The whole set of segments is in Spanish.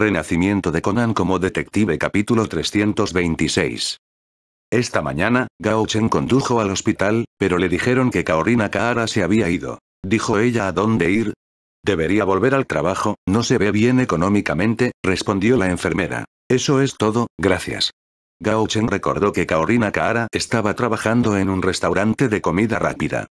Renacimiento de Conan como detective capítulo 326. Esta mañana, Gao Chen condujo al hospital, pero le dijeron que Kaorina Kaara se había ido. Dijo ella a dónde ir. Debería volver al trabajo, no se ve bien económicamente, respondió la enfermera. Eso es todo, gracias. Gao Chen recordó que Kaorina Kaara estaba trabajando en un restaurante de comida rápida.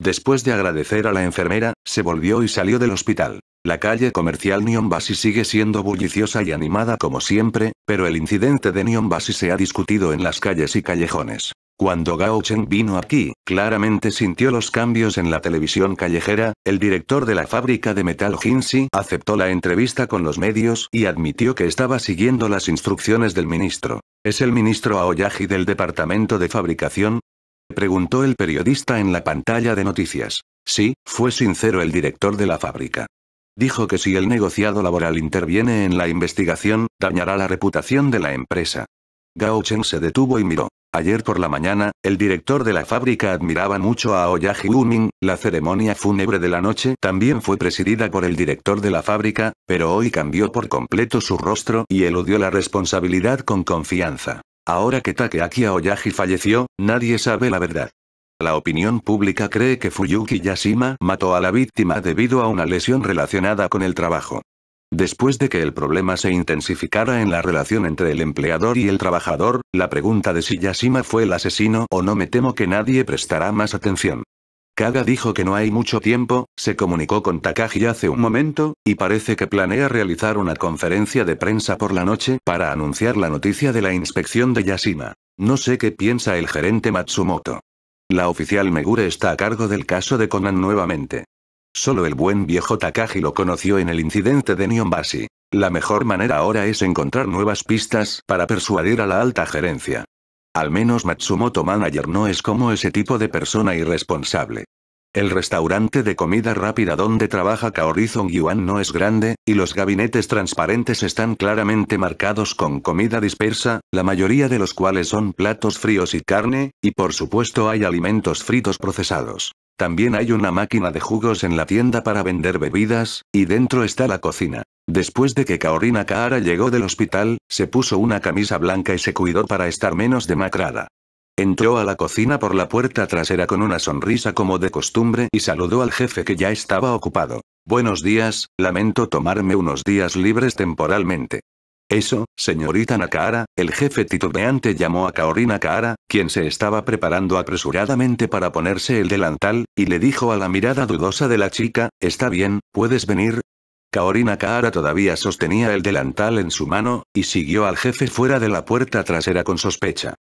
Después de agradecer a la enfermera, se volvió y salió del hospital. La calle comercial Nyonbasi sigue siendo bulliciosa y animada como siempre, pero el incidente de Nyonbasi se ha discutido en las calles y callejones. Cuando Gao Chen vino aquí, claramente sintió los cambios en la televisión callejera, el director de la fábrica de metal Jinsi aceptó la entrevista con los medios y admitió que estaba siguiendo las instrucciones del ministro. ¿Es el ministro Aoyagi del departamento de fabricación? Preguntó el periodista en la pantalla de noticias. Sí, fue sincero el director de la fábrica. Dijo que si el negociado laboral interviene en la investigación, dañará la reputación de la empresa. Gao Chen se detuvo y miró. Ayer por la mañana, el director de la fábrica admiraba mucho a Oyaji Uming, la ceremonia fúnebre de la noche también fue presidida por el director de la fábrica, pero hoy cambió por completo su rostro y eludió la responsabilidad con confianza. Ahora que Takeaki Aoyagi falleció, nadie sabe la verdad. La opinión pública cree que Fuyuki Yashima mató a la víctima debido a una lesión relacionada con el trabajo. Después de que el problema se intensificara en la relación entre el empleador y el trabajador, la pregunta de si Yashima fue el asesino o no me temo que nadie prestará más atención. Kaga dijo que no hay mucho tiempo, se comunicó con Takagi hace un momento, y parece que planea realizar una conferencia de prensa por la noche para anunciar la noticia de la inspección de Yashima. No sé qué piensa el gerente Matsumoto. La oficial Megure está a cargo del caso de Conan nuevamente. Solo el buen viejo Takagi lo conoció en el incidente de Nionbashi. La mejor manera ahora es encontrar nuevas pistas para persuadir a la alta gerencia. Al menos Matsumoto Manager no es como ese tipo de persona irresponsable. El restaurante de comida rápida donde trabaja Kaorizong Yuan no es grande, y los gabinetes transparentes están claramente marcados con comida dispersa, la mayoría de los cuales son platos fríos y carne, y por supuesto hay alimentos fritos procesados. También hay una máquina de jugos en la tienda para vender bebidas, y dentro está la cocina. Después de que Kaorina Kaara llegó del hospital, se puso una camisa blanca y se cuidó para estar menos demacrada. Entró a la cocina por la puerta trasera con una sonrisa como de costumbre y saludó al jefe que ya estaba ocupado. Buenos días, lamento tomarme unos días libres temporalmente. Eso, señorita Nakahara, el jefe titubeante llamó a Kaorina Kaara, quien se estaba preparando apresuradamente para ponerse el delantal, y le dijo a la mirada dudosa de la chica, está bien, puedes venir, Kaorina Kaara todavía sostenía el delantal en su mano, y siguió al jefe fuera de la puerta trasera con sospecha.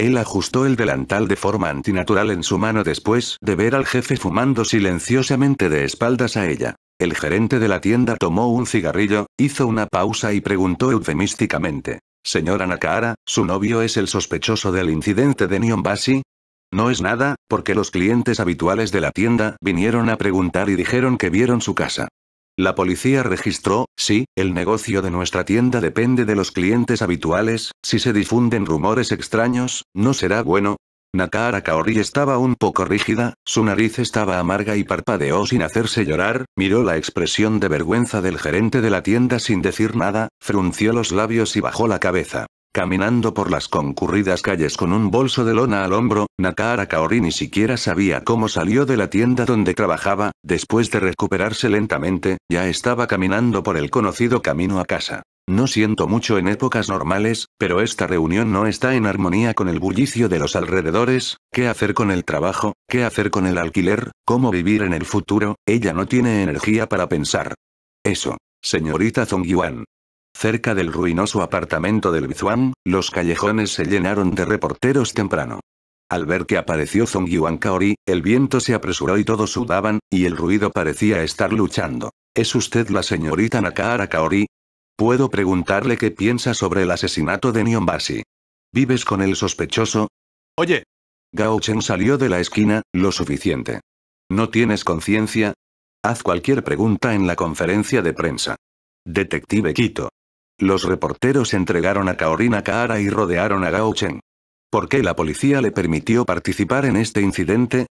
Él ajustó el delantal de forma antinatural en su mano después de ver al jefe fumando silenciosamente de espaldas a ella. El gerente de la tienda tomó un cigarrillo, hizo una pausa y preguntó eufemísticamente. Señora Nakahara, ¿su novio es el sospechoso del incidente de Nionbasi? No es nada, porque los clientes habituales de la tienda vinieron a preguntar y dijeron que vieron su casa. La policía registró, sí, el negocio de nuestra tienda depende de los clientes habituales, si se difunden rumores extraños, no será bueno. Nakara Kaori estaba un poco rígida, su nariz estaba amarga y parpadeó sin hacerse llorar, miró la expresión de vergüenza del gerente de la tienda sin decir nada, frunció los labios y bajó la cabeza. Caminando por las concurridas calles con un bolso de lona al hombro, Nakara Kaori ni siquiera sabía cómo salió de la tienda donde trabajaba, después de recuperarse lentamente, ya estaba caminando por el conocido camino a casa. No siento mucho en épocas normales, pero esta reunión no está en armonía con el bullicio de los alrededores, qué hacer con el trabajo, qué hacer con el alquiler, cómo vivir en el futuro, ella no tiene energía para pensar. Eso, señorita Zongyuan, Cerca del ruinoso apartamento del Bizuan, los callejones se llenaron de reporteros temprano. Al ver que apareció Zong Yuan Kaori, el viento se apresuró y todos sudaban, y el ruido parecía estar luchando. ¿Es usted la señorita Nakahara Kaori? Puedo preguntarle qué piensa sobre el asesinato de Nionbashi. ¿Vives con el sospechoso? Oye. Gao Chen salió de la esquina, lo suficiente. ¿No tienes conciencia? Haz cualquier pregunta en la conferencia de prensa. Detective Quito. Los reporteros entregaron a Kaorina Kaara y rodearon a Gao Chen. ¿Por qué la policía le permitió participar en este incidente?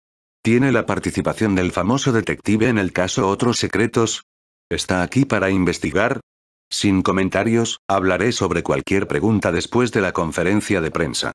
¿Tiene la participación del famoso detective en el caso Otros Secretos? ¿Está aquí para investigar? Sin comentarios, hablaré sobre cualquier pregunta después de la conferencia de prensa.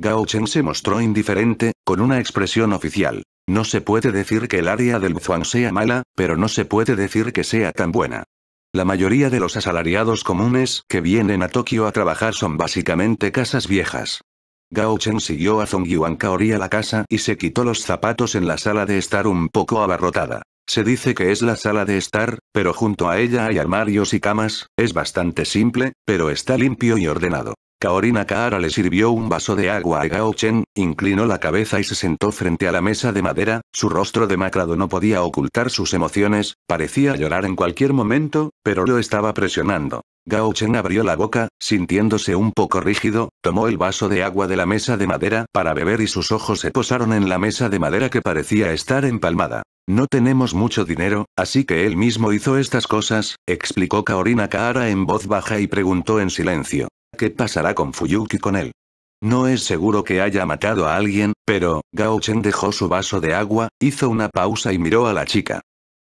Gao Chen se mostró indiferente, con una expresión oficial. No se puede decir que el área del Zhuang sea mala, pero no se puede decir que sea tan buena. La mayoría de los asalariados comunes que vienen a Tokio a trabajar son básicamente casas viejas. Gao Chen siguió a Zong Yuan Kaori a la casa y se quitó los zapatos en la sala de estar un poco abarrotada. Se dice que es la sala de estar, pero junto a ella hay armarios y camas, es bastante simple, pero está limpio y ordenado. Kaorina Kaara le sirvió un vaso de agua a Gao Chen, inclinó la cabeza y se sentó frente a la mesa de madera, su rostro demacrado no podía ocultar sus emociones, parecía llorar en cualquier momento, pero lo estaba presionando. Gao Chen abrió la boca, sintiéndose un poco rígido, tomó el vaso de agua de la mesa de madera para beber y sus ojos se posaron en la mesa de madera que parecía estar empalmada. No tenemos mucho dinero, así que él mismo hizo estas cosas, explicó Kaorina Kaara en voz baja y preguntó en silencio. ¿Qué pasará con Fuyuki con él? No es seguro que haya matado a alguien, pero, Gao Chen dejó su vaso de agua, hizo una pausa y miró a la chica.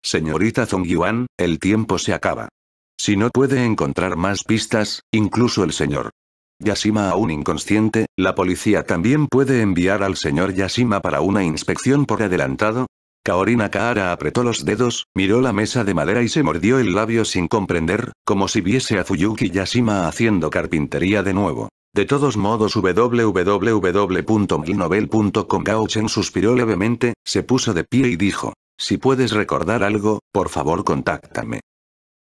Señorita Zong Yuan, el tiempo se acaba. Si no puede encontrar más pistas, incluso el señor Yashima aún inconsciente, la policía también puede enviar al señor Yashima para una inspección por adelantado, Kaorina Kaara apretó los dedos, miró la mesa de madera y se mordió el labio sin comprender, como si viese a Fuyuki Yashima haciendo carpintería de nuevo. De todos modos www.milnovel.com Gauchen suspiró levemente, se puso de pie y dijo, si puedes recordar algo, por favor contáctame.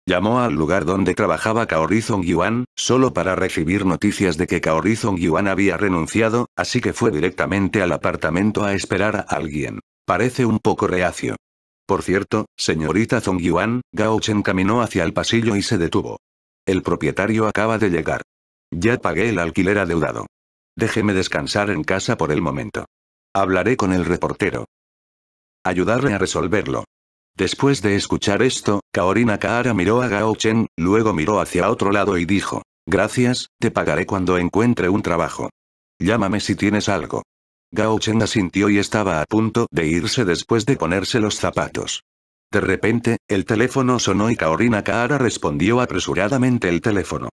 Llamó al lugar donde trabajaba Kaorizong Yuan, solo para recibir noticias de que Kaorizong Yuan había renunciado, así que fue directamente al apartamento a esperar a alguien. Parece un poco reacio. Por cierto, señorita Zong Yuan, Gao Chen caminó hacia el pasillo y se detuvo. El propietario acaba de llegar. Ya pagué el alquiler adeudado. Déjeme descansar en casa por el momento. Hablaré con el reportero. Ayudarle a resolverlo. Después de escuchar esto, Kaorina Kaara miró a Gao Chen, luego miró hacia otro lado y dijo, Gracias, te pagaré cuando encuentre un trabajo. Llámame si tienes algo. Gao Chen asintió y estaba a punto de irse después de ponerse los zapatos. De repente, el teléfono sonó y Kaorina Kaara respondió apresuradamente el teléfono.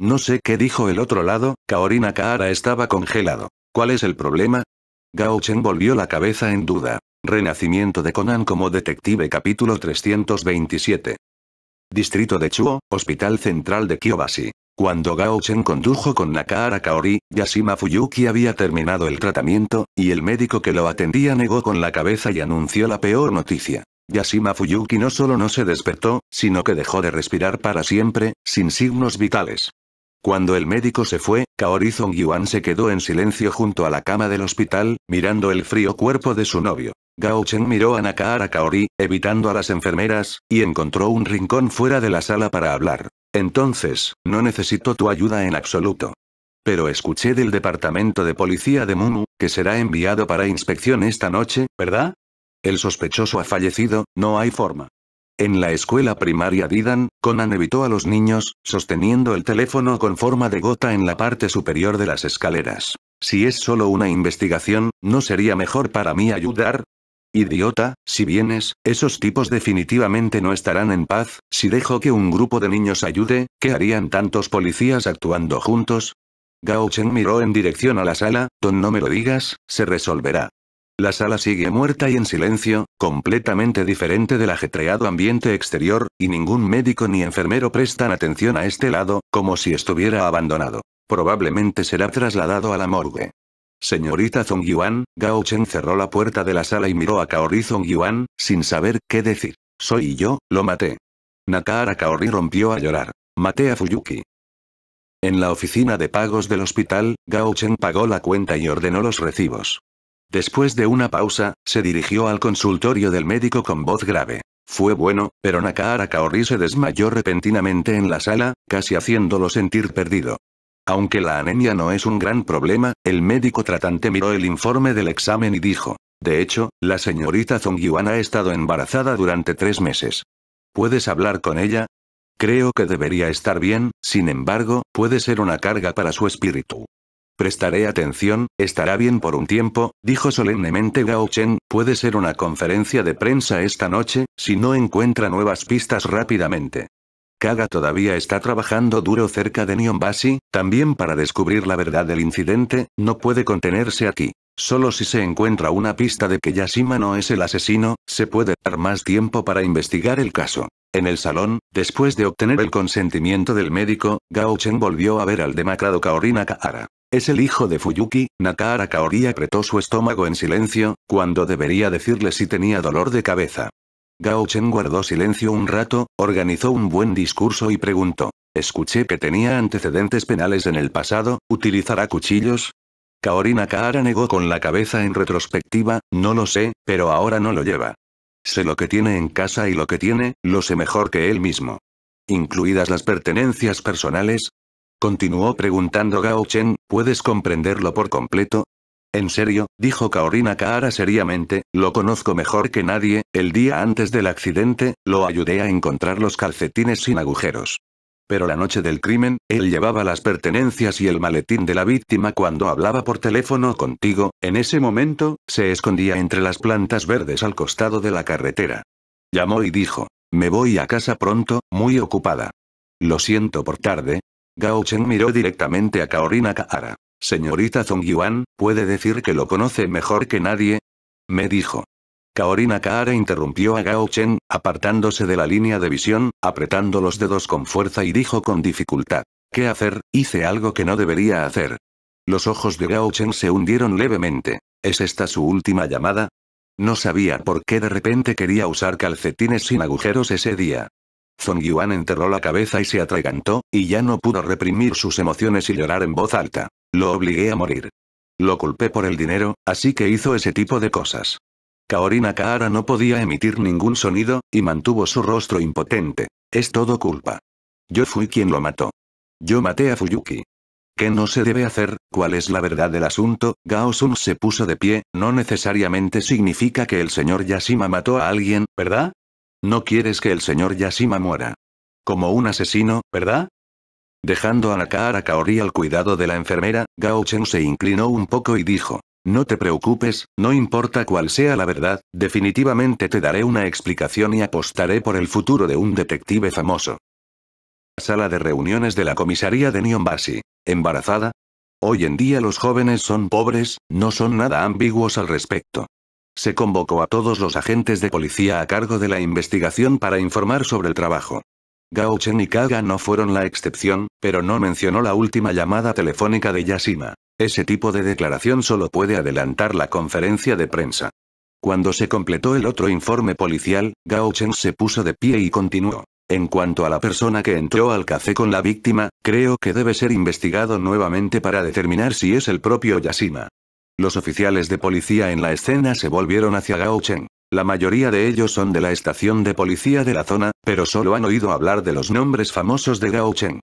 No sé qué dijo el otro lado, Kaorina Kaara estaba congelado. ¿Cuál es el problema? Gao volvió la cabeza en duda. Renacimiento de Conan como detective capítulo 327. Distrito de Chuo, Hospital Central de Kiobashi. Cuando Gao Chen condujo con Nakahara Kaori, Yashima Fuyuki había terminado el tratamiento, y el médico que lo atendía negó con la cabeza y anunció la peor noticia. Yashima Fuyuki no solo no se despertó, sino que dejó de respirar para siempre, sin signos vitales. Cuando el médico se fue, Kaori Zongyuan se quedó en silencio junto a la cama del hospital, mirando el frío cuerpo de su novio. Gao Chen miró a Nakahara Kaori, evitando a las enfermeras, y encontró un rincón fuera de la sala para hablar. Entonces, no necesito tu ayuda en absoluto. Pero escuché del departamento de policía de Mumu, que será enviado para inspección esta noche, ¿verdad? El sospechoso ha fallecido, no hay forma. En la escuela primaria Didan, Conan evitó a los niños, sosteniendo el teléfono con forma de gota en la parte superior de las escaleras. Si es solo una investigación, ¿no sería mejor para mí ayudar? Idiota, si vienes, esos tipos definitivamente no estarán en paz, si dejo que un grupo de niños ayude, ¿qué harían tantos policías actuando juntos? Gao Chen miró en dirección a la sala, Don no me lo digas, se resolverá. La sala sigue muerta y en silencio, completamente diferente del ajetreado ambiente exterior, y ningún médico ni enfermero prestan atención a este lado, como si estuviera abandonado. Probablemente será trasladado a la morgue. Señorita Zong Yuan, Gao Chen cerró la puerta de la sala y miró a Kaori Zong Yuan, sin saber qué decir. Soy yo, lo maté. Nakara Kaori rompió a llorar. Maté a Fuyuki. En la oficina de pagos del hospital, Gao Chen pagó la cuenta y ordenó los recibos. Después de una pausa, se dirigió al consultorio del médico con voz grave. Fue bueno, pero Nakara Kaori se desmayó repentinamente en la sala, casi haciéndolo sentir perdido. Aunque la anemia no es un gran problema, el médico tratante miró el informe del examen y dijo. De hecho, la señorita Zongyuan ha estado embarazada durante tres meses. ¿Puedes hablar con ella? Creo que debería estar bien, sin embargo, puede ser una carga para su espíritu. Prestaré atención, estará bien por un tiempo, dijo solemnemente Gao Chen, puede ser una conferencia de prensa esta noche, si no encuentra nuevas pistas rápidamente. Kaga todavía está trabajando duro cerca de Nyombasi. también para descubrir la verdad del incidente, no puede contenerse aquí. Solo si se encuentra una pista de que Yashima no es el asesino, se puede dar más tiempo para investigar el caso. En el salón, después de obtener el consentimiento del médico, Gao Chen volvió a ver al demacrado Kaori Nakahara. Es el hijo de Fuyuki, Nakahara Kaori apretó su estómago en silencio, cuando debería decirle si tenía dolor de cabeza. Gao Chen guardó silencio un rato, organizó un buen discurso y preguntó. Escuché que tenía antecedentes penales en el pasado, ¿utilizará cuchillos? Kaorina Ka'ara negó con la cabeza en retrospectiva, no lo sé, pero ahora no lo lleva. Sé lo que tiene en casa y lo que tiene, lo sé mejor que él mismo. Incluidas las pertenencias personales, Continuó preguntando Gao Chen, ¿puedes comprenderlo por completo? En serio, dijo Kaorina Kaara seriamente, lo conozco mejor que nadie, el día antes del accidente, lo ayudé a encontrar los calcetines sin agujeros. Pero la noche del crimen, él llevaba las pertenencias y el maletín de la víctima cuando hablaba por teléfono contigo, en ese momento, se escondía entre las plantas verdes al costado de la carretera. Llamó y dijo, me voy a casa pronto, muy ocupada. Lo siento por tarde. Gao miró directamente a Kaorina Kaara. Señorita Zong Yuan, ¿puede decir que lo conoce mejor que nadie? Me dijo. Kaorina Kaara interrumpió a Gao Chen, apartándose de la línea de visión, apretando los dedos con fuerza y dijo con dificultad. ¿Qué hacer? Hice algo que no debería hacer. Los ojos de Gao Chen se hundieron levemente. ¿Es esta su última llamada? No sabía por qué de repente quería usar calcetines sin agujeros ese día. Zong Yuan enterró la cabeza y se atragantó, y ya no pudo reprimir sus emociones y llorar en voz alta. Lo obligué a morir. Lo culpé por el dinero, así que hizo ese tipo de cosas. Kaorina Kaara no podía emitir ningún sonido, y mantuvo su rostro impotente. Es todo culpa. Yo fui quien lo mató. Yo maté a Fuyuki. ¿Qué no se debe hacer? ¿Cuál es la verdad del asunto? Gao Sun se puso de pie, no necesariamente significa que el señor Yashima mató a alguien, ¿verdad? No quieres que el señor Yashima muera. Como un asesino, ¿verdad? Dejando a Nakahara Kaori al cuidado de la enfermera, Gao Chen se inclinó un poco y dijo. No te preocupes, no importa cuál sea la verdad, definitivamente te daré una explicación y apostaré por el futuro de un detective famoso. Sala de reuniones de la comisaría de Nionbasi. ¿Embarazada? Hoy en día los jóvenes son pobres, no son nada ambiguos al respecto. Se convocó a todos los agentes de policía a cargo de la investigación para informar sobre el trabajo. Gao Chen y Kaga no fueron la excepción, pero no mencionó la última llamada telefónica de Yashima. Ese tipo de declaración solo puede adelantar la conferencia de prensa. Cuando se completó el otro informe policial, Gao Chen se puso de pie y continuó. En cuanto a la persona que entró al café con la víctima, creo que debe ser investigado nuevamente para determinar si es el propio Yashima. Los oficiales de policía en la escena se volvieron hacia Gao Chen. La mayoría de ellos son de la estación de policía de la zona, pero solo han oído hablar de los nombres famosos de Gao Chen.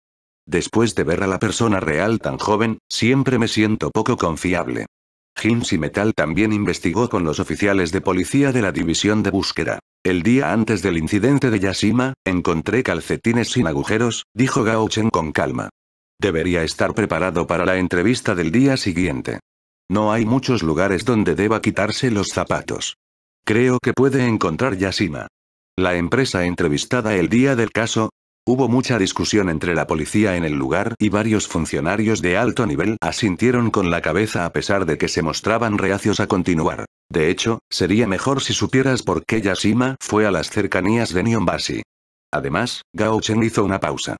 Después de ver a la persona real tan joven, siempre me siento poco confiable. Jin Metal también investigó con los oficiales de policía de la división de búsqueda. El día antes del incidente de Yashima, encontré calcetines sin agujeros, dijo Gao Chen con calma. Debería estar preparado para la entrevista del día siguiente. No hay muchos lugares donde deba quitarse los zapatos. Creo que puede encontrar Yashima. La empresa entrevistada el día del caso, Hubo mucha discusión entre la policía en el lugar y varios funcionarios de alto nivel asintieron con la cabeza a pesar de que se mostraban reacios a continuar. De hecho, sería mejor si supieras por qué Yashima fue a las cercanías de Nyonbashi. Además, Gao Chen hizo una pausa.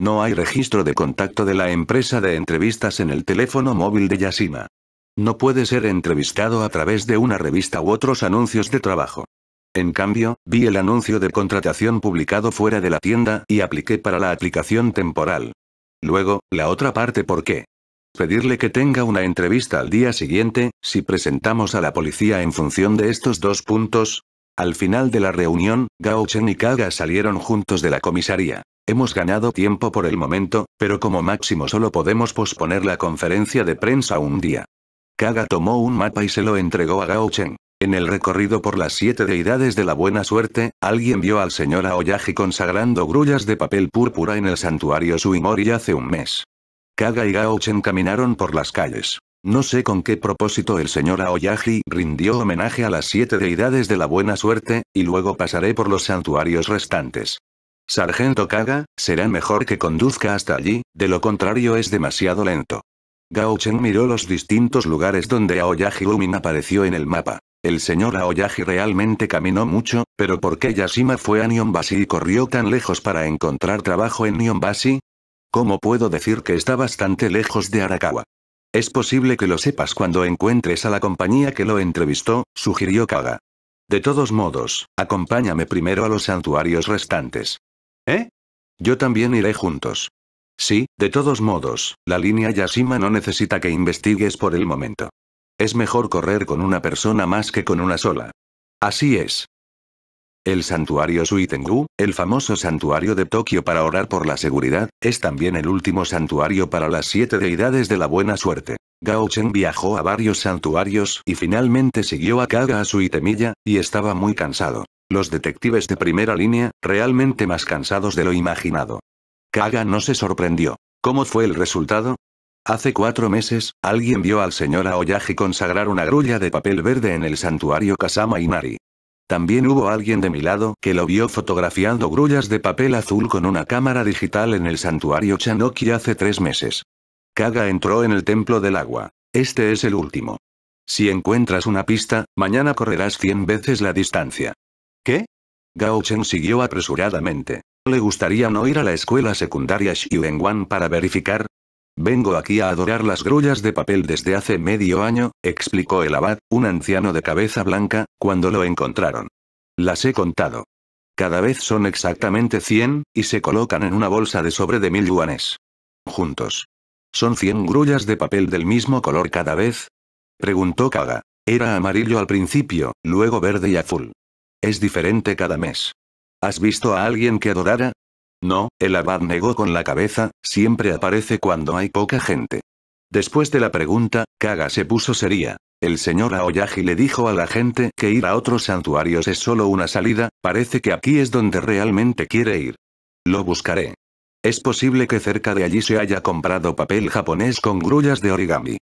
No hay registro de contacto de la empresa de entrevistas en el teléfono móvil de Yashima. No puede ser entrevistado a través de una revista u otros anuncios de trabajo. En cambio, vi el anuncio de contratación publicado fuera de la tienda y apliqué para la aplicación temporal. Luego, la otra parte por qué. Pedirle que tenga una entrevista al día siguiente, si presentamos a la policía en función de estos dos puntos. Al final de la reunión, Gao Chen y Kaga salieron juntos de la comisaría. Hemos ganado tiempo por el momento, pero como máximo solo podemos posponer la conferencia de prensa un día. Kaga tomó un mapa y se lo entregó a Gaochen. En el recorrido por las siete deidades de la buena suerte, alguien vio al señor Aoyagi consagrando grullas de papel púrpura en el santuario Suimori hace un mes. Kaga y Gaochen caminaron por las calles. No sé con qué propósito el señor Aoyagi rindió homenaje a las siete deidades de la buena suerte, y luego pasaré por los santuarios restantes. Sargento Kaga, será mejor que conduzca hasta allí, de lo contrario es demasiado lento. Gao miró los distintos lugares donde Aoyagi Lumin apareció en el mapa. El señor Aoyagi realmente caminó mucho, pero ¿por qué Yashima fue a Nionbashi y corrió tan lejos para encontrar trabajo en Nionbashi? ¿Cómo puedo decir que está bastante lejos de Arakawa? Es posible que lo sepas cuando encuentres a la compañía que lo entrevistó, sugirió Kaga. De todos modos, acompáñame primero a los santuarios restantes. ¿Eh? Yo también iré juntos. Sí, de todos modos, la línea Yashima no necesita que investigues por el momento. Es mejor correr con una persona más que con una sola. Así es. El santuario Suitengu, el famoso santuario de Tokio para orar por la seguridad, es también el último santuario para las siete deidades de la buena suerte. Gao Chen viajó a varios santuarios y finalmente siguió a Kaga a itemilla, y estaba muy cansado. Los detectives de primera línea, realmente más cansados de lo imaginado. Kaga no se sorprendió. ¿Cómo fue el resultado? Hace cuatro meses, alguien vio al señor Aoyagi consagrar una grulla de papel verde en el santuario Kasama Inari. También hubo alguien de mi lado que lo vio fotografiando grullas de papel azul con una cámara digital en el santuario Chanoki hace tres meses. Kaga entró en el templo del agua. Este es el último. Si encuentras una pista, mañana correrás 100 veces la distancia. ¿Qué? Gao siguió apresuradamente. ¿Le gustaría no ir a la escuela secundaria Xiuenguan para verificar? Vengo aquí a adorar las grullas de papel desde hace medio año, explicó el abad, un anciano de cabeza blanca, cuando lo encontraron. Las he contado. Cada vez son exactamente 100, y se colocan en una bolsa de sobre de mil yuanes. Juntos. ¿Son 100 grullas de papel del mismo color cada vez? Preguntó Kaga. Era amarillo al principio, luego verde y azul. Es diferente cada mes. ¿Has visto a alguien que adorara? No, el abad negó con la cabeza, siempre aparece cuando hay poca gente. Después de la pregunta, Kaga se puso seria. El señor Aoyagi le dijo a la gente que ir a otros santuarios es solo una salida, parece que aquí es donde realmente quiere ir. Lo buscaré. Es posible que cerca de allí se haya comprado papel japonés con grullas de origami.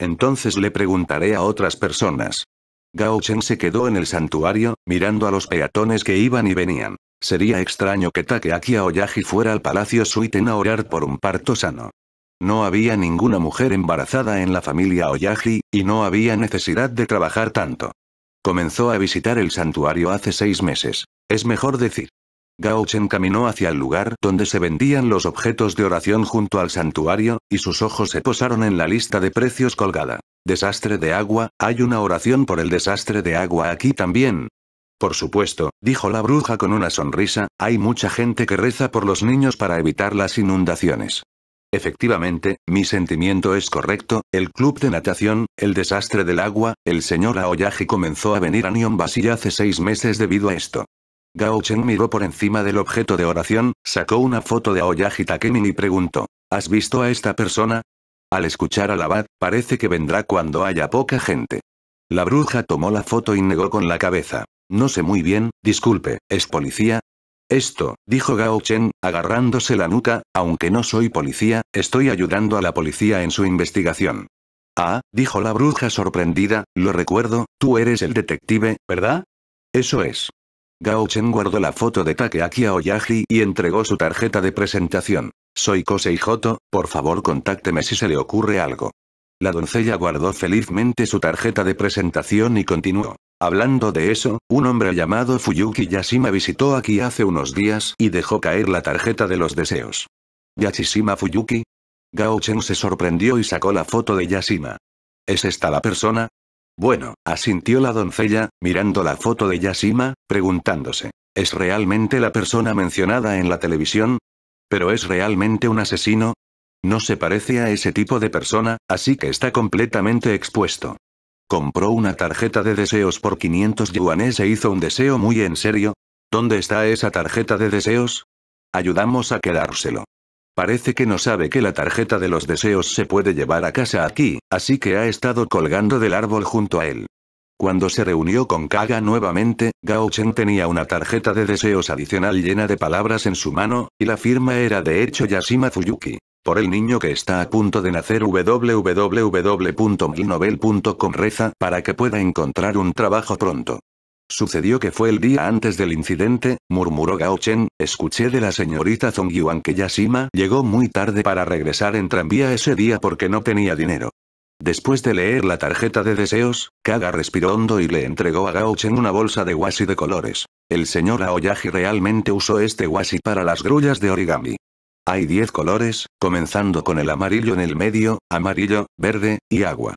Entonces le preguntaré a otras personas. Gao se quedó en el santuario, mirando a los peatones que iban y venían. Sería extraño que Takeaki oyaji fuera al palacio Suiten a orar por un parto sano. No había ninguna mujer embarazada en la familia Oyaji, y no había necesidad de trabajar tanto. Comenzó a visitar el santuario hace seis meses. Es mejor decir. Gaochen caminó hacia el lugar donde se vendían los objetos de oración junto al santuario, y sus ojos se posaron en la lista de precios colgada. Desastre de agua, hay una oración por el desastre de agua aquí también. Por supuesto, dijo la bruja con una sonrisa, hay mucha gente que reza por los niños para evitar las inundaciones. Efectivamente, mi sentimiento es correcto, el club de natación, el desastre del agua, el señor Aoyagi comenzó a venir a Nihon hace seis meses debido a esto. Gao Chen miró por encima del objeto de oración, sacó una foto de Aoyagi Takemin y preguntó, ¿has visto a esta persona? Al escuchar al abad, parece que vendrá cuando haya poca gente. La bruja tomó la foto y negó con la cabeza. No sé muy bien, disculpe, ¿es policía? Esto, dijo Gao Chen, agarrándose la nuca, aunque no soy policía, estoy ayudando a la policía en su investigación. Ah, dijo la bruja sorprendida, lo recuerdo, tú eres el detective, ¿verdad? Eso es. Gao guardó la foto de Takeaki Aoyagi y entregó su tarjeta de presentación. Soy Kosei Joto, por favor contácteme si se le ocurre algo. La doncella guardó felizmente su tarjeta de presentación y continuó. Hablando de eso, un hombre llamado Fuyuki Yashima visitó aquí hace unos días y dejó caer la tarjeta de los deseos. ¿Yachishima Fuyuki? Gao se sorprendió y sacó la foto de Yashima. ¿Es esta la persona? Bueno, asintió la doncella, mirando la foto de Yashima, preguntándose, ¿es realmente la persona mencionada en la televisión? ¿Pero es realmente un asesino? No se parece a ese tipo de persona, así que está completamente expuesto. Compró una tarjeta de deseos por 500 yuanes e hizo un deseo muy en serio. ¿Dónde está esa tarjeta de deseos? Ayudamos a quedárselo. Parece que no sabe que la tarjeta de los deseos se puede llevar a casa aquí, así que ha estado colgando del árbol junto a él. Cuando se reunió con Kaga nuevamente, Gao Chen tenía una tarjeta de deseos adicional llena de palabras en su mano, y la firma era de hecho Yashima Fuyuki. Por el niño que está a punto de nacer www.milnovel.com reza para que pueda encontrar un trabajo pronto. Sucedió que fue el día antes del incidente, murmuró Gao Chen, escuché de la señorita Zong Yuan que Yashima llegó muy tarde para regresar en tranvía ese día porque no tenía dinero. Después de leer la tarjeta de deseos, Kaga respiró hondo y le entregó a Gao Chen una bolsa de washi de colores. El señor Aoyagi realmente usó este washi para las grullas de origami. Hay 10 colores, comenzando con el amarillo en el medio, amarillo, verde, y agua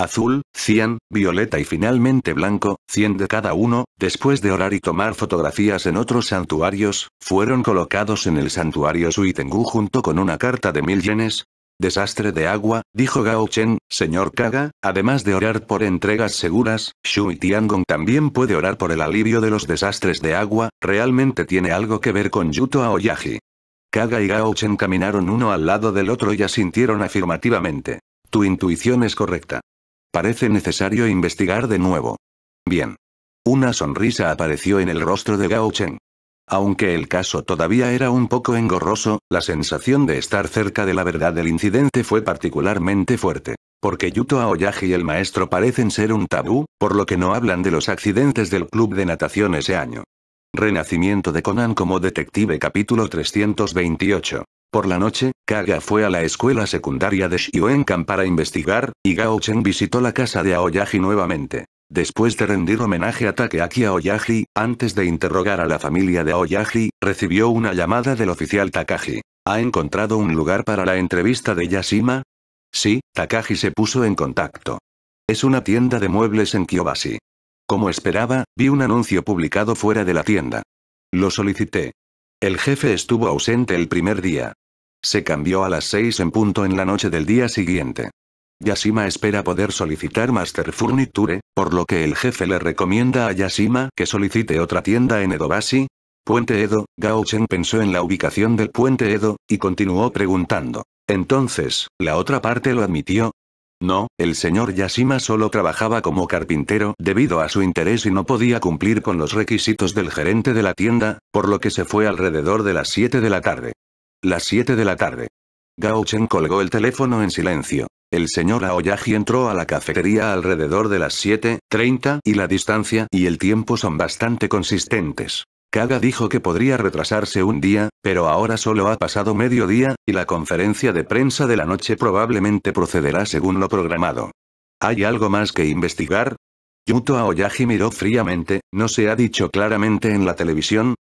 azul, cian, violeta y finalmente blanco, cien de cada uno, después de orar y tomar fotografías en otros santuarios, fueron colocados en el santuario Suitengu junto con una carta de mil yenes. Desastre de agua, dijo Gao Chen, señor Kaga, además de orar por entregas seguras, Shui Tiangong también puede orar por el alivio de los desastres de agua, realmente tiene algo que ver con Yuto Aoyagi. Kaga y Gao Chen caminaron uno al lado del otro y asintieron afirmativamente. Tu intuición es correcta. Parece necesario investigar de nuevo. Bien. Una sonrisa apareció en el rostro de Gao Chen. Aunque el caso todavía era un poco engorroso, la sensación de estar cerca de la verdad del incidente fue particularmente fuerte. Porque Yuto Aoyagi y el maestro parecen ser un tabú, por lo que no hablan de los accidentes del club de natación ese año. Renacimiento de Conan como detective capítulo 328. Por la noche, Kaga fue a la escuela secundaria de Camp para investigar, y Gao visitó la casa de Aoyagi nuevamente. Después de rendir homenaje a Takeaki Aoyagi, antes de interrogar a la familia de Aoyagi, recibió una llamada del oficial Takagi. ¿Ha encontrado un lugar para la entrevista de Yashima? Sí, Takagi se puso en contacto. Es una tienda de muebles en Kiyobashi. Como esperaba, vi un anuncio publicado fuera de la tienda. Lo solicité. El jefe estuvo ausente el primer día. Se cambió a las 6 en punto en la noche del día siguiente. Yashima espera poder solicitar Master Furniture, por lo que el jefe le recomienda a Yashima que solicite otra tienda en Edobashi. Puente Edo, Gao Chen pensó en la ubicación del puente Edo, y continuó preguntando. Entonces, ¿la otra parte lo admitió? No, el señor Yashima solo trabajaba como carpintero debido a su interés y no podía cumplir con los requisitos del gerente de la tienda, por lo que se fue alrededor de las 7 de la tarde. Las 7 de la tarde. Gaochen colgó el teléfono en silencio. El señor Aoyagi entró a la cafetería alrededor de las 7.30 y la distancia y el tiempo son bastante consistentes. Kaga dijo que podría retrasarse un día, pero ahora solo ha pasado mediodía, y la conferencia de prensa de la noche probablemente procederá según lo programado. ¿Hay algo más que investigar? Yuto Aoyagi miró fríamente, ¿no se ha dicho claramente en la televisión?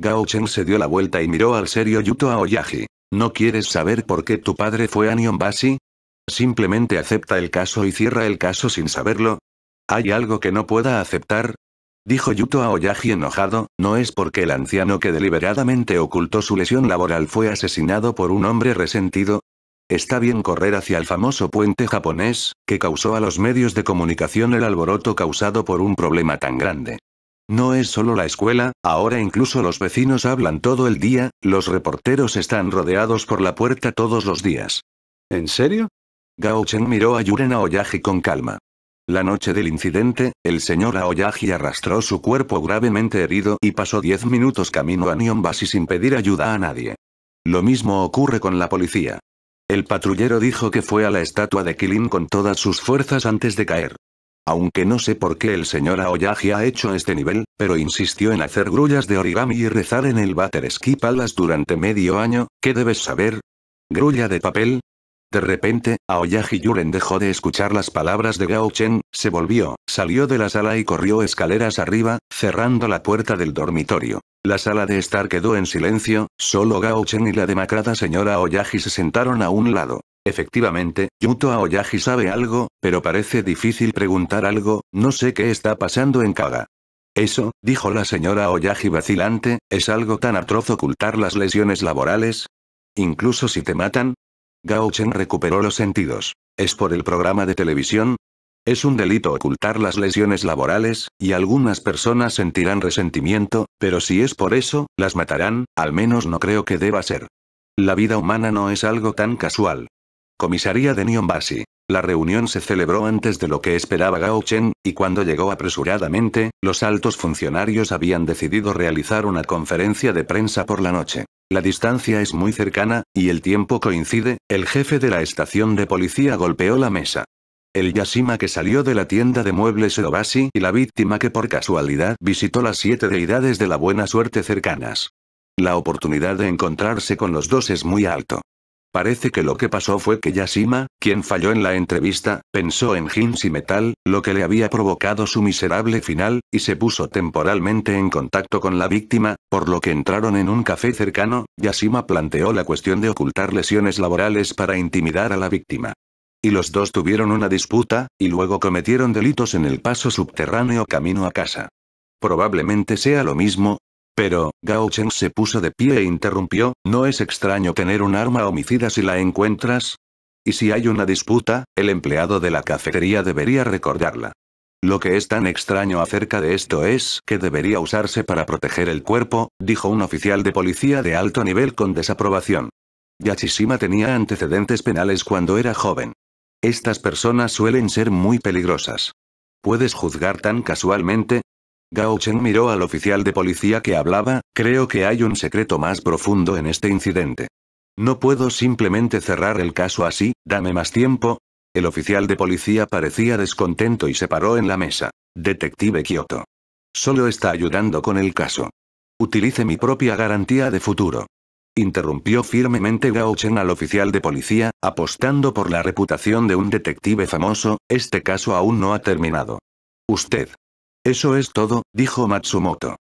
Gao Chen se dio la vuelta y miró al serio Yuto Aoyagi. ¿No quieres saber por qué tu padre fue a Nionbashi? Simplemente acepta el caso y cierra el caso sin saberlo. ¿Hay algo que no pueda aceptar? Dijo Yuto Aoyagi enojado, no es porque el anciano que deliberadamente ocultó su lesión laboral fue asesinado por un hombre resentido. Está bien correr hacia el famoso puente japonés, que causó a los medios de comunicación el alboroto causado por un problema tan grande. No es solo la escuela, ahora incluso los vecinos hablan todo el día, los reporteros están rodeados por la puerta todos los días. ¿En serio? Gao Chen miró a Yuren Aoyagi con calma. La noche del incidente, el señor Aoyagi arrastró su cuerpo gravemente herido y pasó 10 minutos camino a Nionbasi sin pedir ayuda a nadie. Lo mismo ocurre con la policía. El patrullero dijo que fue a la estatua de Kilin con todas sus fuerzas antes de caer. Aunque no sé por qué el señor Aoyagi ha hecho este nivel, pero insistió en hacer grullas de origami y rezar en el Butter Ski Palace durante medio año, ¿qué debes saber? ¿Grulla de papel? De repente, Aoyagi Yuren dejó de escuchar las palabras de Gao Chen, se volvió, salió de la sala y corrió escaleras arriba, cerrando la puerta del dormitorio. La sala de estar quedó en silencio, solo Gao Chen y la demacrada señora Aoyagi se sentaron a un lado. Efectivamente, Yuto Aoyagi sabe algo, pero parece difícil preguntar algo, no sé qué está pasando en Kaga. Eso, dijo la señora Aoyagi vacilante, ¿es algo tan atroz ocultar las lesiones laborales? Incluso si te matan. Gauchen recuperó los sentidos. ¿Es por el programa de televisión? Es un delito ocultar las lesiones laborales, y algunas personas sentirán resentimiento, pero si es por eso, las matarán, al menos no creo que deba ser. La vida humana no es algo tan casual. Comisaría de Nyombasi. La reunión se celebró antes de lo que esperaba Gao Chen, y cuando llegó apresuradamente, los altos funcionarios habían decidido realizar una conferencia de prensa por la noche. La distancia es muy cercana, y el tiempo coincide, el jefe de la estación de policía golpeó la mesa. El Yashima que salió de la tienda de muebles Obasi y la víctima que por casualidad visitó las siete deidades de la buena suerte cercanas. La oportunidad de encontrarse con los dos es muy alto. Parece que lo que pasó fue que Yashima, quien falló en la entrevista, pensó en jeans y Metal, lo que le había provocado su miserable final, y se puso temporalmente en contacto con la víctima, por lo que entraron en un café cercano, Yashima planteó la cuestión de ocultar lesiones laborales para intimidar a la víctima. Y los dos tuvieron una disputa, y luego cometieron delitos en el paso subterráneo camino a casa. Probablemente sea lo mismo, pero, Gao Cheng se puso de pie e interrumpió, ¿no es extraño tener un arma homicida si la encuentras? Y si hay una disputa, el empleado de la cafetería debería recordarla. Lo que es tan extraño acerca de esto es que debería usarse para proteger el cuerpo, dijo un oficial de policía de alto nivel con desaprobación. Yachishima tenía antecedentes penales cuando era joven. Estas personas suelen ser muy peligrosas. ¿Puedes juzgar tan casualmente? Gao Chen miró al oficial de policía que hablaba, creo que hay un secreto más profundo en este incidente. No puedo simplemente cerrar el caso así, dame más tiempo. El oficial de policía parecía descontento y se paró en la mesa. Detective Kyoto. Solo está ayudando con el caso. Utilice mi propia garantía de futuro. Interrumpió firmemente Gao Chen al oficial de policía, apostando por la reputación de un detective famoso, este caso aún no ha terminado. Usted, eso es todo, dijo Matsumoto.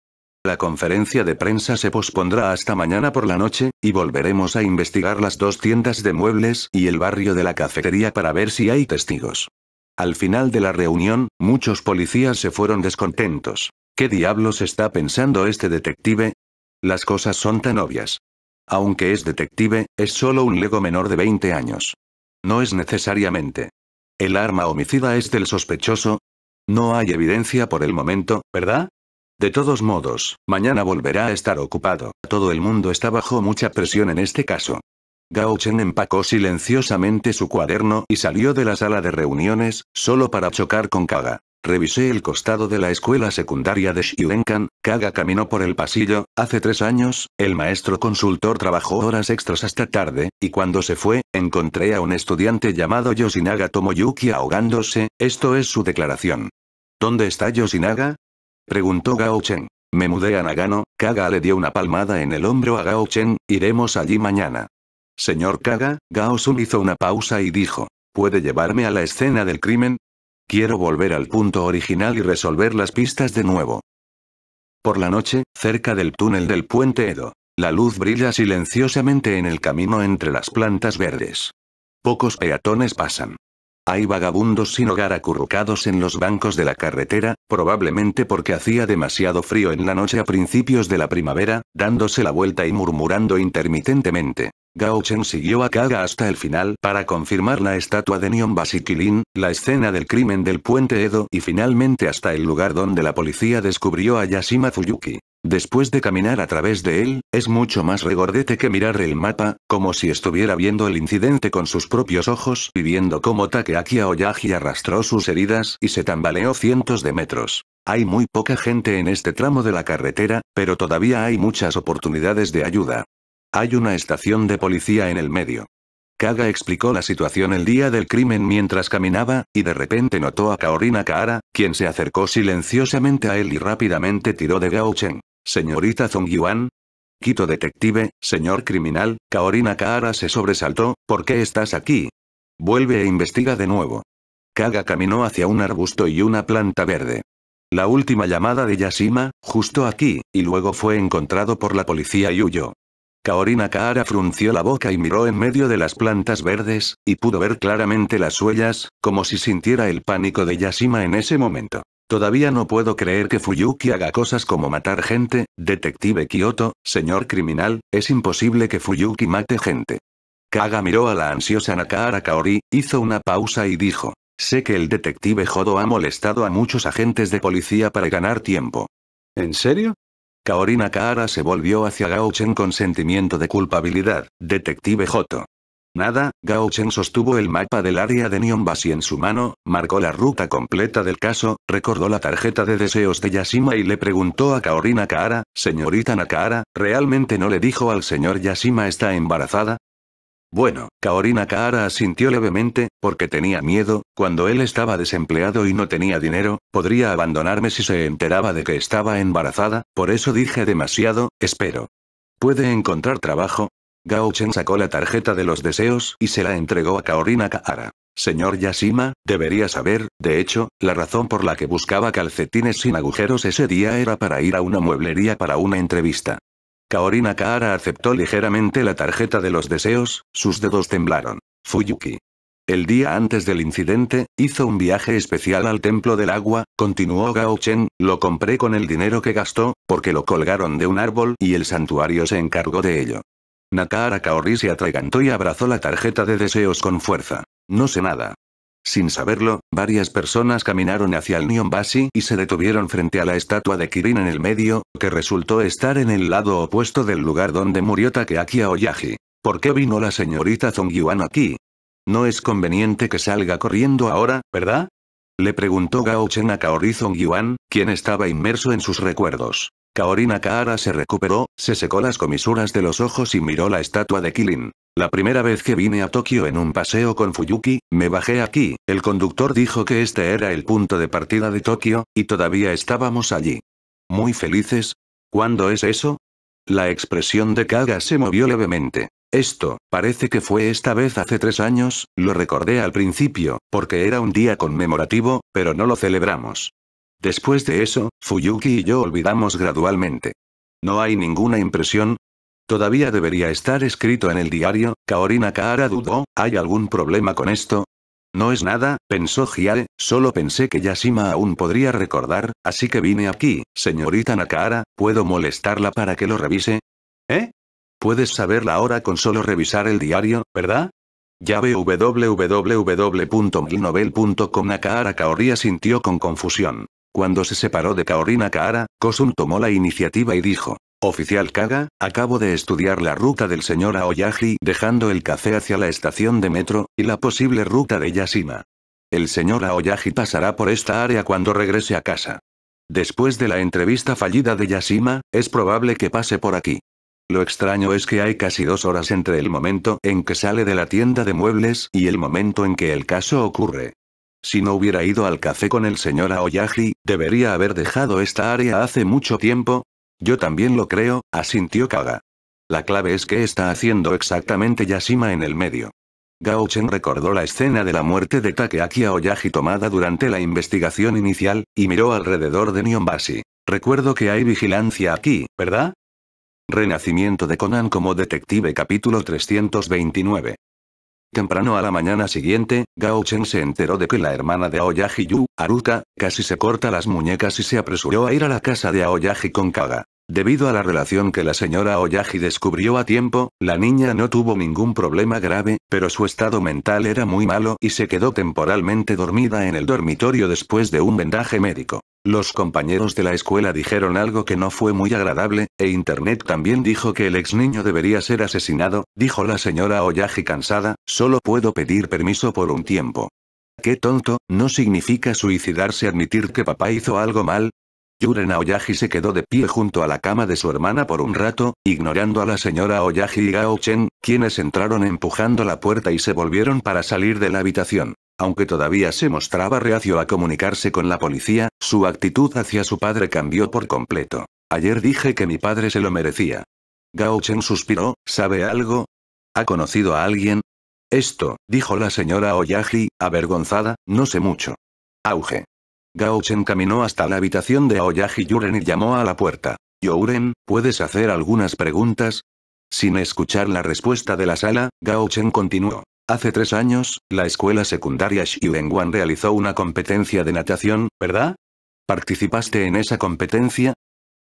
La conferencia de prensa se pospondrá hasta mañana por la noche, y volveremos a investigar las dos tiendas de muebles y el barrio de la cafetería para ver si hay testigos. Al final de la reunión, muchos policías se fueron descontentos. ¿Qué diablos está pensando este detective? Las cosas son tan obvias. Aunque es detective, es solo un lego menor de 20 años. No es necesariamente. El arma homicida es del sospechoso, no hay evidencia por el momento, ¿verdad? De todos modos, mañana volverá a estar ocupado. Todo el mundo está bajo mucha presión en este caso. Gao Chen empacó silenciosamente su cuaderno y salió de la sala de reuniones, solo para chocar con Kaga. Revisé el costado de la escuela secundaria de Shiunkan, Kaga caminó por el pasillo, hace tres años, el maestro consultor trabajó horas extras hasta tarde, y cuando se fue, encontré a un estudiante llamado Yoshinaga Tomoyuki ahogándose, esto es su declaración. ¿Dónde está Yoshinaga? Preguntó Gao Chen. Me mudé a Nagano, Kaga le dio una palmada en el hombro a Gao Chen, iremos allí mañana. Señor Kaga, Gao Sun hizo una pausa y dijo. ¿Puede llevarme a la escena del crimen? Quiero volver al punto original y resolver las pistas de nuevo. Por la noche, cerca del túnel del puente Edo, la luz brilla silenciosamente en el camino entre las plantas verdes. Pocos peatones pasan. Hay vagabundos sin hogar acurrucados en los bancos de la carretera, probablemente porque hacía demasiado frío en la noche a principios de la primavera, dándose la vuelta y murmurando intermitentemente. Gao siguió a Kaga hasta el final para confirmar la estatua de Nyon Basikilin, la escena del crimen del puente Edo y finalmente hasta el lugar donde la policía descubrió a Yashima Fuyuki. Después de caminar a través de él, es mucho más regordete que mirar el mapa, como si estuviera viendo el incidente con sus propios ojos y viendo cómo Takeaki Aoyagi arrastró sus heridas y se tambaleó cientos de metros. Hay muy poca gente en este tramo de la carretera, pero todavía hay muchas oportunidades de ayuda. Hay una estación de policía en el medio. Kaga explicó la situación el día del crimen mientras caminaba, y de repente notó a Kaorina Kaara, quien se acercó silenciosamente a él y rápidamente tiró de Gao Señorita Zong Yuan. Quito detective, señor criminal, Kaorina Kaara se sobresaltó, ¿por qué estás aquí? Vuelve e investiga de nuevo. Kaga caminó hacia un arbusto y una planta verde. La última llamada de Yashima, justo aquí, y luego fue encontrado por la policía y huyó. Kaori Kaara frunció la boca y miró en medio de las plantas verdes, y pudo ver claramente las huellas, como si sintiera el pánico de Yashima en ese momento. Todavía no puedo creer que Fuyuki haga cosas como matar gente, detective Kyoto, señor criminal, es imposible que Fuyuki mate gente. Kaga miró a la ansiosa Nakahara Kaori, hizo una pausa y dijo, sé que el detective Jodo ha molestado a muchos agentes de policía para ganar tiempo. ¿En serio? Kaorina Kaara se volvió hacia Gaochen con sentimiento de culpabilidad. Detective Joto. Nada, Gaochen sostuvo el mapa del área de Nionbashi en su mano, marcó la ruta completa del caso, recordó la tarjeta de deseos de Yashima y le preguntó a Kaorina Kaara, señorita Nakaara, ¿realmente no le dijo al señor Yashima está embarazada? Bueno, Kaorina Kahara asintió levemente, porque tenía miedo, cuando él estaba desempleado y no tenía dinero, podría abandonarme si se enteraba de que estaba embarazada, por eso dije demasiado, espero. ¿Puede encontrar trabajo? Gaochen sacó la tarjeta de los deseos y se la entregó a Kaorina Kahara. Señor Yashima, debería saber, de hecho, la razón por la que buscaba calcetines sin agujeros ese día era para ir a una mueblería para una entrevista. Kaori Nakahara aceptó ligeramente la tarjeta de los deseos, sus dedos temblaron. Fuyuki. El día antes del incidente, hizo un viaje especial al Templo del Agua, continuó Gao Chen, lo compré con el dinero que gastó, porque lo colgaron de un árbol y el santuario se encargó de ello. Nakahara Kaori se atragantó y abrazó la tarjeta de deseos con fuerza. No sé nada. Sin saberlo, varias personas caminaron hacia el Nyombasi y se detuvieron frente a la estatua de Kirin en el medio, que resultó estar en el lado opuesto del lugar donde murió Takeaki Aoyagi. ¿Por qué vino la señorita Zongyuan aquí? No es conveniente que salga corriendo ahora, ¿verdad? Le preguntó Gao Chen a Kaori Zongyuan, quien estaba inmerso en sus recuerdos. Kaori Nakahara se recuperó, se secó las comisuras de los ojos y miró la estatua de Kirin. La primera vez que vine a Tokio en un paseo con Fuyuki, me bajé aquí, el conductor dijo que este era el punto de partida de Tokio, y todavía estábamos allí. Muy felices. ¿Cuándo es eso? La expresión de Kaga se movió levemente. Esto, parece que fue esta vez hace tres años, lo recordé al principio, porque era un día conmemorativo, pero no lo celebramos. Después de eso, Fuyuki y yo olvidamos gradualmente. No hay ninguna impresión, Todavía debería estar escrito en el diario, Kaorina Kaara dudó, ¿hay algún problema con esto? No es nada, pensó Hiae, solo pensé que Yashima aún podría recordar, así que vine aquí, señorita Nakahara, ¿puedo molestarla para que lo revise? ¿Eh? Puedes saber la hora con solo revisar el diario, ¿verdad? Ya www.milnovel.com Nakahara Kaori sintió con confusión. Cuando se separó de Kaorina Kaara, Kosun tomó la iniciativa y dijo. Oficial Kaga, acabo de estudiar la ruta del señor Aoyagi dejando el café hacia la estación de metro, y la posible ruta de Yashima. El señor Aoyagi pasará por esta área cuando regrese a casa. Después de la entrevista fallida de Yashima, es probable que pase por aquí. Lo extraño es que hay casi dos horas entre el momento en que sale de la tienda de muebles y el momento en que el caso ocurre. Si no hubiera ido al café con el señor Aoyagi, debería haber dejado esta área hace mucho tiempo, yo también lo creo, asintió Kaga. La clave es que está haciendo exactamente Yashima en el medio. Gao Chen recordó la escena de la muerte de Takeaki Aoyagi tomada durante la investigación inicial, y miró alrededor de Nyombasi. Recuerdo que hay vigilancia aquí, ¿verdad? Renacimiento de Conan como detective capítulo 329. Temprano a la mañana siguiente, Gao Chen se enteró de que la hermana de Aoyagi Yu, Aruka, casi se corta las muñecas y se apresuró a ir a la casa de Aoyagi con Kaga. Debido a la relación que la señora Oyagi descubrió a tiempo, la niña no tuvo ningún problema grave, pero su estado mental era muy malo y se quedó temporalmente dormida en el dormitorio después de un vendaje médico. Los compañeros de la escuela dijeron algo que no fue muy agradable, e Internet también dijo que el ex niño debería ser asesinado, dijo la señora Oyagi cansada, solo puedo pedir permiso por un tiempo. Qué tonto, no significa suicidarse admitir que papá hizo algo mal, Yuren Aoyagi se quedó de pie junto a la cama de su hermana por un rato, ignorando a la señora Aoyagi y Gao Chen, quienes entraron empujando la puerta y se volvieron para salir de la habitación. Aunque todavía se mostraba reacio a comunicarse con la policía, su actitud hacia su padre cambió por completo. Ayer dije que mi padre se lo merecía. Gao Chen suspiró, ¿sabe algo? ¿Ha conocido a alguien? Esto, dijo la señora Oyagi, avergonzada, no sé mucho. Auge. Chen caminó hasta la habitación de Aoyagi Yuren y llamó a la puerta. Yuren, ¿puedes hacer algunas preguntas? Sin escuchar la respuesta de la sala, Gao Chen continuó. Hace tres años, la escuela secundaria Xiuenguan realizó una competencia de natación, ¿verdad? ¿Participaste en esa competencia?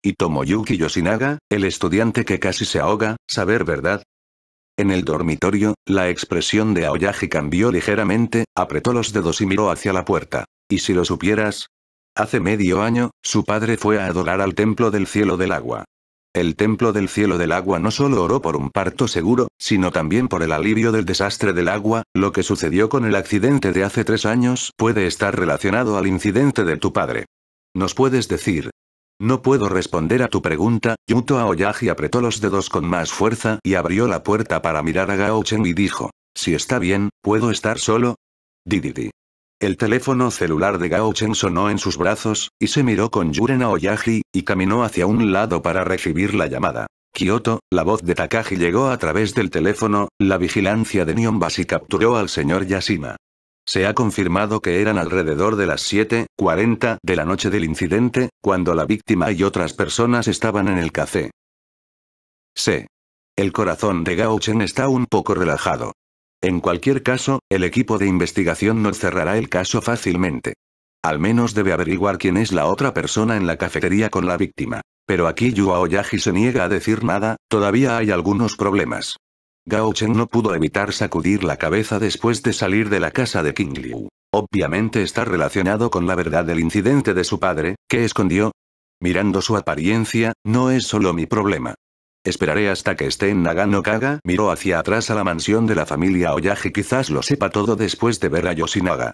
Y Tomoyuki Yoshinaga, el estudiante que casi se ahoga, saber verdad, en el dormitorio, la expresión de Aoyagi cambió ligeramente, apretó los dedos y miró hacia la puerta. Y si lo supieras, Hace medio año, su padre fue a adorar al templo del cielo del agua. El templo del cielo del agua no solo oró por un parto seguro, sino también por el alivio del desastre del agua, lo que sucedió con el accidente de hace tres años puede estar relacionado al incidente de tu padre. Nos puedes decir. No puedo responder a tu pregunta, Yuto Aoyagi apretó los dedos con más fuerza y abrió la puerta para mirar a Gao y dijo, si está bien, ¿puedo estar solo? Dididi. El teléfono celular de Gao Chen sonó en sus brazos, y se miró con Yuren Aoyagi, y caminó hacia un lado para recibir la llamada. Kyoto, la voz de Takagi llegó a través del teléfono, la vigilancia de y capturó al señor Yashima. Se ha confirmado que eran alrededor de las 7.40 de la noche del incidente, cuando la víctima y otras personas estaban en el café. C. El corazón de Gao Chen está un poco relajado. En cualquier caso, el equipo de investigación no cerrará el caso fácilmente. Al menos debe averiguar quién es la otra persona en la cafetería con la víctima. Pero aquí Yu Aoyagi se niega a decir nada, todavía hay algunos problemas. Gao Chen no pudo evitar sacudir la cabeza después de salir de la casa de King Liu. Obviamente está relacionado con la verdad del incidente de su padre, que escondió. Mirando su apariencia, no es solo mi problema. Esperaré hasta que esté en Nagano Kaga. Miró hacia atrás a la mansión de la familia Oyaji, Quizás lo sepa todo después de ver a Yoshinaga.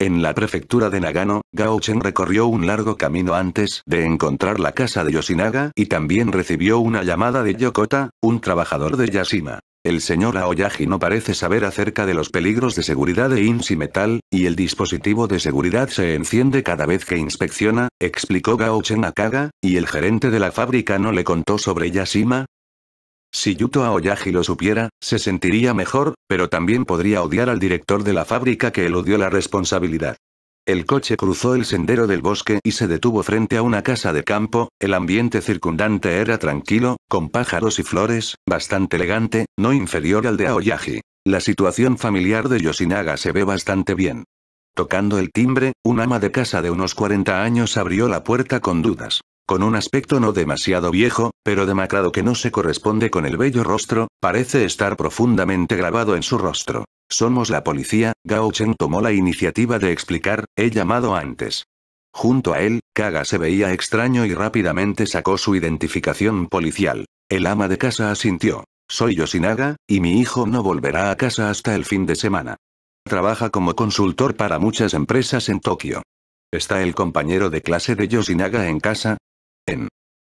En la prefectura de Nagano, Gao recorrió un largo camino antes de encontrar la casa de Yoshinaga y también recibió una llamada de Yokota, un trabajador de Yashima. El señor Aoyagi no parece saber acerca de los peligros de seguridad de INSI Metal, y el dispositivo de seguridad se enciende cada vez que inspecciona, explicó Gaochen Akaga, y el gerente de la fábrica no le contó sobre Yashima. Si Yuto Aoyagi lo supiera, se sentiría mejor, pero también podría odiar al director de la fábrica que eludió la responsabilidad. El coche cruzó el sendero del bosque y se detuvo frente a una casa de campo, el ambiente circundante era tranquilo, con pájaros y flores, bastante elegante, no inferior al de Aoyagi. La situación familiar de Yoshinaga se ve bastante bien. Tocando el timbre, un ama de casa de unos 40 años abrió la puerta con dudas. Con un aspecto no demasiado viejo, pero demacrado que no se corresponde con el bello rostro, parece estar profundamente grabado en su rostro. Somos la policía, Gao Chen tomó la iniciativa de explicar, he llamado antes. Junto a él, Kaga se veía extraño y rápidamente sacó su identificación policial. El ama de casa asintió. Soy Yoshinaga, y mi hijo no volverá a casa hasta el fin de semana. Trabaja como consultor para muchas empresas en Tokio. ¿Está el compañero de clase de Yoshinaga en casa? En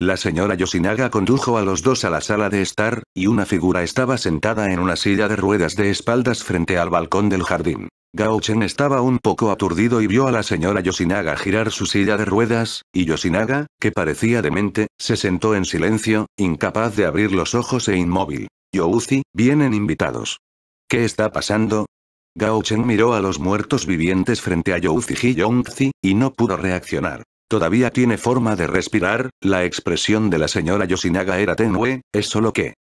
la señora Yoshinaga condujo a los dos a la sala de estar, y una figura estaba sentada en una silla de ruedas de espaldas frente al balcón del jardín. Gao estaba un poco aturdido y vio a la señora Yoshinaga girar su silla de ruedas, y Yoshinaga, que parecía demente, se sentó en silencio, incapaz de abrir los ojos e inmóvil. Youzi, vienen invitados. ¿Qué está pasando? Gao miró a los muertos vivientes frente a Youzi Yongzi, y no pudo reaccionar. Todavía tiene forma de respirar, la expresión de la señora Yoshinaga era tenue, es solo que...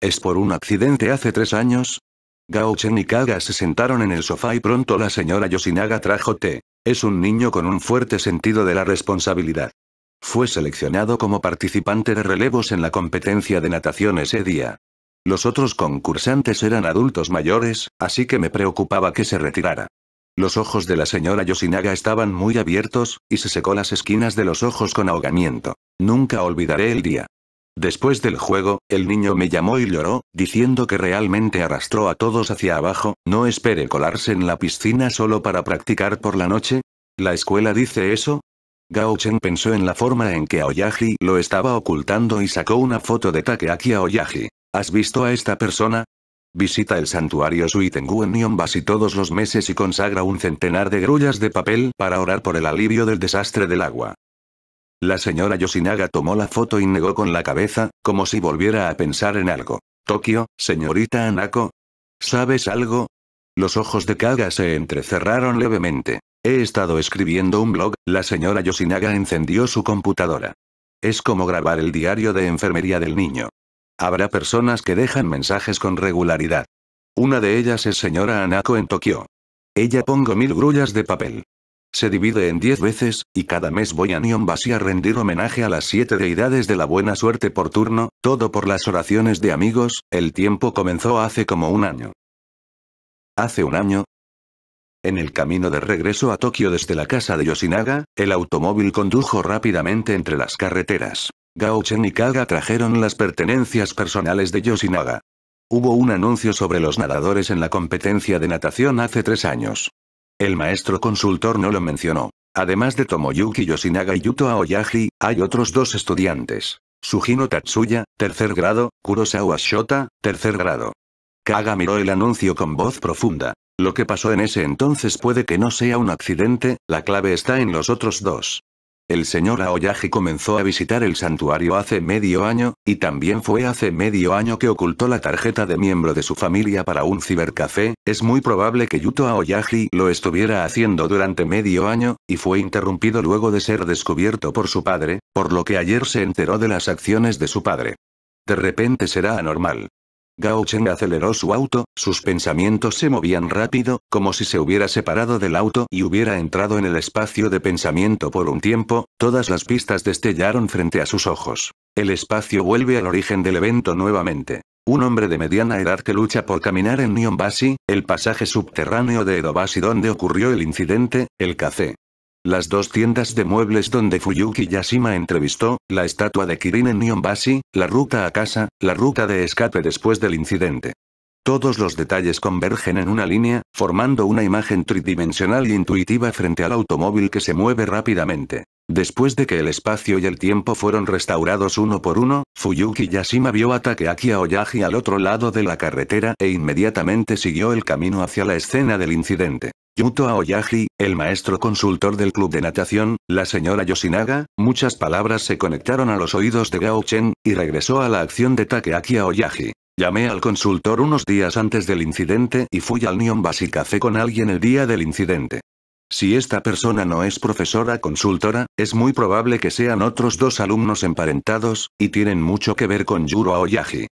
¿Es por un accidente hace tres años? Chen y Kaga se sentaron en el sofá y pronto la señora Yoshinaga trajo té. Es un niño con un fuerte sentido de la responsabilidad. Fue seleccionado como participante de relevos en la competencia de natación ese día. Los otros concursantes eran adultos mayores, así que me preocupaba que se retirara. Los ojos de la señora Yoshinaga estaban muy abiertos, y se secó las esquinas de los ojos con ahogamiento. Nunca olvidaré el día. Después del juego, el niño me llamó y lloró, diciendo que realmente arrastró a todos hacia abajo, no espere colarse en la piscina solo para practicar por la noche. ¿La escuela dice eso? Gao Chen pensó en la forma en que Aoyagi lo estaba ocultando y sacó una foto de Takeaki Aoyagi. ¿Has visto a esta persona? Visita el santuario Suitengu en todos los meses y consagra un centenar de grullas de papel para orar por el alivio del desastre del agua. La señora Yoshinaga tomó la foto y negó con la cabeza, como si volviera a pensar en algo. Tokio, señorita Anako. ¿Sabes algo? Los ojos de Kaga se entrecerraron levemente. He estado escribiendo un blog, la señora Yoshinaga encendió su computadora. Es como grabar el diario de enfermería del niño. Habrá personas que dejan mensajes con regularidad. Una de ellas es señora Anako en Tokio. Ella pongo mil grullas de papel. Se divide en diez veces, y cada mes voy a Nihonbashi a rendir homenaje a las siete deidades de la buena suerte por turno, todo por las oraciones de amigos, el tiempo comenzó hace como un año. Hace un año, en el camino de regreso a Tokio desde la casa de Yoshinaga, el automóvil condujo rápidamente entre las carreteras. Gaochen y Kaga trajeron las pertenencias personales de Yoshinaga. Hubo un anuncio sobre los nadadores en la competencia de natación hace tres años. El maestro consultor no lo mencionó. Además de Tomoyuki Yoshinaga y Yuto Aoyagi, hay otros dos estudiantes. Sugino Tatsuya, tercer grado, Kurosawa Shota, tercer grado. Kaga miró el anuncio con voz profunda. Lo que pasó en ese entonces puede que no sea un accidente, la clave está en los otros dos. El señor Aoyagi comenzó a visitar el santuario hace medio año, y también fue hace medio año que ocultó la tarjeta de miembro de su familia para un cibercafé, es muy probable que Yuto Aoyagi lo estuviera haciendo durante medio año, y fue interrumpido luego de ser descubierto por su padre, por lo que ayer se enteró de las acciones de su padre. De repente será anormal. Gao Cheng aceleró su auto, sus pensamientos se movían rápido, como si se hubiera separado del auto y hubiera entrado en el espacio de pensamiento por un tiempo, todas las pistas destellaron frente a sus ojos. El espacio vuelve al origen del evento nuevamente. Un hombre de mediana edad que lucha por caminar en Nyombasi, el pasaje subterráneo de edobasi donde ocurrió el incidente, el café. Las dos tiendas de muebles donde Fuyuki Yashima entrevistó, la estatua de Kirin en Nihonbashi, la ruta a casa, la ruta de escape después del incidente. Todos los detalles convergen en una línea, formando una imagen tridimensional e intuitiva frente al automóvil que se mueve rápidamente. Después de que el espacio y el tiempo fueron restaurados uno por uno, Fuyuki Yashima vio a Takeaki Aoyagi al otro lado de la carretera e inmediatamente siguió el camino hacia la escena del incidente. Yuto Aoyagi, el maestro consultor del club de natación, la señora Yoshinaga, muchas palabras se conectaron a los oídos de Gao Chen, y regresó a la acción de Takeaki Aoyagi. Llamé al consultor unos días antes del incidente y fui al Neon Basic Café con alguien el día del incidente. Si esta persona no es profesora consultora, es muy probable que sean otros dos alumnos emparentados, y tienen mucho que ver con Yuro Aoyagi.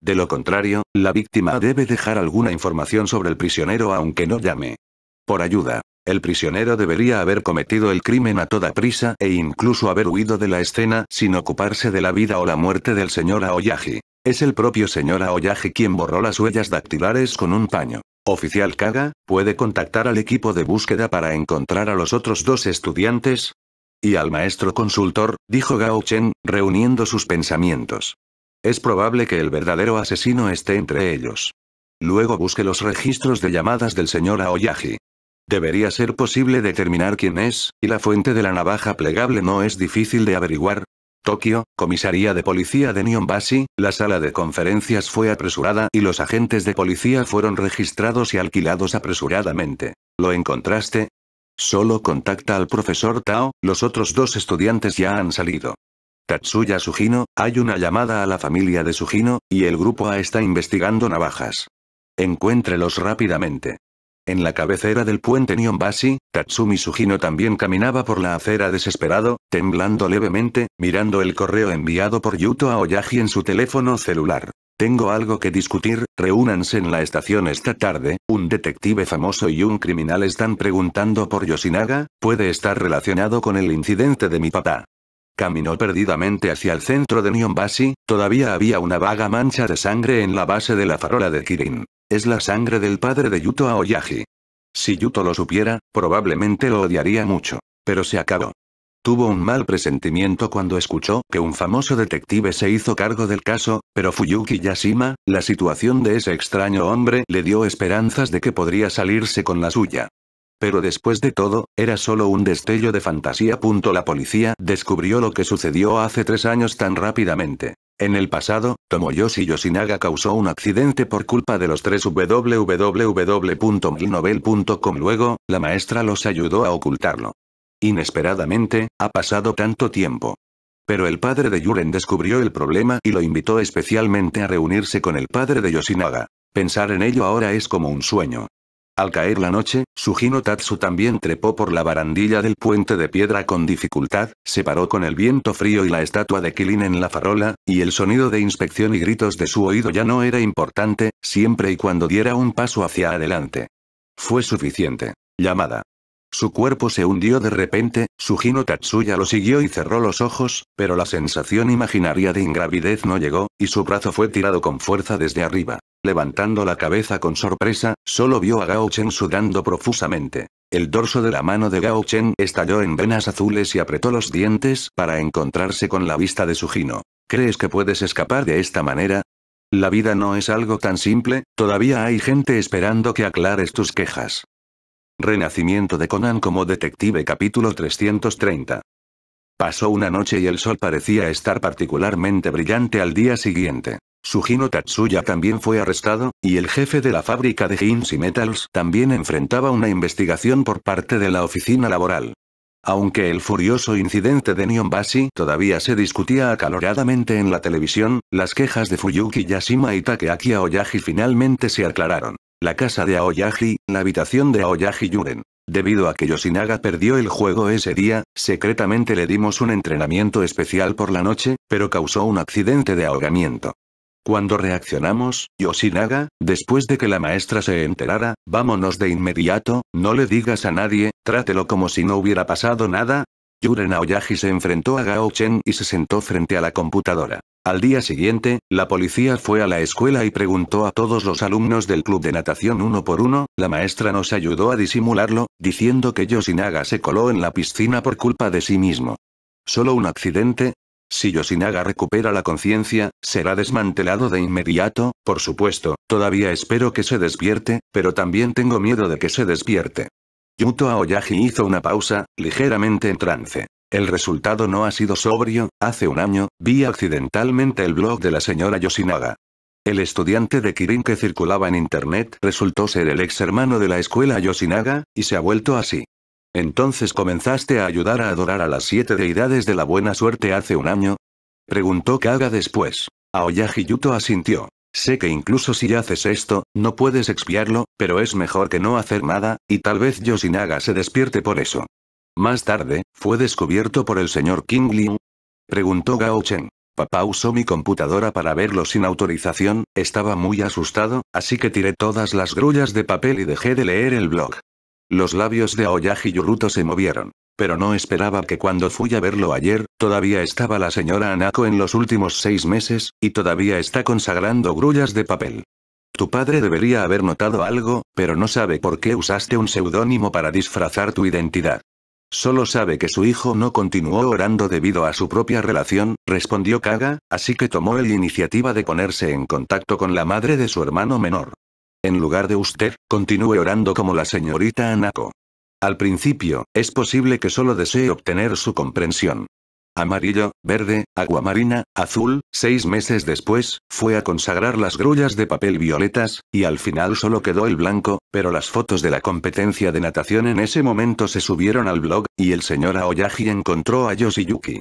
De lo contrario, la víctima debe dejar alguna información sobre el prisionero aunque no llame por ayuda. El prisionero debería haber cometido el crimen a toda prisa e incluso haber huido de la escena sin ocuparse de la vida o la muerte del señor Aoyagi. Es el propio señor Aoyagi quien borró las huellas dactilares con un paño. Oficial Kaga, ¿puede contactar al equipo de búsqueda para encontrar a los otros dos estudiantes? Y al maestro consultor, dijo Gao Chen, reuniendo sus pensamientos. Es probable que el verdadero asesino esté entre ellos. Luego busque los registros de llamadas del señor Aoyagi. Debería ser posible determinar quién es, y la fuente de la navaja plegable no es difícil de averiguar. Tokio, comisaría de policía de Nionbashi, la sala de conferencias fue apresurada y los agentes de policía fueron registrados y alquilados apresuradamente. ¿Lo encontraste? Solo contacta al profesor Tao, los otros dos estudiantes ya han salido. Tatsuya Sugino, hay una llamada a la familia de Sugino, y el grupo A está investigando navajas. Encuéntrelos rápidamente. En la cabecera del puente Nionbashi, Tatsumi Sugino también caminaba por la acera desesperado, temblando levemente, mirando el correo enviado por Yuto a Oyagi en su teléfono celular. Tengo algo que discutir, reúnanse en la estación esta tarde, un detective famoso y un criminal están preguntando por Yoshinaga, puede estar relacionado con el incidente de mi papá. Caminó perdidamente hacia el centro de Nionbashi, todavía había una vaga mancha de sangre en la base de la farola de Kirin es la sangre del padre de Yuto Aoyagi. Si Yuto lo supiera, probablemente lo odiaría mucho. Pero se acabó. Tuvo un mal presentimiento cuando escuchó que un famoso detective se hizo cargo del caso, pero Fuyuki Yashima, la situación de ese extraño hombre le dio esperanzas de que podría salirse con la suya. Pero después de todo, era solo un destello de fantasía. La policía descubrió lo que sucedió hace tres años tan rápidamente. En el pasado, Tomoyoshi Yoshinaga causó un accidente por culpa de los tres www.milnovel.com. Luego, la maestra los ayudó a ocultarlo. Inesperadamente, ha pasado tanto tiempo. Pero el padre de Yuren descubrió el problema y lo invitó especialmente a reunirse con el padre de Yoshinaga. Pensar en ello ahora es como un sueño. Al caer la noche, Sugino Tatsu también trepó por la barandilla del puente de piedra con dificultad, se paró con el viento frío y la estatua de Kilin en la farola, y el sonido de inspección y gritos de su oído ya no era importante, siempre y cuando diera un paso hacia adelante. Fue suficiente. Llamada. Su cuerpo se hundió de repente, Sugino Tatsuya lo siguió y cerró los ojos, pero la sensación imaginaria de ingravidez no llegó, y su brazo fue tirado con fuerza desde arriba. Levantando la cabeza con sorpresa, solo vio a Gao Chen sudando profusamente. El dorso de la mano de Gao Chen estalló en venas azules y apretó los dientes para encontrarse con la vista de Sugino. ¿Crees que puedes escapar de esta manera? La vida no es algo tan simple, todavía hay gente esperando que aclares tus quejas. Renacimiento de Conan como detective capítulo 330. Pasó una noche y el sol parecía estar particularmente brillante al día siguiente. Sujino Tatsuya también fue arrestado, y el jefe de la fábrica de jeans y metals también enfrentaba una investigación por parte de la oficina laboral. Aunque el furioso incidente de Nionbashi todavía se discutía acaloradamente en la televisión, las quejas de Fuyuki Yashima y Takeaki Aoyagi finalmente se aclararon. La casa de Aoyagi, la habitación de Aoyagi Yuren. Debido a que Yoshinaga perdió el juego ese día, secretamente le dimos un entrenamiento especial por la noche, pero causó un accidente de ahogamiento. Cuando reaccionamos, Yoshinaga, después de que la maestra se enterara, vámonos de inmediato, no le digas a nadie, trátelo como si no hubiera pasado nada. Yuren Aoyagi se enfrentó a Gao Chen y se sentó frente a la computadora. Al día siguiente, la policía fue a la escuela y preguntó a todos los alumnos del club de natación uno por uno, la maestra nos ayudó a disimularlo, diciendo que Yoshinaga se coló en la piscina por culpa de sí mismo. ¿Solo un accidente? Si Yoshinaga recupera la conciencia, será desmantelado de inmediato, por supuesto, todavía espero que se despierte, pero también tengo miedo de que se despierte. Yuto Aoyagi hizo una pausa, ligeramente en trance. El resultado no ha sido sobrio, hace un año, vi accidentalmente el blog de la señora Yoshinaga. El estudiante de Kirin que circulaba en internet resultó ser el ex hermano de la escuela Yoshinaga, y se ha vuelto así. Entonces comenzaste a ayudar a adorar a las siete deidades de la buena suerte hace un año. Preguntó Kaga después. Aoyagi Yuto asintió. Sé que incluso si haces esto, no puedes expiarlo, pero es mejor que no hacer nada, y tal vez Yoshinaga se despierte por eso. Más tarde, fue descubierto por el señor King Liu. Preguntó Gao Cheng. Papá usó mi computadora para verlo sin autorización, estaba muy asustado, así que tiré todas las grullas de papel y dejé de leer el blog. Los labios de Aoyagi Yuruto se movieron. Pero no esperaba que cuando fui a verlo ayer, todavía estaba la señora Anako en los últimos seis meses, y todavía está consagrando grullas de papel. Tu padre debería haber notado algo, pero no sabe por qué usaste un seudónimo para disfrazar tu identidad. Solo sabe que su hijo no continuó orando debido a su propia relación, respondió Kaga, así que tomó la iniciativa de ponerse en contacto con la madre de su hermano menor. En lugar de usted, continúe orando como la señorita Anako. Al principio, es posible que solo desee obtener su comprensión amarillo, verde, aguamarina, azul, seis meses después, fue a consagrar las grullas de papel violetas, y al final solo quedó el blanco, pero las fotos de la competencia de natación en ese momento se subieron al blog, y el señor Aoyagi encontró a Yoshiyuki.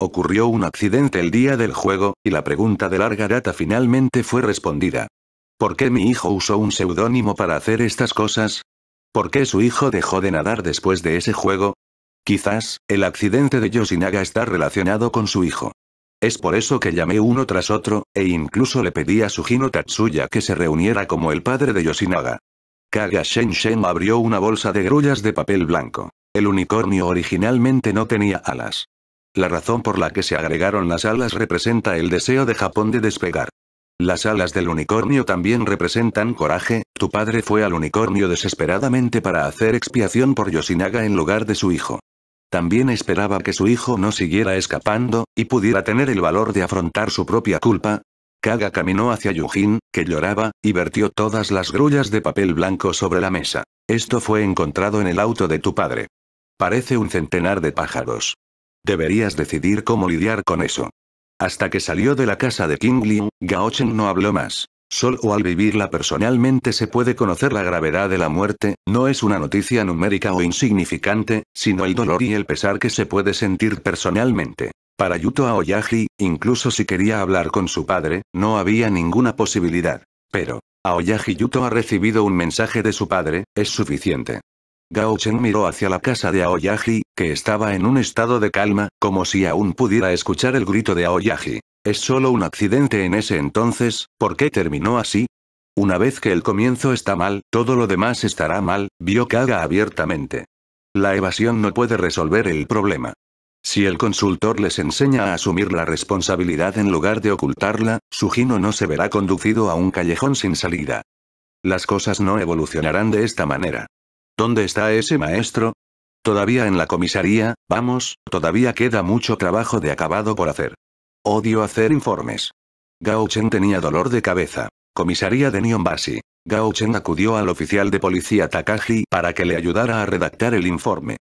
Ocurrió un accidente el día del juego, y la pregunta de larga data finalmente fue respondida. ¿Por qué mi hijo usó un seudónimo para hacer estas cosas? ¿Por qué su hijo dejó de nadar después de ese juego? Quizás, el accidente de Yoshinaga está relacionado con su hijo. Es por eso que llamé uno tras otro, e incluso le pedí a Sugino Tatsuya que se reuniera como el padre de Yoshinaga. Kaga Shenshen abrió una bolsa de grullas de papel blanco. El unicornio originalmente no tenía alas. La razón por la que se agregaron las alas representa el deseo de Japón de despegar. Las alas del unicornio también representan coraje, tu padre fue al unicornio desesperadamente para hacer expiación por Yoshinaga en lugar de su hijo. También esperaba que su hijo no siguiera escapando, y pudiera tener el valor de afrontar su propia culpa. Kaga caminó hacia Yujin, que lloraba, y vertió todas las grullas de papel blanco sobre la mesa. Esto fue encontrado en el auto de tu padre. Parece un centenar de pájaros. Deberías decidir cómo lidiar con eso. Hasta que salió de la casa de King Liu, Gaochen no habló más o al vivirla personalmente se puede conocer la gravedad de la muerte, no es una noticia numérica o insignificante, sino el dolor y el pesar que se puede sentir personalmente. Para Yuto Aoyagi, incluso si quería hablar con su padre, no había ninguna posibilidad. Pero, Aoyagi Yuto ha recibido un mensaje de su padre, es suficiente. Gao Chen miró hacia la casa de Aoyagi, que estaba en un estado de calma, como si aún pudiera escuchar el grito de Aoyagi. Es solo un accidente en ese entonces, ¿por qué terminó así? Una vez que el comienzo está mal, todo lo demás estará mal, vio Kaga abiertamente. La evasión no puede resolver el problema. Si el consultor les enseña a asumir la responsabilidad en lugar de ocultarla, su gino no se verá conducido a un callejón sin salida. Las cosas no evolucionarán de esta manera. ¿Dónde está ese maestro? Todavía en la comisaría, vamos, todavía queda mucho trabajo de acabado por hacer. Odio hacer informes. Gao Chen tenía dolor de cabeza. Comisaría de Nionbashi. Gao Chen acudió al oficial de policía Takagi para que le ayudara a redactar el informe.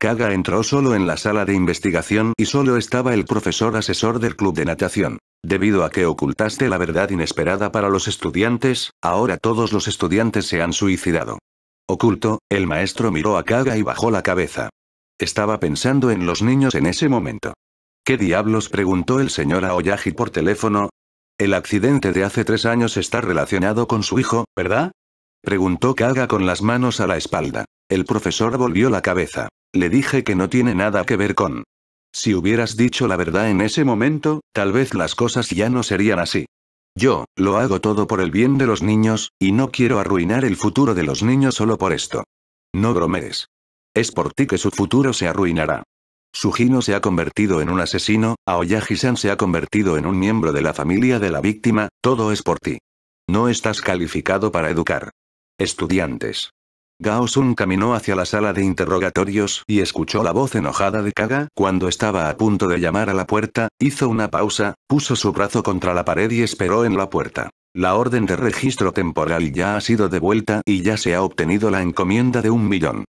Kaga entró solo en la sala de investigación y solo estaba el profesor asesor del club de natación. Debido a que ocultaste la verdad inesperada para los estudiantes, ahora todos los estudiantes se han suicidado. Oculto, el maestro miró a Kaga y bajó la cabeza. Estaba pensando en los niños en ese momento. ¿Qué diablos? preguntó el señor Aoyagi por teléfono. El accidente de hace tres años está relacionado con su hijo, ¿verdad? Preguntó Kaga con las manos a la espalda. El profesor volvió la cabeza. Le dije que no tiene nada que ver con... Si hubieras dicho la verdad en ese momento, tal vez las cosas ya no serían así. Yo, lo hago todo por el bien de los niños, y no quiero arruinar el futuro de los niños solo por esto. No bromees. Es por ti que su futuro se arruinará. Sugino se ha convertido en un asesino, aoyaji san se ha convertido en un miembro de la familia de la víctima, todo es por ti. No estás calificado para educar. Estudiantes. Gao-sun caminó hacia la sala de interrogatorios y escuchó la voz enojada de Kaga cuando estaba a punto de llamar a la puerta, hizo una pausa, puso su brazo contra la pared y esperó en la puerta. La orden de registro temporal ya ha sido devuelta y ya se ha obtenido la encomienda de un millón.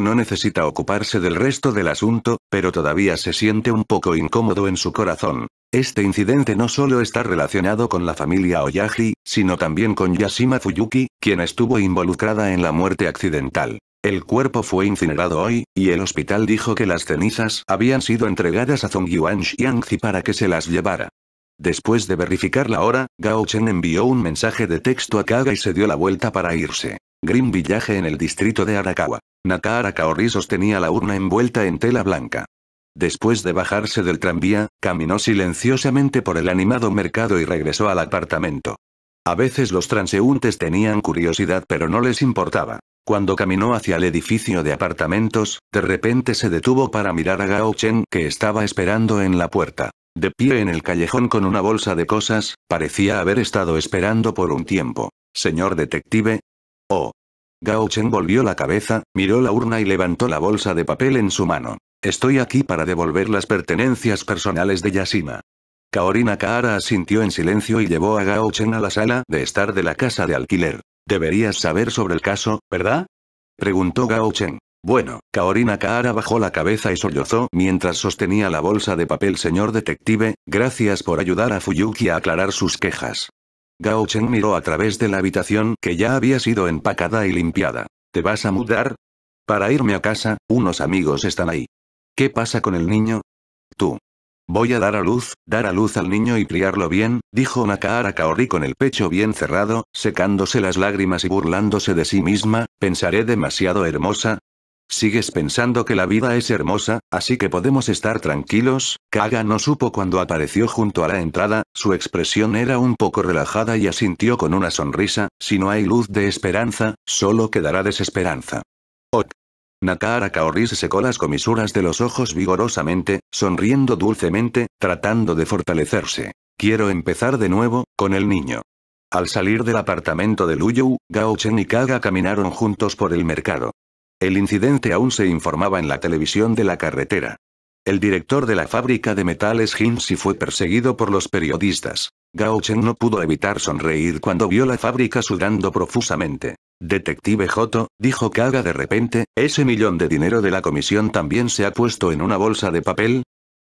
No necesita ocuparse del resto del asunto, pero todavía se siente un poco incómodo en su corazón. Este incidente no solo está relacionado con la familia Oyagi, sino también con Yashima Fuyuki, quien estuvo involucrada en la muerte accidental. El cuerpo fue incinerado hoy, y el hospital dijo que las cenizas habían sido entregadas a Zongyuan Xiangzi para que se las llevara. Después de verificar la hora, Gao Chen envió un mensaje de texto a Kaga y se dio la vuelta para irse. Green Village en el distrito de Arakawa. Naka Kaori sostenía la urna envuelta en tela blanca. Después de bajarse del tranvía, caminó silenciosamente por el animado mercado y regresó al apartamento. A veces los transeúntes tenían curiosidad pero no les importaba. Cuando caminó hacia el edificio de apartamentos, de repente se detuvo para mirar a Gao Chen que estaba esperando en la puerta. De pie en el callejón con una bolsa de cosas, parecía haber estado esperando por un tiempo. Señor detective. Oh. Gao Chen volvió la cabeza, miró la urna y levantó la bolsa de papel en su mano. Estoy aquí para devolver las pertenencias personales de Yashima. Kaorina Kaara asintió en silencio y llevó a Gao Chen a la sala de estar de la casa de alquiler. Deberías saber sobre el caso, ¿verdad? Preguntó Gao Chen. Bueno, Kaorina Kaara bajó la cabeza y sollozó mientras sostenía la bolsa de papel. Señor detective, gracias por ayudar a Fuyuki a aclarar sus quejas. Gao Chen miró a través de la habitación que ya había sido empacada y limpiada. ¿Te vas a mudar? Para irme a casa, unos amigos están ahí. ¿Qué pasa con el niño? Tú. Voy a dar a luz, dar a luz al niño y criarlo bien, dijo Nakaara Kaori con el pecho bien cerrado, secándose las lágrimas y burlándose de sí misma, pensaré demasiado hermosa, Sigues pensando que la vida es hermosa, así que podemos estar tranquilos. Kaga no supo cuando apareció junto a la entrada, su expresión era un poco relajada y asintió con una sonrisa, si no hay luz de esperanza, solo quedará desesperanza. Ok. Nakara Kaori se secó las comisuras de los ojos vigorosamente, sonriendo dulcemente, tratando de fortalecerse. Quiero empezar de nuevo, con el niño. Al salir del apartamento de Luyu, Gao Chen y Kaga caminaron juntos por el mercado. El incidente aún se informaba en la televisión de la carretera. El director de la fábrica de metales Hinsi fue perseguido por los periodistas. Gao Chen no pudo evitar sonreír cuando vio la fábrica sudando profusamente. Detective Joto, dijo Kaga de repente, ese millón de dinero de la comisión también se ha puesto en una bolsa de papel.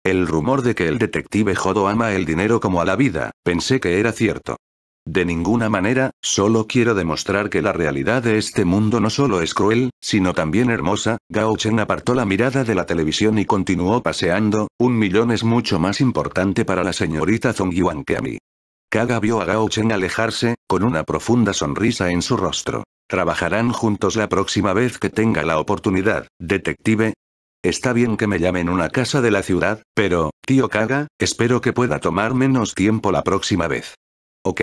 El rumor de que el detective Jodo ama el dinero como a la vida, pensé que era cierto. De ninguna manera, solo quiero demostrar que la realidad de este mundo no solo es cruel, sino también hermosa. Gao Chen apartó la mirada de la televisión y continuó paseando, un millón es mucho más importante para la señorita Zong que a mí. Kaga vio a Gao Chen alejarse, con una profunda sonrisa en su rostro. Trabajarán juntos la próxima vez que tenga la oportunidad, detective, Está bien que me llamen una casa de la ciudad, pero, tío Kaga, espero que pueda tomar menos tiempo la próxima vez. Ok.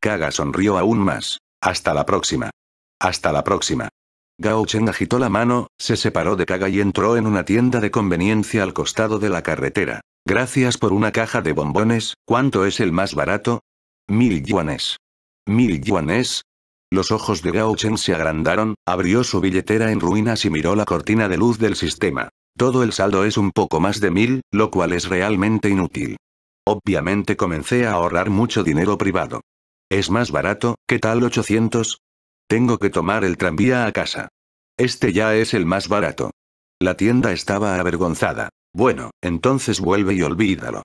Kaga sonrió aún más. Hasta la próxima. Hasta la próxima. Gao Chen agitó la mano, se separó de Kaga y entró en una tienda de conveniencia al costado de la carretera. Gracias por una caja de bombones, ¿cuánto es el más barato? Mil yuanes. Mil yuanes, los ojos de Gao Chen se agrandaron, abrió su billetera en ruinas y miró la cortina de luz del sistema. Todo el saldo es un poco más de mil, lo cual es realmente inútil. Obviamente comencé a ahorrar mucho dinero privado. Es más barato, ¿qué tal 800? Tengo que tomar el tranvía a casa. Este ya es el más barato. La tienda estaba avergonzada. Bueno, entonces vuelve y olvídalo.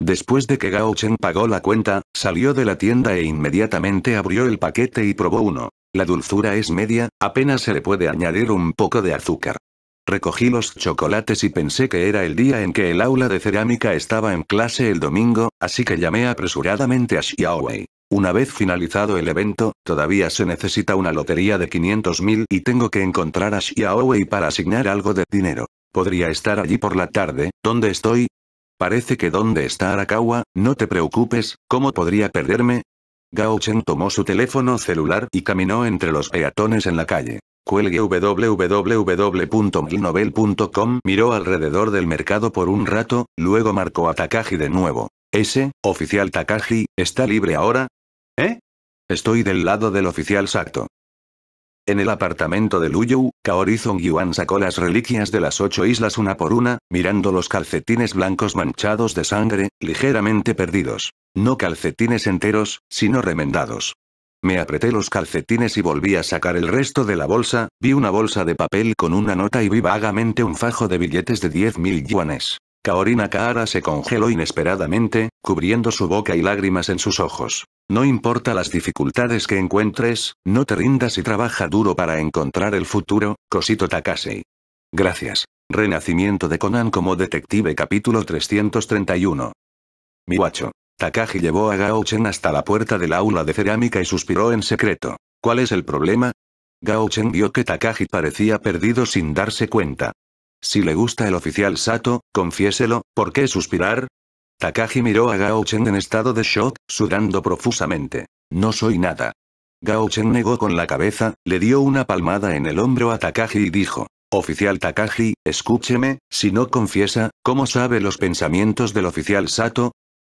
Después de que Gao Chen pagó la cuenta, salió de la tienda e inmediatamente abrió el paquete y probó uno. La dulzura es media, apenas se le puede añadir un poco de azúcar. Recogí los chocolates y pensé que era el día en que el aula de cerámica estaba en clase el domingo, así que llamé apresuradamente a Xiaowei. Una vez finalizado el evento, todavía se necesita una lotería de 500.000 y tengo que encontrar a Xiaowei para asignar algo de dinero. Podría estar allí por la tarde, ¿dónde estoy? Parece que dónde está Arakawa, no te preocupes, ¿cómo podría perderme? Gao Chen tomó su teléfono celular y caminó entre los peatones en la calle. Cuelgue www.milnovel.com miró alrededor del mercado por un rato, luego marcó a Takagi de nuevo. Ese, oficial Takagi, está libre ahora, ¿Eh? Estoy del lado del oficial Sacto. En el apartamento de Luyu, Kaorizong Yuan sacó las reliquias de las ocho islas una por una, mirando los calcetines blancos manchados de sangre, ligeramente perdidos. No calcetines enteros, sino remendados. Me apreté los calcetines y volví a sacar el resto de la bolsa, vi una bolsa de papel con una nota y vi vagamente un fajo de billetes de 10.000 yuanes. Kaorina Kaara se congeló inesperadamente, cubriendo su boca y lágrimas en sus ojos. No importa las dificultades que encuentres, no te rindas y trabaja duro para encontrar el futuro, Cosito Takasei. Gracias. Renacimiento de Conan como detective capítulo 331. guacho. Takagi llevó a Gao Chen hasta la puerta del aula de cerámica y suspiró en secreto. ¿Cuál es el problema? Gao Chen vio que Takagi parecía perdido sin darse cuenta. Si le gusta el oficial Sato, confiéselo, ¿por qué suspirar? Takagi miró a Gao en estado de shock, sudando profusamente. No soy nada. Gao negó con la cabeza, le dio una palmada en el hombro a Takagi y dijo. Oficial Takagi, escúcheme, si no confiesa, ¿cómo sabe los pensamientos del oficial Sato?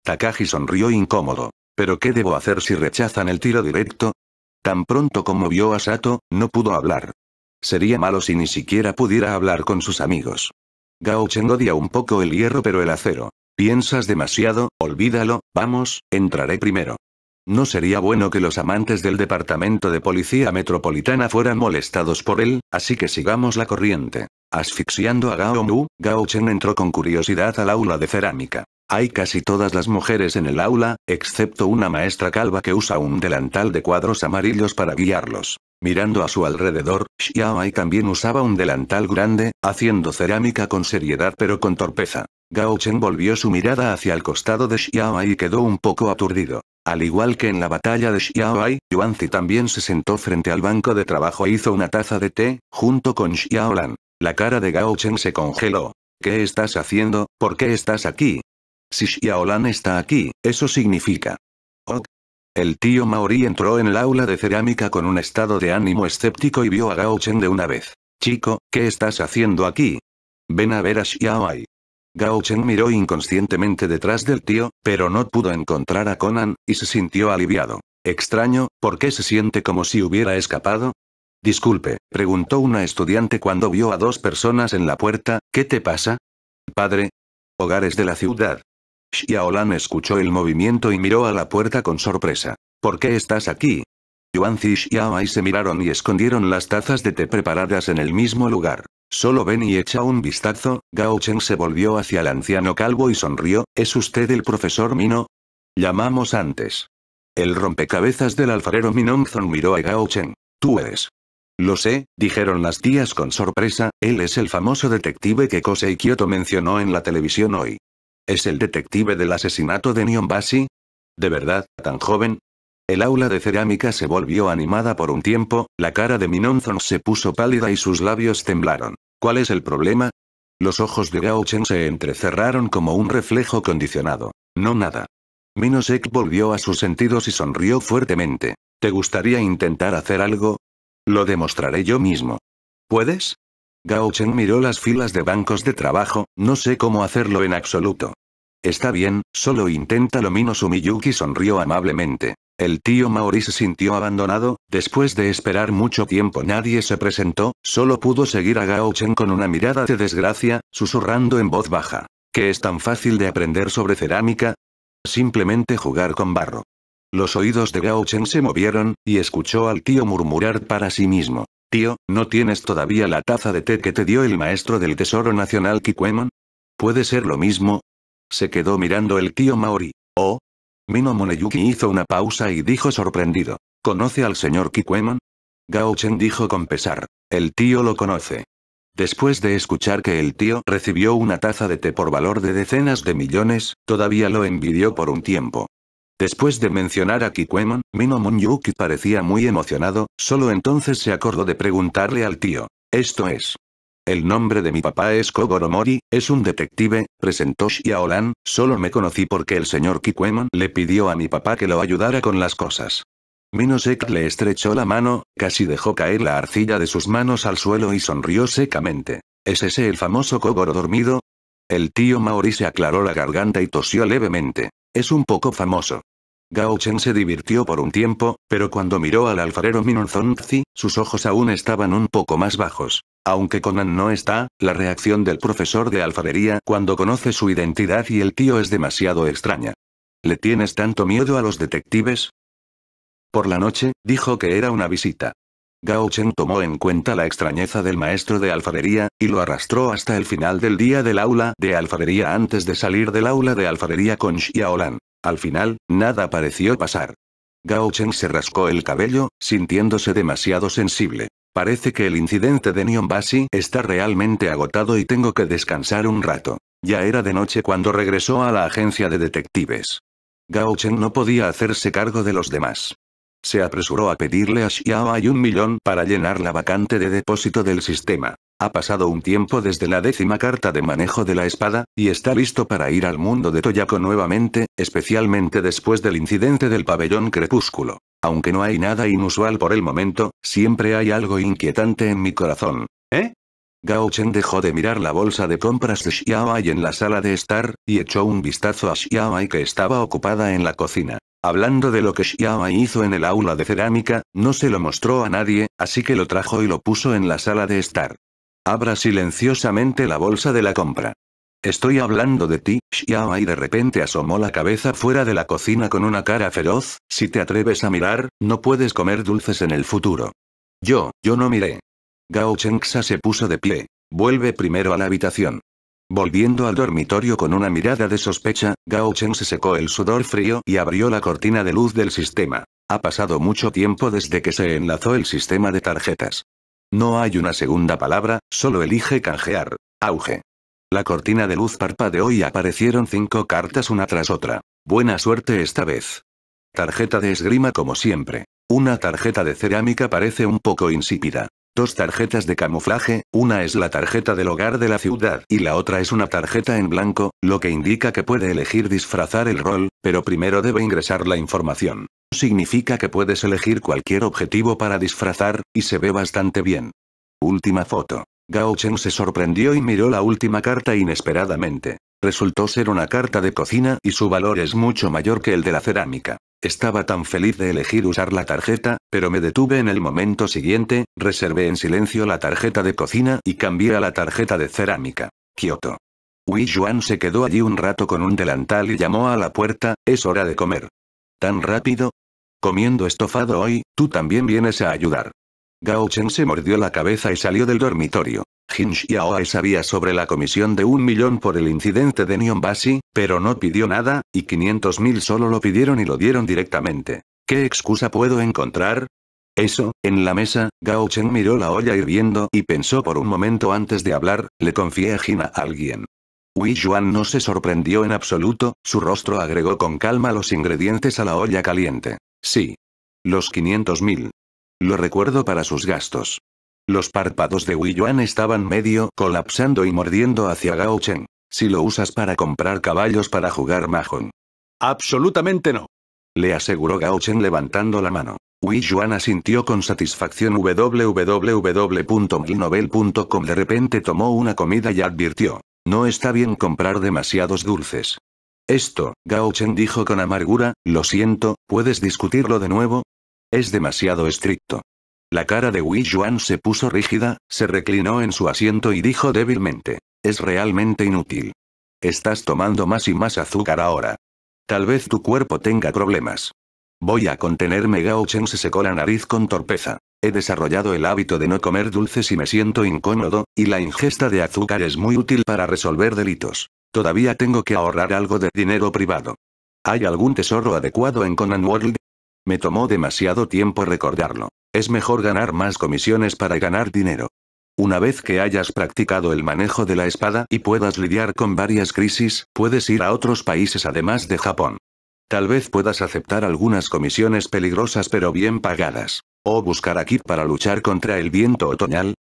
Takagi sonrió incómodo. ¿Pero qué debo hacer si rechazan el tiro directo? Tan pronto como vio a Sato, no pudo hablar. Sería malo si ni siquiera pudiera hablar con sus amigos. Gao Cheng odia un poco el hierro pero el acero. Piensas demasiado, olvídalo, vamos, entraré primero. No sería bueno que los amantes del Departamento de Policía Metropolitana fueran molestados por él, así que sigamos la corriente. Asfixiando a Gao Mu, Gao Chen entró con curiosidad al aula de cerámica. Hay casi todas las mujeres en el aula, excepto una maestra calva que usa un delantal de cuadros amarillos para guiarlos. Mirando a su alrededor, Ai también usaba un delantal grande, haciendo cerámica con seriedad pero con torpeza. Gao Chen volvió su mirada hacia el costado de Ai y quedó un poco aturdido. Al igual que en la batalla de Ai, Yuanzi también se sentó frente al banco de trabajo e hizo una taza de té, junto con Xiaolan. La cara de Gao Chen se congeló. ¿Qué estás haciendo? ¿Por qué estás aquí? Si Xiaolan está aquí, eso significa. ¿Ok? El tío Maori entró en el aula de cerámica con un estado de ánimo escéptico y vio a Gao Chen de una vez. Chico, ¿qué estás haciendo aquí? Ven a ver a Xiaoai. Gao Chen miró inconscientemente detrás del tío, pero no pudo encontrar a Conan, y se sintió aliviado. Extraño, ¿por qué se siente como si hubiera escapado? Disculpe, preguntó una estudiante cuando vio a dos personas en la puerta, ¿qué te pasa? Padre. Hogares de la ciudad. Xiaolan escuchó el movimiento y miró a la puerta con sorpresa. ¿Por qué estás aquí? Yuan y se miraron y escondieron las tazas de té preparadas en el mismo lugar. Solo ven y echa un vistazo, Gao se volvió hacia el anciano calvo y sonrió, ¿es usted el profesor Mino? Llamamos antes. El rompecabezas del alfarero Minongzon miró a Gao Tú eres. Lo sé, dijeron las tías con sorpresa, él es el famoso detective que Kosei Kyoto mencionó en la televisión hoy. ¿Es el detective del asesinato de Neon ¿De verdad, tan joven? El aula de cerámica se volvió animada por un tiempo, la cara de Minonzon se puso pálida y sus labios temblaron. ¿Cuál es el problema? Los ojos de Gao Chen se entrecerraron como un reflejo condicionado. No nada. Minosek volvió a sus sentidos y sonrió fuertemente. ¿Te gustaría intentar hacer algo? Lo demostraré yo mismo. ¿Puedes? Gao Chen miró las filas de bancos de trabajo, no sé cómo hacerlo en absoluto. Está bien, solo intenta lo Mino Sumiyuki sonrió amablemente. El tío Maori se sintió abandonado, después de esperar mucho tiempo nadie se presentó, solo pudo seguir a Gao Chen con una mirada de desgracia, susurrando en voz baja. ¿Qué es tan fácil de aprender sobre cerámica? Simplemente jugar con barro. Los oídos de Gao Chen se movieron, y escuchó al tío murmurar para sí mismo. Tío, ¿no tienes todavía la taza de té que te dio el maestro del Tesoro Nacional Kikuemon? ¿Puede ser lo mismo? Se quedó mirando el tío Maori. ¿Oh? Mino Moneyuki hizo una pausa y dijo sorprendido. ¿Conoce al señor Kikuemon? Gao Chen dijo con pesar. El tío lo conoce. Después de escuchar que el tío recibió una taza de té por valor de decenas de millones, todavía lo envidió por un tiempo. Después de mencionar a Kikuemon, Mino Monyuki parecía muy emocionado, solo entonces se acordó de preguntarle al tío. Esto es. El nombre de mi papá es Kogoro Mori, es un detective, presentó Shiaolan, solo me conocí porque el señor Kikuemon le pidió a mi papá que lo ayudara con las cosas. Minosek le estrechó la mano, casi dejó caer la arcilla de sus manos al suelo y sonrió secamente. ¿Es ese el famoso Kogoro dormido? El tío Maori se aclaró la garganta y tosió levemente. Es un poco famoso. Gao Chen se divirtió por un tiempo, pero cuando miró al alfarero Minonzongzi, sus ojos aún estaban un poco más bajos. Aunque Conan no está, la reacción del profesor de alfarería cuando conoce su identidad y el tío es demasiado extraña. ¿Le tienes tanto miedo a los detectives? Por la noche, dijo que era una visita. Gao Chen tomó en cuenta la extrañeza del maestro de alfarería, y lo arrastró hasta el final del día del aula de alfarería antes de salir del aula de alfarería con Xiaolan. Al final, nada pareció pasar. Gao Chen se rascó el cabello, sintiéndose demasiado sensible. Parece que el incidente de Nionbasi está realmente agotado y tengo que descansar un rato. Ya era de noche cuando regresó a la agencia de detectives. Gao Chen no podía hacerse cargo de los demás se apresuró a pedirle a Xiaoai un millón para llenar la vacante de depósito del sistema. Ha pasado un tiempo desde la décima carta de manejo de la espada, y está listo para ir al mundo de Toyako nuevamente, especialmente después del incidente del pabellón crepúsculo. Aunque no hay nada inusual por el momento, siempre hay algo inquietante en mi corazón. ¿Eh? Gao Chen dejó de mirar la bolsa de compras de Xiaoai en la sala de estar, y echó un vistazo a Xiaoai que estaba ocupada en la cocina. Hablando de lo que Xiaomai hizo en el aula de cerámica, no se lo mostró a nadie, así que lo trajo y lo puso en la sala de estar. Abra silenciosamente la bolsa de la compra. Estoy hablando de ti, y de repente asomó la cabeza fuera de la cocina con una cara feroz, si te atreves a mirar, no puedes comer dulces en el futuro. Yo, yo no miré. Gao Chengsa se puso de pie. Vuelve primero a la habitación. Volviendo al dormitorio con una mirada de sospecha, Gao Chen se secó el sudor frío y abrió la cortina de luz del sistema. Ha pasado mucho tiempo desde que se enlazó el sistema de tarjetas. No hay una segunda palabra, solo elige canjear. Auge. La cortina de luz parpadeó y aparecieron cinco cartas una tras otra. Buena suerte esta vez. Tarjeta de esgrima como siempre. Una tarjeta de cerámica parece un poco insípida. Dos tarjetas de camuflaje, una es la tarjeta del hogar de la ciudad y la otra es una tarjeta en blanco, lo que indica que puede elegir disfrazar el rol, pero primero debe ingresar la información. Significa que puedes elegir cualquier objetivo para disfrazar, y se ve bastante bien. Última foto. Gao Chen se sorprendió y miró la última carta inesperadamente. Resultó ser una carta de cocina y su valor es mucho mayor que el de la cerámica. Estaba tan feliz de elegir usar la tarjeta, pero me detuve en el momento siguiente, reservé en silencio la tarjeta de cocina y cambié a la tarjeta de cerámica. Kioto. Wei Yuan se quedó allí un rato con un delantal y llamó a la puerta, es hora de comer. ¿Tan rápido? Comiendo estofado hoy, tú también vienes a ayudar. Gao Chen se mordió la cabeza y salió del dormitorio. Jin Xiaoai sabía sobre la comisión de un millón por el incidente de Nionbasi, pero no pidió nada, y 500.000 solo lo pidieron y lo dieron directamente. ¿Qué excusa puedo encontrar? Eso, en la mesa, Gao Chen miró la olla hirviendo y pensó por un momento antes de hablar, le confié a Jin a alguien. Wei Yuan no se sorprendió en absoluto, su rostro agregó con calma los ingredientes a la olla caliente. Sí. Los 500.000. Lo recuerdo para sus gastos. Los párpados de Wu Yuan estaban medio colapsando y mordiendo hacia Gao Chen. Si lo usas para comprar caballos para jugar mahjong. Absolutamente no. Le aseguró Gao Chen levantando la mano. Wu Yuan asintió con satisfacción www.milnovel.com De repente tomó una comida y advirtió. No está bien comprar demasiados dulces. Esto, Gao Chen dijo con amargura, lo siento, ¿puedes discutirlo de nuevo? Es demasiado estricto. La cara de Wei Yuan se puso rígida, se reclinó en su asiento y dijo débilmente. Es realmente inútil. Estás tomando más y más azúcar ahora. Tal vez tu cuerpo tenga problemas. Voy a contenerme. Gao Chen se secó la nariz con torpeza. He desarrollado el hábito de no comer dulces y me siento incómodo, y la ingesta de azúcar es muy útil para resolver delitos. Todavía tengo que ahorrar algo de dinero privado. ¿Hay algún tesoro adecuado en Conan World? Me tomó demasiado tiempo recordarlo. Es mejor ganar más comisiones para ganar dinero. Una vez que hayas practicado el manejo de la espada y puedas lidiar con varias crisis, puedes ir a otros países además de Japón. Tal vez puedas aceptar algunas comisiones peligrosas pero bien pagadas. O buscar aquí para luchar contra el viento otoñal,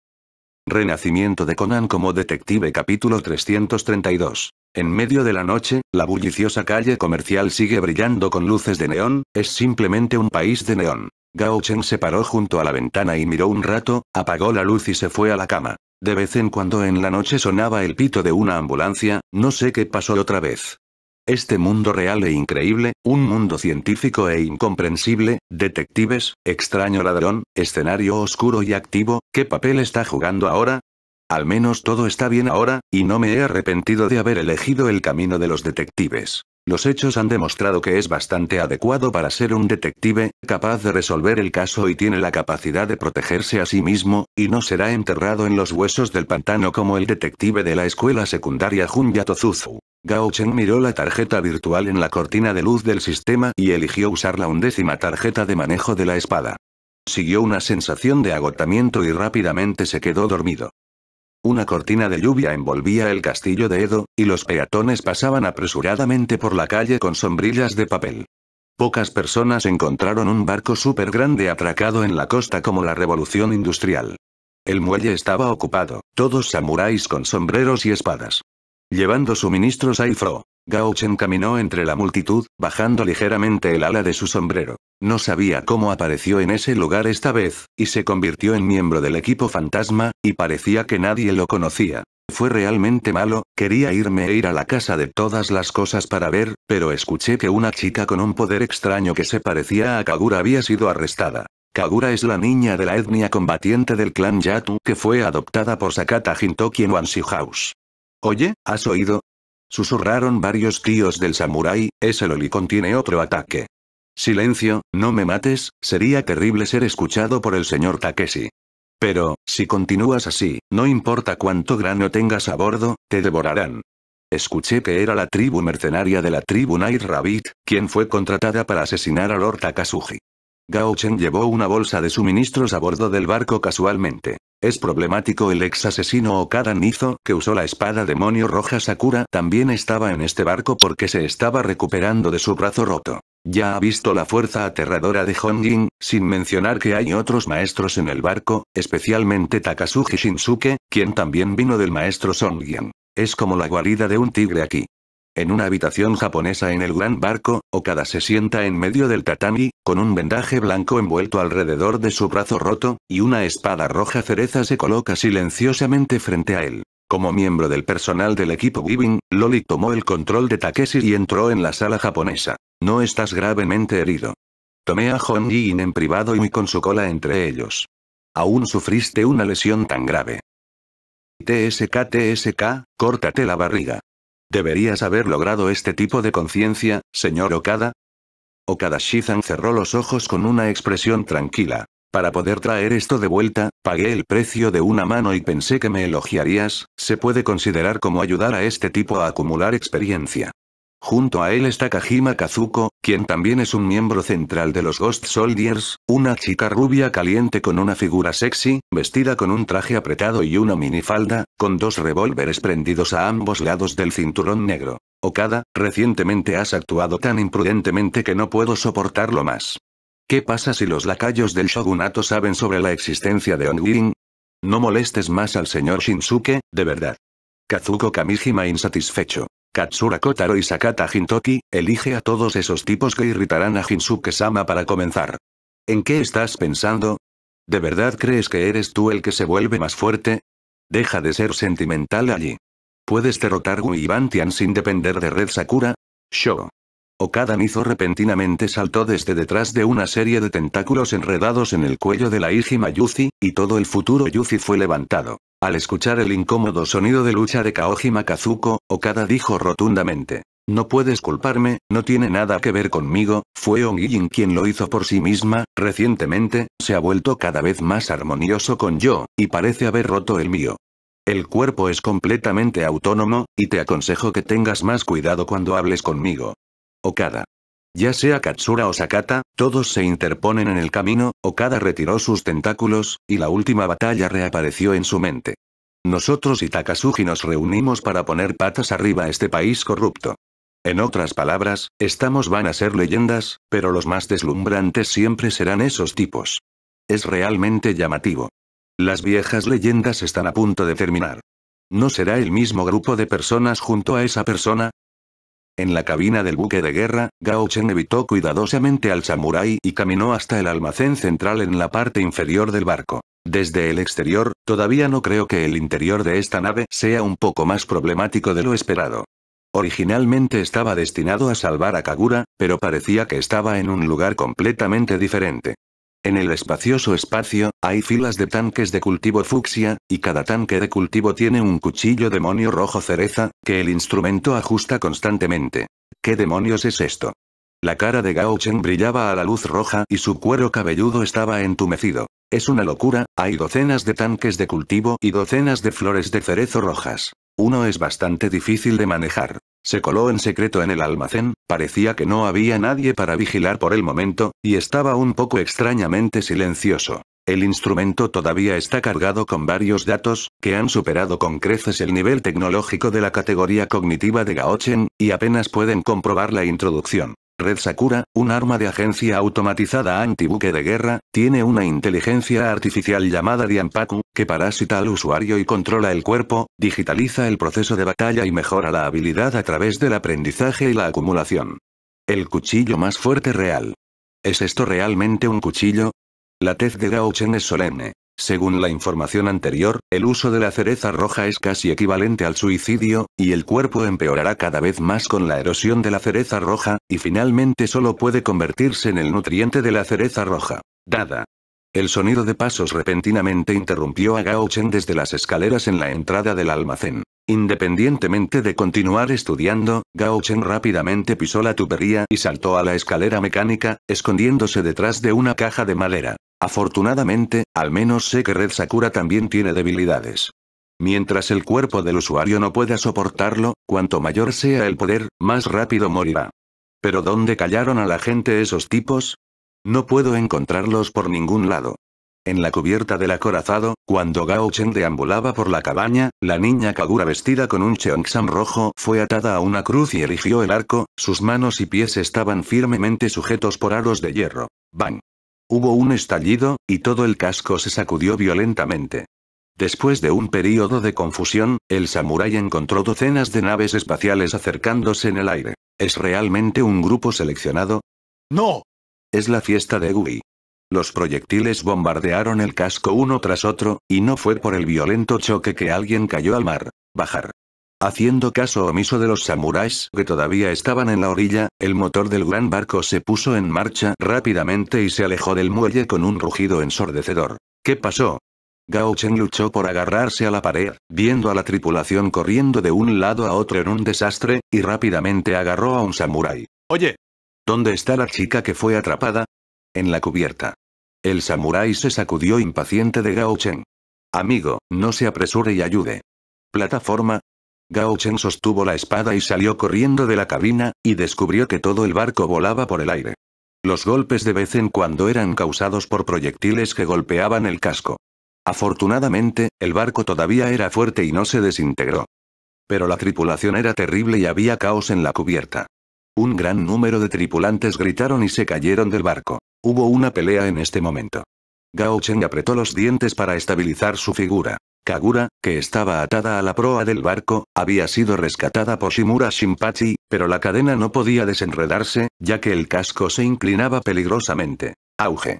Renacimiento de Conan como detective capítulo 332. En medio de la noche, la bulliciosa calle comercial sigue brillando con luces de neón, es simplemente un país de neón. Gao Chen se paró junto a la ventana y miró un rato, apagó la luz y se fue a la cama. De vez en cuando en la noche sonaba el pito de una ambulancia, no sé qué pasó otra vez. Este mundo real e increíble, un mundo científico e incomprensible, detectives, extraño ladrón, escenario oscuro y activo, ¿qué papel está jugando ahora? Al menos todo está bien ahora, y no me he arrepentido de haber elegido el camino de los detectives. Los hechos han demostrado que es bastante adecuado para ser un detective, capaz de resolver el caso y tiene la capacidad de protegerse a sí mismo, y no será enterrado en los huesos del pantano como el detective de la escuela secundaria Junya Tozuzu. Gao miró la tarjeta virtual en la cortina de luz del sistema y eligió usar la undécima tarjeta de manejo de la espada. Siguió una sensación de agotamiento y rápidamente se quedó dormido. Una cortina de lluvia envolvía el castillo de Edo, y los peatones pasaban apresuradamente por la calle con sombrillas de papel. Pocas personas encontraron un barco súper grande atracado en la costa como la Revolución Industrial. El muelle estaba ocupado, todos samuráis con sombreros y espadas. Llevando suministros a Ifro. Gao caminó entre la multitud, bajando ligeramente el ala de su sombrero. No sabía cómo apareció en ese lugar esta vez, y se convirtió en miembro del equipo fantasma, y parecía que nadie lo conocía. Fue realmente malo, quería irme e ir a la casa de todas las cosas para ver, pero escuché que una chica con un poder extraño que se parecía a Kagura había sido arrestada. Kagura es la niña de la etnia combatiente del clan Yatu que fue adoptada por Sakata Hintoki en Wanshi House. Oye, ¿has oído? Susurraron varios tíos del samurái, ese loli tiene otro ataque. Silencio, no me mates, sería terrible ser escuchado por el señor Takeshi. Pero, si continúas así, no importa cuánto grano tengas a bordo, te devorarán. Escuché que era la tribu mercenaria de la tribu Night Rabbit, quien fue contratada para asesinar a Lord Takasugi. Gao Chen llevó una bolsa de suministros a bordo del barco casualmente. Es problemático el ex asesino Okada Nizo, que usó la espada demonio roja Sakura, también estaba en este barco porque se estaba recuperando de su brazo roto. Ya ha visto la fuerza aterradora de Honjin, sin mencionar que hay otros maestros en el barco, especialmente Takasugi Shinsuke, quien también vino del maestro Songyan. Es como la guarida de un tigre aquí en una habitación japonesa en el gran barco, Okada se sienta en medio del tatami, con un vendaje blanco envuelto alrededor de su brazo roto, y una espada roja cereza se coloca silenciosamente frente a él. Como miembro del personal del equipo Weaving, Loli tomó el control de Takeshi y entró en la sala japonesa. No estás gravemente herido. Tomé a Hong en privado y con su cola entre ellos. Aún sufriste una lesión tan grave. TSK TSK, córtate la barriga. Deberías haber logrado este tipo de conciencia, señor Okada. Okada Shizan cerró los ojos con una expresión tranquila. Para poder traer esto de vuelta, pagué el precio de una mano y pensé que me elogiarías, se puede considerar como ayudar a este tipo a acumular experiencia. Junto a él está Kajima Kazuko, quien también es un miembro central de los Ghost Soldiers, una chica rubia caliente con una figura sexy, vestida con un traje apretado y una minifalda, con dos revólveres prendidos a ambos lados del cinturón negro. Okada, recientemente has actuado tan imprudentemente que no puedo soportarlo más. ¿Qué pasa si los lacayos del shogunato saben sobre la existencia de Onguin? No molestes más al señor Shinsuke, de verdad. Kazuko Kamijima insatisfecho. Katsura Kotaro y Sakata Hintoki, elige a todos esos tipos que irritarán a Jinsuke-sama para comenzar. ¿En qué estás pensando? ¿De verdad crees que eres tú el que se vuelve más fuerte? Deja de ser sentimental allí. ¿Puedes derrotar y Bantian sin depender de Red Sakura? Show. Okada Nizo repentinamente saltó desde detrás de una serie de tentáculos enredados en el cuello de la Iji Yuzi, y todo el futuro Yuzi fue levantado. Al escuchar el incómodo sonido de lucha de Kaohima Kazuko, Okada dijo rotundamente. No puedes culparme, no tiene nada que ver conmigo, fue Ongiyin quien lo hizo por sí misma, recientemente, se ha vuelto cada vez más armonioso con yo, y parece haber roto el mío. El cuerpo es completamente autónomo, y te aconsejo que tengas más cuidado cuando hables conmigo. Okada. Ya sea Katsura o Sakata, todos se interponen en el camino, Okada retiró sus tentáculos, y la última batalla reapareció en su mente. Nosotros y Takasugi nos reunimos para poner patas arriba a este país corrupto. En otras palabras, estamos van a ser leyendas, pero los más deslumbrantes siempre serán esos tipos. Es realmente llamativo. Las viejas leyendas están a punto de terminar. ¿No será el mismo grupo de personas junto a esa persona? En la cabina del buque de guerra, Gao Chen evitó cuidadosamente al samurái y caminó hasta el almacén central en la parte inferior del barco. Desde el exterior, todavía no creo que el interior de esta nave sea un poco más problemático de lo esperado. Originalmente estaba destinado a salvar a Kagura, pero parecía que estaba en un lugar completamente diferente. En el espacioso espacio, hay filas de tanques de cultivo fucsia, y cada tanque de cultivo tiene un cuchillo demonio rojo cereza, que el instrumento ajusta constantemente. ¿Qué demonios es esto? La cara de Gao Chen brillaba a la luz roja y su cuero cabelludo estaba entumecido. Es una locura, hay docenas de tanques de cultivo y docenas de flores de cerezo rojas. Uno es bastante difícil de manejar. Se coló en secreto en el almacén, parecía que no había nadie para vigilar por el momento, y estaba un poco extrañamente silencioso. El instrumento todavía está cargado con varios datos, que han superado con creces el nivel tecnológico de la categoría cognitiva de Gaochen, y apenas pueden comprobar la introducción. Red Sakura, un arma de agencia automatizada antibuque de guerra, tiene una inteligencia artificial llamada Dianpaku, que parasita al usuario y controla el cuerpo, digitaliza el proceso de batalla y mejora la habilidad a través del aprendizaje y la acumulación. El cuchillo más fuerte real. ¿Es esto realmente un cuchillo? La tez de Gao es solemne. Según la información anterior, el uso de la cereza roja es casi equivalente al suicidio, y el cuerpo empeorará cada vez más con la erosión de la cereza roja, y finalmente solo puede convertirse en el nutriente de la cereza roja. Dada. El sonido de pasos repentinamente interrumpió a Gao Chen desde las escaleras en la entrada del almacén. Independientemente de continuar estudiando, Gao Chen rápidamente pisó la tubería y saltó a la escalera mecánica, escondiéndose detrás de una caja de madera. Afortunadamente, al menos sé que Red Sakura también tiene debilidades. Mientras el cuerpo del usuario no pueda soportarlo, cuanto mayor sea el poder, más rápido morirá. Pero ¿dónde callaron a la gente esos tipos? No puedo encontrarlos por ningún lado. En la cubierta del acorazado, cuando Gao Chen deambulaba por la cabaña, la niña Kagura vestida con un cheongsam rojo fue atada a una cruz y erigió el arco, sus manos y pies estaban firmemente sujetos por aros de hierro. Bang. Hubo un estallido, y todo el casco se sacudió violentamente. Después de un período de confusión, el samurái encontró docenas de naves espaciales acercándose en el aire. ¿Es realmente un grupo seleccionado? ¡No! Es la fiesta de Gui. Los proyectiles bombardearon el casco uno tras otro, y no fue por el violento choque que alguien cayó al mar. Bajar. Haciendo caso omiso de los samuráis que todavía estaban en la orilla, el motor del gran barco se puso en marcha rápidamente y se alejó del muelle con un rugido ensordecedor. ¿Qué pasó? Gao Chen luchó por agarrarse a la pared, viendo a la tripulación corriendo de un lado a otro en un desastre, y rápidamente agarró a un samurái. Oye. ¿Dónde está la chica que fue atrapada? En la cubierta. El samurái se sacudió impaciente de Gao Chen. Amigo, no se apresure y ayude. Plataforma, Gao Chen sostuvo la espada y salió corriendo de la cabina, y descubrió que todo el barco volaba por el aire. Los golpes de vez en cuando eran causados por proyectiles que golpeaban el casco. Afortunadamente, el barco todavía era fuerte y no se desintegró. Pero la tripulación era terrible y había caos en la cubierta. Un gran número de tripulantes gritaron y se cayeron del barco. Hubo una pelea en este momento. Gao Chen apretó los dientes para estabilizar su figura. Kagura, que estaba atada a la proa del barco, había sido rescatada por Shimura Shinpachi, pero la cadena no podía desenredarse, ya que el casco se inclinaba peligrosamente. Auge.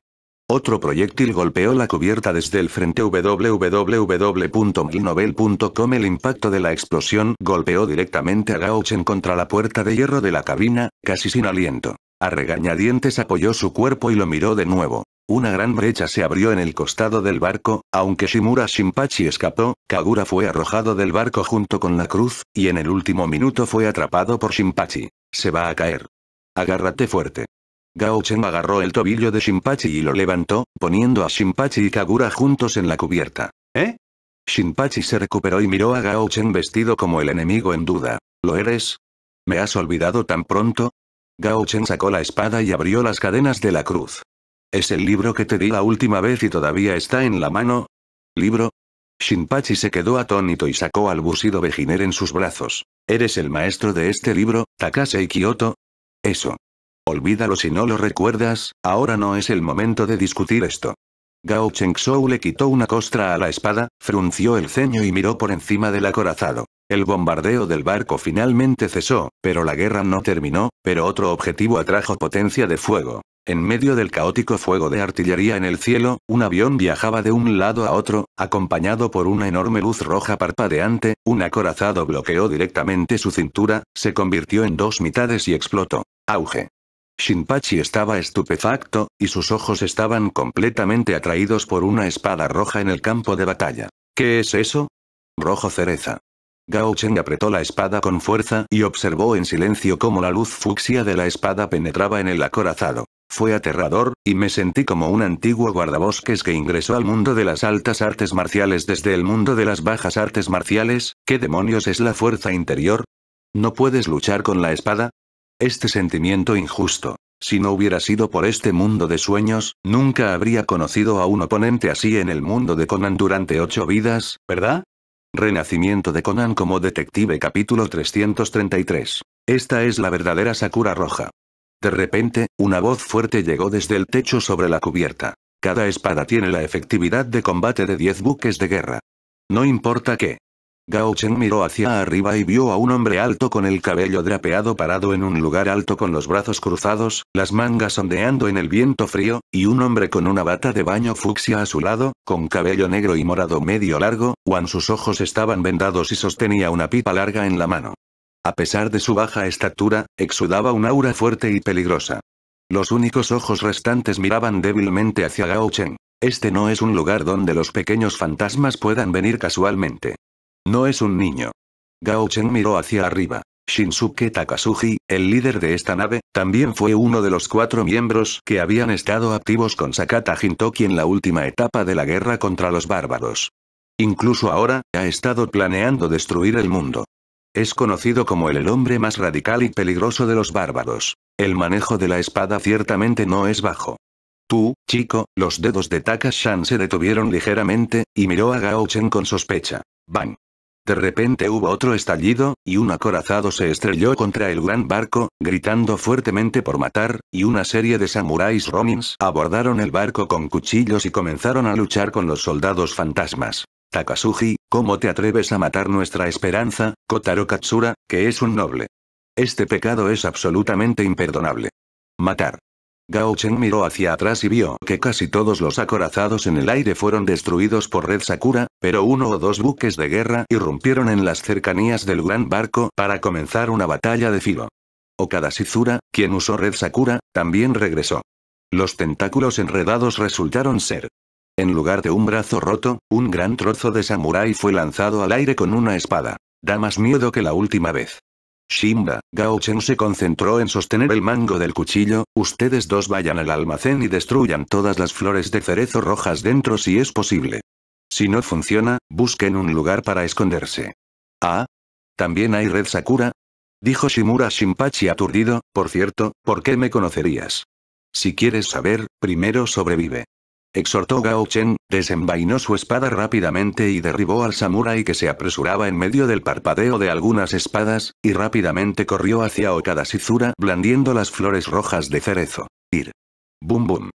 Otro proyectil golpeó la cubierta desde el frente www.milnovel.com. El impacto de la explosión golpeó directamente a Gauchen contra la puerta de hierro de la cabina, casi sin aliento. A regañadientes apoyó su cuerpo y lo miró de nuevo. Una gran brecha se abrió en el costado del barco, aunque Shimura Shinpachi escapó, Kagura fue arrojado del barco junto con la cruz, y en el último minuto fue atrapado por Shinpachi. Se va a caer. Agárrate fuerte. Gaochen agarró el tobillo de Shinpachi y lo levantó, poniendo a Shinpachi y Kagura juntos en la cubierta. ¿Eh? Shinpachi se recuperó y miró a Gaochen vestido como el enemigo en duda. ¿Lo eres? ¿Me has olvidado tan pronto? Gao Chen sacó la espada y abrió las cadenas de la cruz. ¿Es el libro que te di la última vez y todavía está en la mano? ¿Libro? Shinpachi se quedó atónito y sacó al busido vejiner en sus brazos. ¿Eres el maestro de este libro, Takase Kioto. Eso. Olvídalo si no lo recuerdas, ahora no es el momento de discutir esto. Gao Chengshou le quitó una costra a la espada, frunció el ceño y miró por encima del acorazado. El bombardeo del barco finalmente cesó, pero la guerra no terminó, pero otro objetivo atrajo potencia de fuego. En medio del caótico fuego de artillería en el cielo, un avión viajaba de un lado a otro, acompañado por una enorme luz roja parpadeante, un acorazado bloqueó directamente su cintura, se convirtió en dos mitades y explotó. Auge. Shinpachi estaba estupefacto, y sus ojos estaban completamente atraídos por una espada roja en el campo de batalla. ¿Qué es eso? Rojo cereza. Gao Cheng apretó la espada con fuerza y observó en silencio cómo la luz fucsia de la espada penetraba en el acorazado. Fue aterrador, y me sentí como un antiguo guardabosques que ingresó al mundo de las altas artes marciales desde el mundo de las bajas artes marciales. ¿Qué demonios es la fuerza interior? ¿No puedes luchar con la espada? este sentimiento injusto. Si no hubiera sido por este mundo de sueños, nunca habría conocido a un oponente así en el mundo de Conan durante ocho vidas, ¿verdad? Renacimiento de Conan como detective capítulo 333. Esta es la verdadera Sakura Roja. De repente, una voz fuerte llegó desde el techo sobre la cubierta. Cada espada tiene la efectividad de combate de 10 buques de guerra. No importa qué, Gao Cheng miró hacia arriba y vio a un hombre alto con el cabello drapeado parado en un lugar alto con los brazos cruzados, las mangas ondeando en el viento frío, y un hombre con una bata de baño fucsia a su lado, con cabello negro y morado medio largo, Juan sus ojos estaban vendados y sostenía una pipa larga en la mano. A pesar de su baja estatura, exudaba un aura fuerte y peligrosa. Los únicos ojos restantes miraban débilmente hacia Gao Cheng. Este no es un lugar donde los pequeños fantasmas puedan venir casualmente. No es un niño. Gao Chen miró hacia arriba. Shinsuke Takasugi, el líder de esta nave, también fue uno de los cuatro miembros que habían estado activos con Sakata Hintoki en la última etapa de la guerra contra los bárbaros. Incluso ahora, ha estado planeando destruir el mundo. Es conocido como el, el hombre más radical y peligroso de los bárbaros. El manejo de la espada ciertamente no es bajo. Tú, chico, los dedos de Takashan se detuvieron ligeramente, y miró a Gao Chen con sospecha. Bang. De repente hubo otro estallido, y un acorazado se estrelló contra el gran barco, gritando fuertemente por matar, y una serie de samuráis ronins abordaron el barco con cuchillos y comenzaron a luchar con los soldados fantasmas. Takasugi, ¿cómo te atreves a matar nuestra esperanza, Kotaro Katsura, que es un noble? Este pecado es absolutamente imperdonable. Matar. Gao miró hacia atrás y vio que casi todos los acorazados en el aire fueron destruidos por Red Sakura, pero uno o dos buques de guerra irrumpieron en las cercanías del gran barco para comenzar una batalla de filo. Okada Shizura, quien usó Red Sakura, también regresó. Los tentáculos enredados resultaron ser. En lugar de un brazo roto, un gran trozo de samurái fue lanzado al aire con una espada. Da más miedo que la última vez. Shimba, Gaochen se concentró en sostener el mango del cuchillo, ustedes dos vayan al almacén y destruyan todas las flores de cerezo rojas dentro si es posible. Si no funciona, busquen un lugar para esconderse. Ah. ¿También hay red Sakura? Dijo Shimura Shinpachi aturdido, por cierto, ¿por qué me conocerías? Si quieres saber, primero sobrevive. Exhortó Gao Chen, desenvainó su espada rápidamente y derribó al Samurai que se apresuraba en medio del parpadeo de algunas espadas, y rápidamente corrió hacia Okada Shizura blandiendo las flores rojas de cerezo. Ir. Bum bum.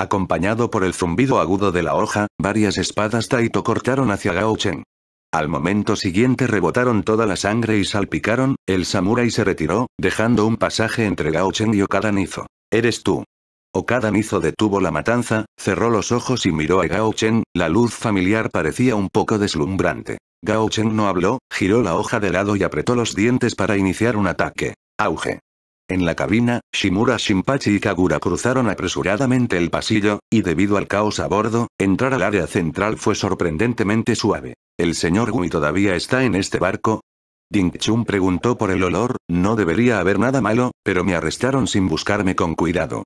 Acompañado por el zumbido agudo de la hoja, varias espadas Taito cortaron hacia Gao Chen. Al momento siguiente rebotaron toda la sangre y salpicaron, el samurai se retiró, dejando un pasaje entre Gao Chen y Okadanizo. Nizo. Eres tú. Okadanizo Nizo detuvo la matanza, cerró los ojos y miró a Gao Chen, la luz familiar parecía un poco deslumbrante. Gao Chen no habló, giró la hoja de lado y apretó los dientes para iniciar un ataque. Auge. En la cabina, Shimura Shinpachi y Kagura cruzaron apresuradamente el pasillo, y debido al caos a bordo, entrar al área central fue sorprendentemente suave. ¿El señor Gui todavía está en este barco? Ding Chun preguntó por el olor, no debería haber nada malo, pero me arrestaron sin buscarme con cuidado.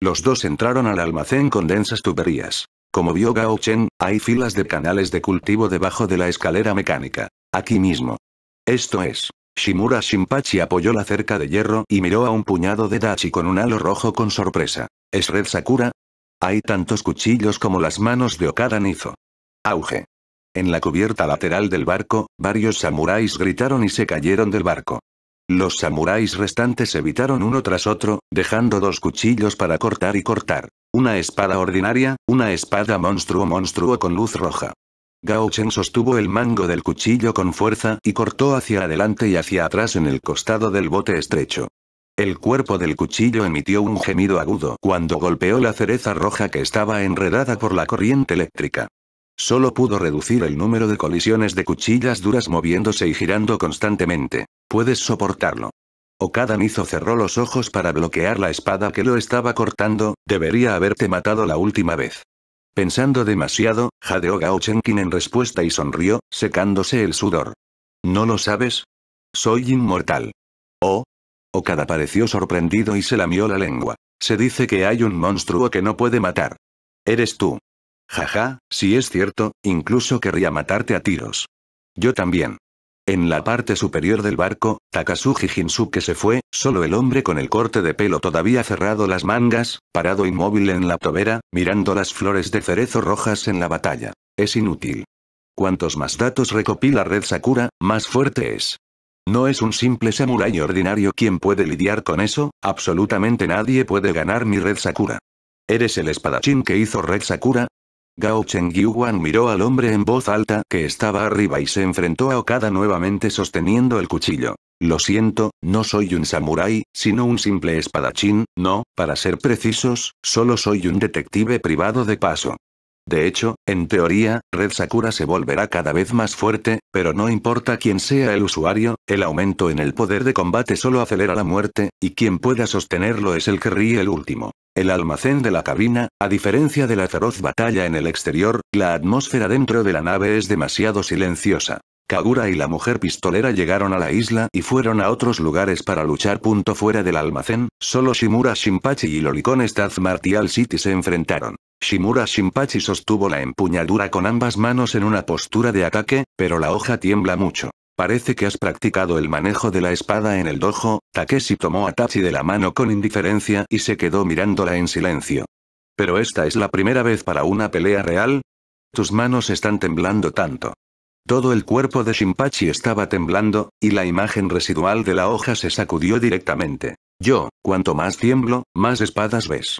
Los dos entraron al almacén con densas tuberías. Como vio Gao Chen, hay filas de canales de cultivo debajo de la escalera mecánica. Aquí mismo. Esto es. Shimura Shinpachi apoyó la cerca de hierro y miró a un puñado de Dachi con un halo rojo con sorpresa. ¿Es Red Sakura? Hay tantos cuchillos como las manos de Okada Nizo. Auge. En la cubierta lateral del barco, varios samuráis gritaron y se cayeron del barco. Los samuráis restantes evitaron uno tras otro, dejando dos cuchillos para cortar y cortar. Una espada ordinaria, una espada monstruo monstruo con luz roja. Gao Chen sostuvo el mango del cuchillo con fuerza y cortó hacia adelante y hacia atrás en el costado del bote estrecho. El cuerpo del cuchillo emitió un gemido agudo cuando golpeó la cereza roja que estaba enredada por la corriente eléctrica. Solo pudo reducir el número de colisiones de cuchillas duras moviéndose y girando constantemente. Puedes soportarlo. Okada Mizo cerró los ojos para bloquear la espada que lo estaba cortando, debería haberte matado la última vez. Pensando demasiado, jadeó Gao Chenkin en respuesta y sonrió, secándose el sudor. ¿No lo sabes? Soy inmortal. Oh. Okada pareció sorprendido y se lamió la lengua. Se dice que hay un monstruo que no puede matar. Eres tú. Jaja, si es cierto, incluso querría matarte a tiros. Yo también. En la parte superior del barco, Takasugi Jinsuke se fue, solo el hombre con el corte de pelo todavía cerrado las mangas, parado inmóvil en la tobera, mirando las flores de cerezo rojas en la batalla. Es inútil. Cuantos más datos recopila Red Sakura, más fuerte es. No es un simple samurai ordinario quien puede lidiar con eso, absolutamente nadie puede ganar mi Red Sakura. Eres el espadachín que hizo Red Sakura, Gao Chengyuan miró al hombre en voz alta que estaba arriba y se enfrentó a Okada nuevamente sosteniendo el cuchillo. Lo siento, no soy un samurái, sino un simple espadachín, no, para ser precisos, solo soy un detective privado de paso. De hecho, en teoría, Red Sakura se volverá cada vez más fuerte, pero no importa quién sea el usuario, el aumento en el poder de combate solo acelera la muerte, y quien pueda sostenerlo es el que ríe el último. El almacén de la cabina, a diferencia de la feroz batalla en el exterior, la atmósfera dentro de la nave es demasiado silenciosa. Kagura y la mujer pistolera llegaron a la isla y fueron a otros lugares para luchar. Punto fuera del almacén, solo Shimura Shinpachi y Lolicon Staff Martial City se enfrentaron. Shimura Shinpachi sostuvo la empuñadura con ambas manos en una postura de ataque, pero la hoja tiembla mucho. Parece que has practicado el manejo de la espada en el dojo, Takeshi tomó a Tachi de la mano con indiferencia y se quedó mirándola en silencio. Pero esta es la primera vez para una pelea real. Tus manos están temblando tanto. Todo el cuerpo de Shinpachi estaba temblando, y la imagen residual de la hoja se sacudió directamente. Yo, cuanto más tiemblo, más espadas ves.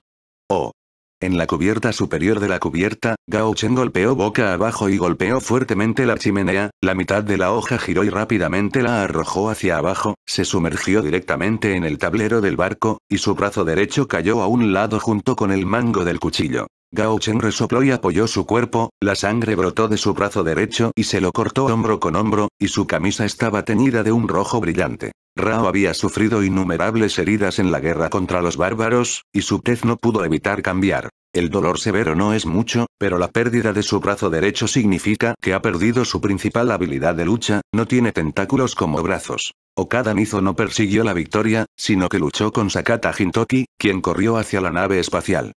Oh, en la cubierta superior de la cubierta, Gao Chen golpeó boca abajo y golpeó fuertemente la chimenea, la mitad de la hoja giró y rápidamente la arrojó hacia abajo, se sumergió directamente en el tablero del barco, y su brazo derecho cayó a un lado junto con el mango del cuchillo. Gao Chen resopló y apoyó su cuerpo, la sangre brotó de su brazo derecho y se lo cortó hombro con hombro, y su camisa estaba teñida de un rojo brillante. Rao había sufrido innumerables heridas en la guerra contra los bárbaros, y su pez no pudo evitar cambiar. El dolor severo no es mucho, pero la pérdida de su brazo derecho significa que ha perdido su principal habilidad de lucha, no tiene tentáculos como brazos. Okada Nizo no persiguió la victoria, sino que luchó con Sakata Hintoki, quien corrió hacia la nave espacial.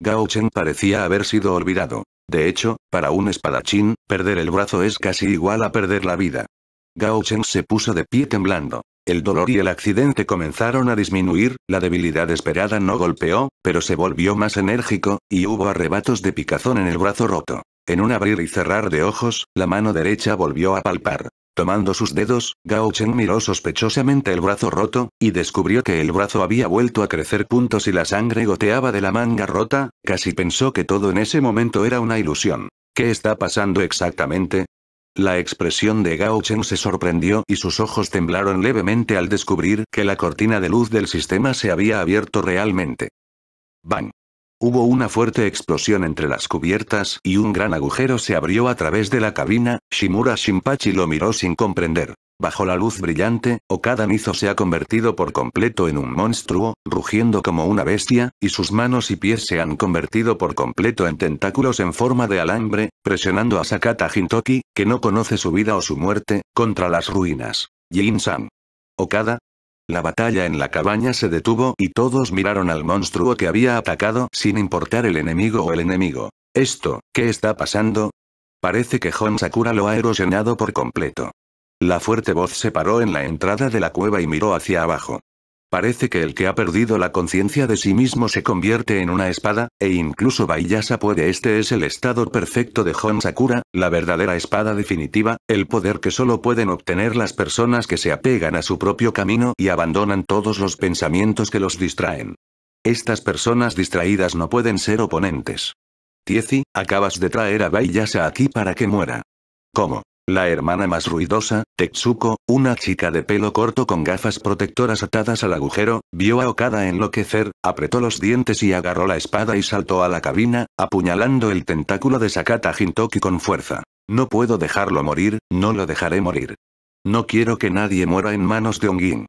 Gao Chen parecía haber sido olvidado. De hecho, para un espadachín, perder el brazo es casi igual a perder la vida. Gao se puso de pie temblando. El dolor y el accidente comenzaron a disminuir, la debilidad esperada no golpeó, pero se volvió más enérgico, y hubo arrebatos de picazón en el brazo roto. En un abrir y cerrar de ojos, la mano derecha volvió a palpar. Tomando sus dedos, Gao Chen miró sospechosamente el brazo roto, y descubrió que el brazo había vuelto a crecer puntos y la sangre goteaba de la manga rota, casi pensó que todo en ese momento era una ilusión. ¿Qué está pasando exactamente? La expresión de Gao Chen se sorprendió y sus ojos temblaron levemente al descubrir que la cortina de luz del sistema se había abierto realmente. Bang. Hubo una fuerte explosión entre las cubiertas y un gran agujero se abrió a través de la cabina, Shimura Shinpachi lo miró sin comprender. Bajo la luz brillante, Okada Nizo se ha convertido por completo en un monstruo, rugiendo como una bestia, y sus manos y pies se han convertido por completo en tentáculos en forma de alambre, presionando a Sakata Hintoki, que no conoce su vida o su muerte, contra las ruinas. Jin-san. Okada, la batalla en la cabaña se detuvo y todos miraron al monstruo que había atacado sin importar el enemigo o el enemigo. ¿Esto, qué está pasando? Parece que Hon Sakura lo ha erosionado por completo. La fuerte voz se paró en la entrada de la cueva y miró hacia abajo. Parece que el que ha perdido la conciencia de sí mismo se convierte en una espada, e incluso Baiyasa puede. Este es el estado perfecto de Hon Sakura, la verdadera espada definitiva, el poder que solo pueden obtener las personas que se apegan a su propio camino y abandonan todos los pensamientos que los distraen. Estas personas distraídas no pueden ser oponentes. Tiezi, acabas de traer a Baiyasa aquí para que muera. ¿Cómo? La hermana más ruidosa, Tetsuko, una chica de pelo corto con gafas protectoras atadas al agujero, vio a Okada enloquecer, apretó los dientes y agarró la espada y saltó a la cabina, apuñalando el tentáculo de Sakata Hintoki con fuerza. No puedo dejarlo morir, no lo dejaré morir. No quiero que nadie muera en manos de Ongin.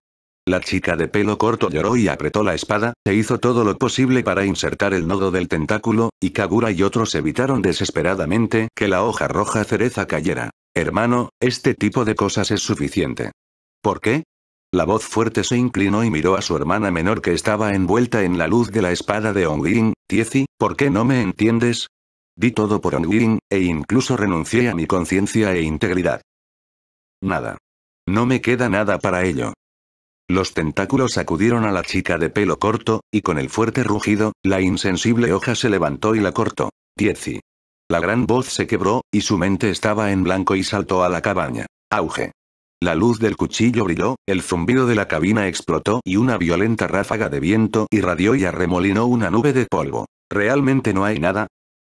La chica de pelo corto lloró y apretó la espada, e hizo todo lo posible para insertar el nodo del tentáculo, y Kagura y otros evitaron desesperadamente que la hoja roja cereza cayera. Hermano, este tipo de cosas es suficiente. ¿Por qué? La voz fuerte se inclinó y miró a su hermana menor que estaba envuelta en la luz de la espada de Ongirin, Tiezi, ¿por qué no me entiendes? Di todo por Ongirin, e incluso renuncié a mi conciencia e integridad. Nada. No me queda nada para ello. Los tentáculos sacudieron a la chica de pelo corto, y con el fuerte rugido, la insensible hoja se levantó y la cortó. Tiezi. La gran voz se quebró, y su mente estaba en blanco y saltó a la cabaña. Auge. La luz del cuchillo brilló, el zumbido de la cabina explotó y una violenta ráfaga de viento irradió y arremolinó una nube de polvo. Realmente no hay nada,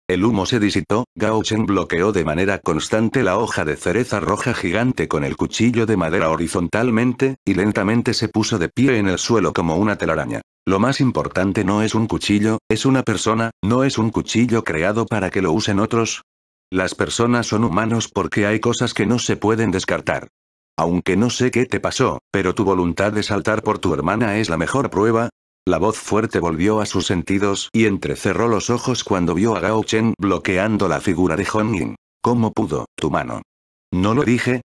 el humo se disipó, Gauchen bloqueó de manera constante la hoja de cereza roja gigante con el cuchillo de madera horizontalmente, y lentamente se puso de pie en el suelo como una telaraña. Lo más importante no es un cuchillo, es una persona, no es un cuchillo creado para que lo usen otros. Las personas son humanos porque hay cosas que no se pueden descartar. Aunque no sé qué te pasó, pero tu voluntad de saltar por tu hermana es la mejor prueba, la voz fuerte volvió a sus sentidos y entrecerró los ojos cuando vio a Gao Chen bloqueando la figura de Hong Yin. ¿Cómo pudo, tu mano? ¿No lo dije?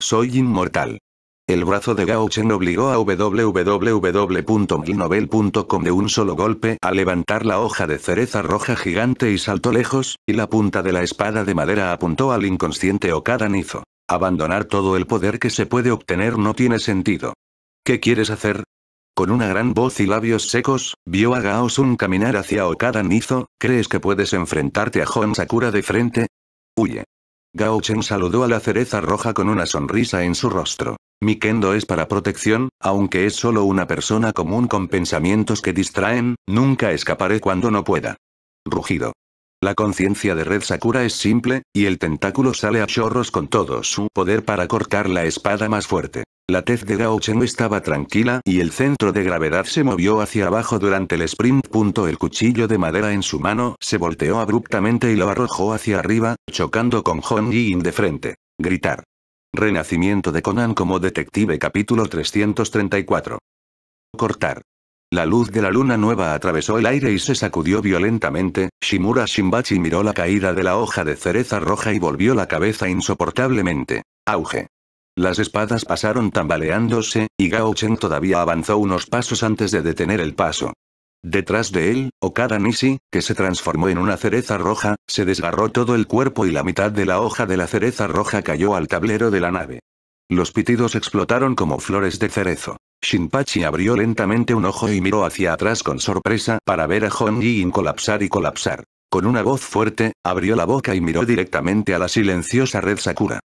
Soy inmortal. El brazo de Gao Chen obligó a www.milnovel.com de un solo golpe a levantar la hoja de cereza roja gigante y saltó lejos, y la punta de la espada de madera apuntó al inconsciente Okada Nizo. Abandonar todo el poder que se puede obtener no tiene sentido. ¿Qué quieres hacer? Con una gran voz y labios secos, vio a Gao Sun caminar hacia Okada Nizo, ¿crees que puedes enfrentarte a Hon Sakura de frente? Huye. Gao Chen saludó a la cereza roja con una sonrisa en su rostro. Mi kendo es para protección, aunque es solo una persona común con pensamientos que distraen, nunca escaparé cuando no pueda. Rugido. La conciencia de Red Sakura es simple, y el tentáculo sale a chorros con todo su poder para cortar la espada más fuerte. La tez de Gao Chen estaba tranquila y el centro de gravedad se movió hacia abajo durante el sprint. el cuchillo de madera en su mano se volteó abruptamente y lo arrojó hacia arriba, chocando con Hong Yin de frente. Gritar. Renacimiento de Conan como detective capítulo 334. Cortar. La luz de la luna nueva atravesó el aire y se sacudió violentamente, Shimura Shimbachi miró la caída de la hoja de cereza roja y volvió la cabeza insoportablemente. Auge. Las espadas pasaron tambaleándose, y Gao todavía avanzó unos pasos antes de detener el paso. Detrás de él, Okada Nishi, que se transformó en una cereza roja, se desgarró todo el cuerpo y la mitad de la hoja de la cereza roja cayó al tablero de la nave. Los pitidos explotaron como flores de cerezo. Shinpachi abrió lentamente un ojo y miró hacia atrás con sorpresa para ver a Hong yin colapsar y colapsar. Con una voz fuerte, abrió la boca y miró directamente a la silenciosa red Sakura.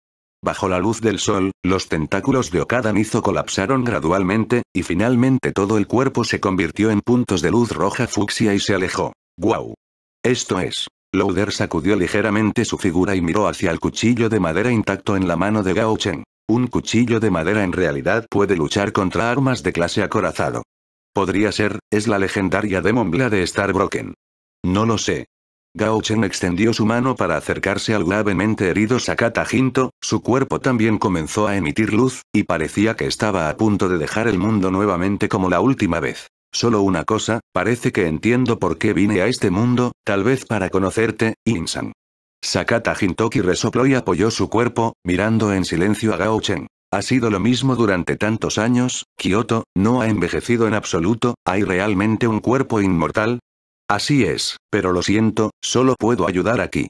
Bajo la luz del sol, los tentáculos de Okada Nizo colapsaron gradualmente, y finalmente todo el cuerpo se convirtió en puntos de luz roja fucsia y se alejó. ¡Guau! Esto es. Louder sacudió ligeramente su figura y miró hacia el cuchillo de madera intacto en la mano de Gao Cheng un cuchillo de madera en realidad puede luchar contra armas de clase acorazado. Podría ser, es la legendaria Demon Bla de Broken. No lo sé. Gao Chen extendió su mano para acercarse al gravemente herido Sakata Jinto, su cuerpo también comenzó a emitir luz, y parecía que estaba a punto de dejar el mundo nuevamente como la última vez. Solo una cosa, parece que entiendo por qué vine a este mundo, tal vez para conocerte, Insan. Sakata Hintoki resopló y apoyó su cuerpo, mirando en silencio a Gao Chen. Ha sido lo mismo durante tantos años, Kyoto, no ha envejecido en absoluto, ¿hay realmente un cuerpo inmortal? Así es, pero lo siento, solo puedo ayudar aquí.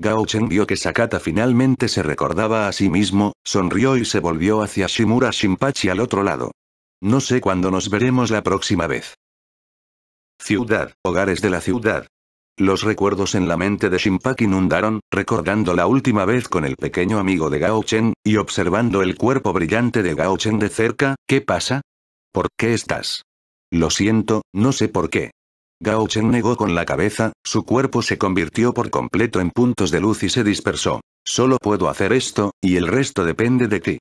Gao Chen vio que Sakata finalmente se recordaba a sí mismo, sonrió y se volvió hacia Shimura Shinpachi al otro lado. No sé cuándo nos veremos la próxima vez. Ciudad, hogares de la ciudad, los recuerdos en la mente de Shinpak inundaron, recordando la última vez con el pequeño amigo de Gao Chen, y observando el cuerpo brillante de Gao Chen de cerca, ¿qué pasa? ¿Por qué estás? Lo siento, no sé por qué. Gao Chen negó con la cabeza, su cuerpo se convirtió por completo en puntos de luz y se dispersó. Solo puedo hacer esto, y el resto depende de ti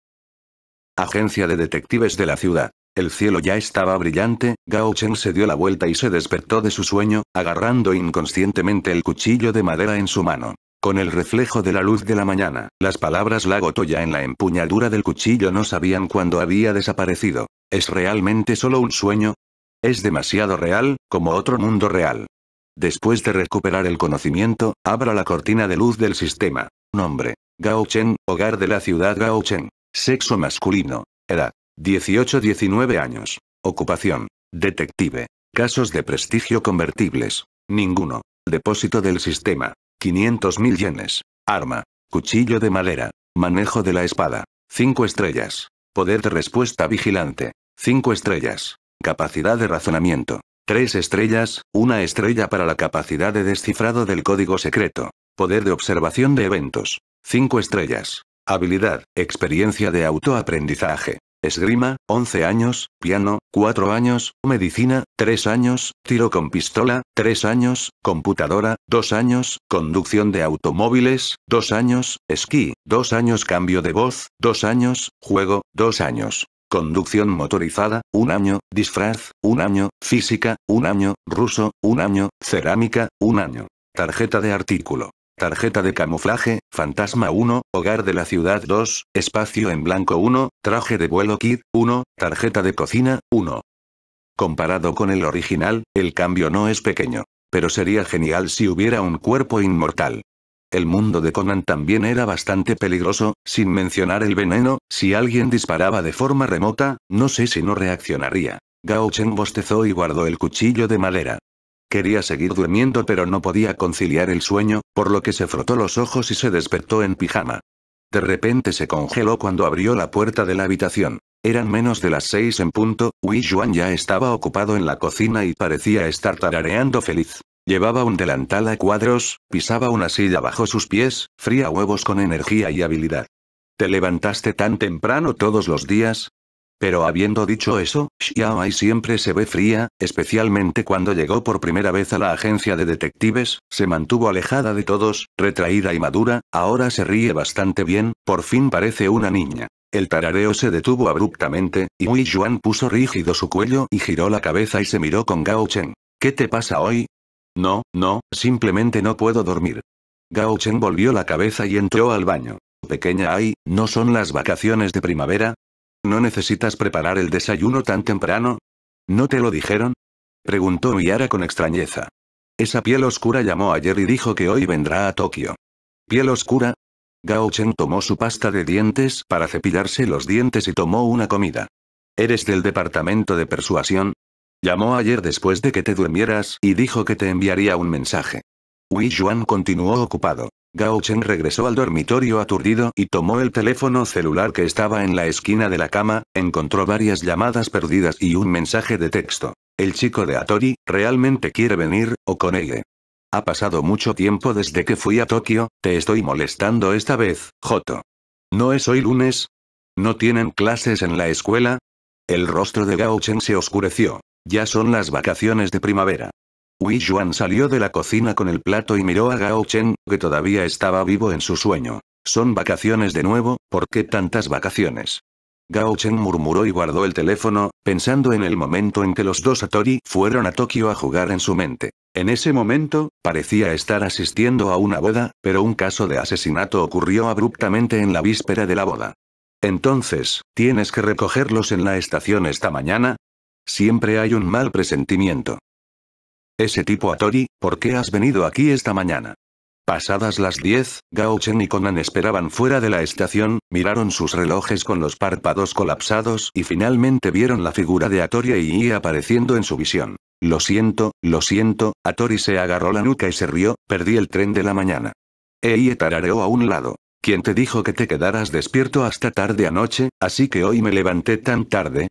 agencia de detectives de la ciudad. El cielo ya estaba brillante, Gao Chen se dio la vuelta y se despertó de su sueño, agarrando inconscientemente el cuchillo de madera en su mano. Con el reflejo de la luz de la mañana, las palabras Lago Toya en la empuñadura del cuchillo no sabían cuándo había desaparecido. ¿Es realmente solo un sueño? Es demasiado real, como otro mundo real. Después de recuperar el conocimiento, abra la cortina de luz del sistema. Nombre. Gao Chen, hogar de la ciudad Gao Chen. Sexo masculino. Edad. 18-19 años. Ocupación. Detective. Casos de prestigio convertibles. Ninguno. Depósito del sistema. 500.000 yenes. Arma. Cuchillo de madera. Manejo de la espada. 5 estrellas. Poder de respuesta vigilante. 5 estrellas. Capacidad de razonamiento. 3 estrellas, una estrella para la capacidad de descifrado del código secreto. Poder de observación de eventos. 5 estrellas. Habilidad, experiencia de autoaprendizaje. Esgrima, 11 años, piano, 4 años, medicina, 3 años, tiro con pistola, 3 años, computadora, 2 años, conducción de automóviles, 2 años, esquí, 2 años, cambio de voz, 2 años, juego, 2 años. Conducción motorizada, 1 año, disfraz, 1 año, física, 1 año, ruso, 1 año, cerámica, 1 año. Tarjeta de artículo. Tarjeta de camuflaje, Fantasma 1, Hogar de la Ciudad 2, Espacio en Blanco 1, Traje de vuelo Kid 1, Tarjeta de cocina 1. Comparado con el original, el cambio no es pequeño. Pero sería genial si hubiera un cuerpo inmortal. El mundo de Conan también era bastante peligroso, sin mencionar el veneno, si alguien disparaba de forma remota, no sé si no reaccionaría. Gao Chen bostezó y guardó el cuchillo de madera. Quería seguir durmiendo pero no podía conciliar el sueño, por lo que se frotó los ojos y se despertó en pijama. De repente se congeló cuando abrió la puerta de la habitación. Eran menos de las seis en punto, Wei Yuan ya estaba ocupado en la cocina y parecía estar tarareando feliz. Llevaba un delantal a cuadros, pisaba una silla bajo sus pies, fría huevos con energía y habilidad. ¿Te levantaste tan temprano todos los días? Pero habiendo dicho eso, Ai siempre se ve fría, especialmente cuando llegó por primera vez a la agencia de detectives, se mantuvo alejada de todos, retraída y madura, ahora se ríe bastante bien, por fin parece una niña. El tarareo se detuvo abruptamente, y Wei Yuan puso rígido su cuello y giró la cabeza y se miró con Gao Chen. ¿Qué te pasa hoy? No, no, simplemente no puedo dormir. Gao Chen volvió la cabeza y entró al baño. Pequeña Ai, ¿no son las vacaciones de primavera? ¿No necesitas preparar el desayuno tan temprano? ¿No te lo dijeron? Preguntó Miara con extrañeza. Esa piel oscura llamó ayer y dijo que hoy vendrá a Tokio. ¿Piel oscura? Gao Chen tomó su pasta de dientes para cepillarse los dientes y tomó una comida. ¿Eres del departamento de persuasión? Llamó ayer después de que te durmieras y dijo que te enviaría un mensaje. Wei Yuan continuó ocupado. Gao Chen regresó al dormitorio aturdido y tomó el teléfono celular que estaba en la esquina de la cama, encontró varias llamadas perdidas y un mensaje de texto. El chico de Atori, ¿realmente quiere venir, o con ella Ha pasado mucho tiempo desde que fui a Tokio, te estoy molestando esta vez, Joto. ¿No es hoy lunes? ¿No tienen clases en la escuela? El rostro de Gao Chen se oscureció. Ya son las vacaciones de primavera. Wei Yuan salió de la cocina con el plato y miró a Gao Chen, que todavía estaba vivo en su sueño. Son vacaciones de nuevo, ¿por qué tantas vacaciones? Gao Chen murmuró y guardó el teléfono, pensando en el momento en que los dos Atori fueron a Tokio a jugar en su mente. En ese momento, parecía estar asistiendo a una boda, pero un caso de asesinato ocurrió abruptamente en la víspera de la boda. Entonces, ¿tienes que recogerlos en la estación esta mañana? Siempre hay un mal presentimiento. Ese tipo Atori, ¿por qué has venido aquí esta mañana? Pasadas las 10, Gao Chen y Conan esperaban fuera de la estación, miraron sus relojes con los párpados colapsados y finalmente vieron la figura de Atori y apareciendo en su visión. Lo siento, lo siento, Atori se agarró la nuca y se rió, perdí el tren de la mañana. Ei tarareó a un lado. ¿Quién te dijo que te quedaras despierto hasta tarde anoche, así que hoy me levanté tan tarde?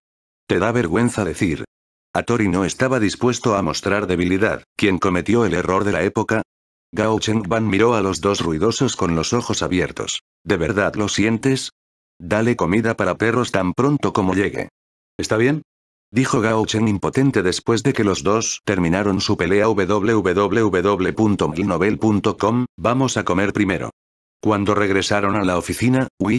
¿Te da vergüenza decir, Atori no estaba dispuesto a mostrar debilidad, quien cometió el error de la época. Gao Chengban miró a los dos ruidosos con los ojos abiertos. ¿De verdad lo sientes? Dale comida para perros tan pronto como llegue. ¿Está bien? Dijo Gao Cheng impotente después de que los dos terminaron su pelea www.milnovel.com, vamos a comer primero. Cuando regresaron a la oficina, Wei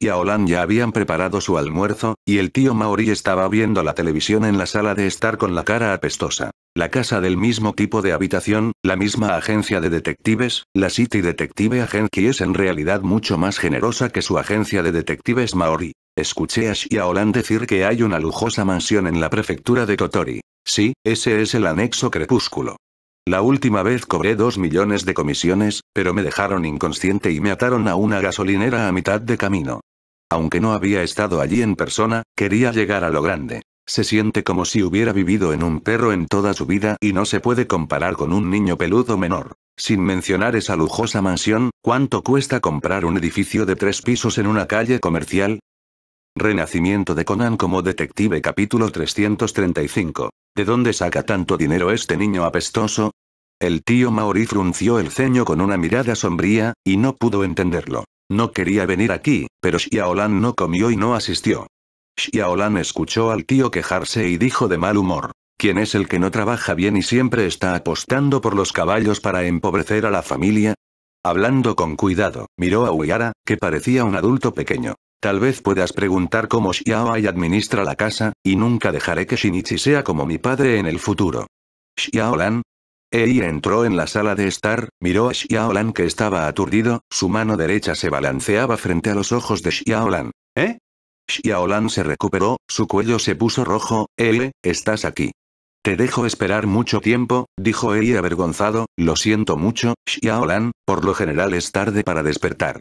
y Aolan ya habían preparado su almuerzo, y el tío Maori estaba viendo la televisión en la sala de estar con la cara apestosa. La casa del mismo tipo de habitación, la misma agencia de detectives, la City Detective Agency es en realidad mucho más generosa que su agencia de detectives Maori. Escuché a Xiaolan decir que hay una lujosa mansión en la prefectura de Totori. Sí, ese es el anexo crepúsculo. La última vez cobré dos millones de comisiones, pero me dejaron inconsciente y me ataron a una gasolinera a mitad de camino. Aunque no había estado allí en persona, quería llegar a lo grande. Se siente como si hubiera vivido en un perro en toda su vida y no se puede comparar con un niño peludo menor. Sin mencionar esa lujosa mansión, ¿cuánto cuesta comprar un edificio de tres pisos en una calle comercial? Renacimiento de Conan como detective capítulo 335 ¿De dónde saca tanto dinero este niño apestoso? El tío Maori frunció el ceño con una mirada sombría, y no pudo entenderlo. No quería venir aquí, pero Xiaolan no comió y no asistió. Xiaolan escuchó al tío quejarse y dijo de mal humor. ¿Quién es el que no trabaja bien y siempre está apostando por los caballos para empobrecer a la familia? Hablando con cuidado, miró a Uyara, que parecía un adulto pequeño. Tal vez puedas preguntar cómo Ai administra la casa, y nunca dejaré que Shinichi sea como mi padre en el futuro. Xiaolan. Ei entró en la sala de estar, miró a Xiaolan que estaba aturdido, su mano derecha se balanceaba frente a los ojos de Xiaolan. ¿Eh? Xiaolan se recuperó, su cuello se puso rojo, Ei, estás aquí. Te dejo esperar mucho tiempo, dijo Ei avergonzado, lo siento mucho, Xiaolan, por lo general es tarde para despertar.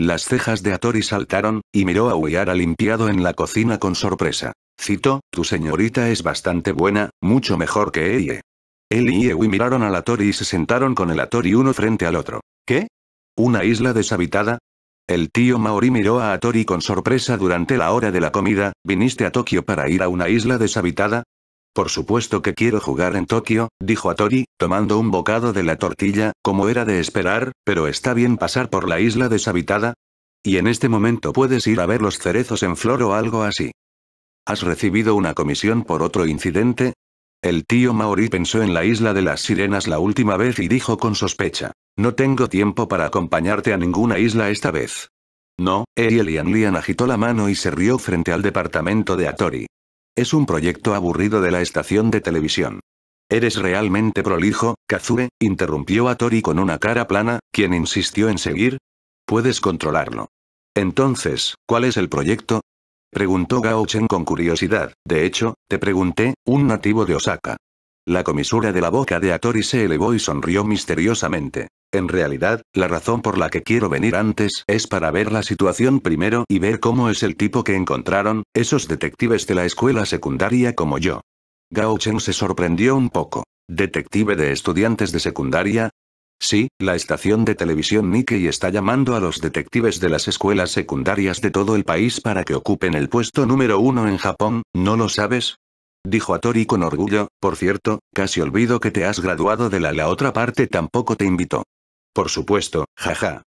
Las cejas de Atori saltaron, y miró a Uyara limpiado en la cocina con sorpresa. Cito, tu señorita es bastante buena, mucho mejor que Eie. Él y Ewi miraron al Atori y se sentaron con el Atori uno frente al otro. ¿Qué? ¿Una isla deshabitada? El tío Maori miró a Atori con sorpresa durante la hora de la comida, ¿viniste a Tokio para ir a una isla deshabitada? Por supuesto que quiero jugar en Tokio, dijo Atori, tomando un bocado de la tortilla, como era de esperar, pero está bien pasar por la isla deshabitada. Y en este momento puedes ir a ver los cerezos en flor o algo así. ¿Has recibido una comisión por otro incidente? El tío Maori pensó en la isla de las sirenas la última vez y dijo con sospecha. No tengo tiempo para acompañarte a ninguna isla esta vez. No, Elian Lian agitó la mano y se rió frente al departamento de Atori. Es un proyecto aburrido de la estación de televisión. Eres realmente prolijo, Kazue, interrumpió a Tori con una cara plana, quien insistió en seguir. Puedes controlarlo. Entonces, ¿cuál es el proyecto? Preguntó Chen con curiosidad. De hecho, te pregunté, un nativo de Osaka. La comisura de la boca de Atori se elevó y sonrió misteriosamente. En realidad, la razón por la que quiero venir antes es para ver la situación primero y ver cómo es el tipo que encontraron, esos detectives de la escuela secundaria como yo. Gao Chen se sorprendió un poco. ¿Detective de estudiantes de secundaria? Sí, la estación de televisión Nikkei está llamando a los detectives de las escuelas secundarias de todo el país para que ocupen el puesto número uno en Japón, ¿no lo sabes? Dijo a Tori con orgullo, por cierto, casi olvido que te has graduado de la la otra parte tampoco te invitó. Por supuesto, jaja.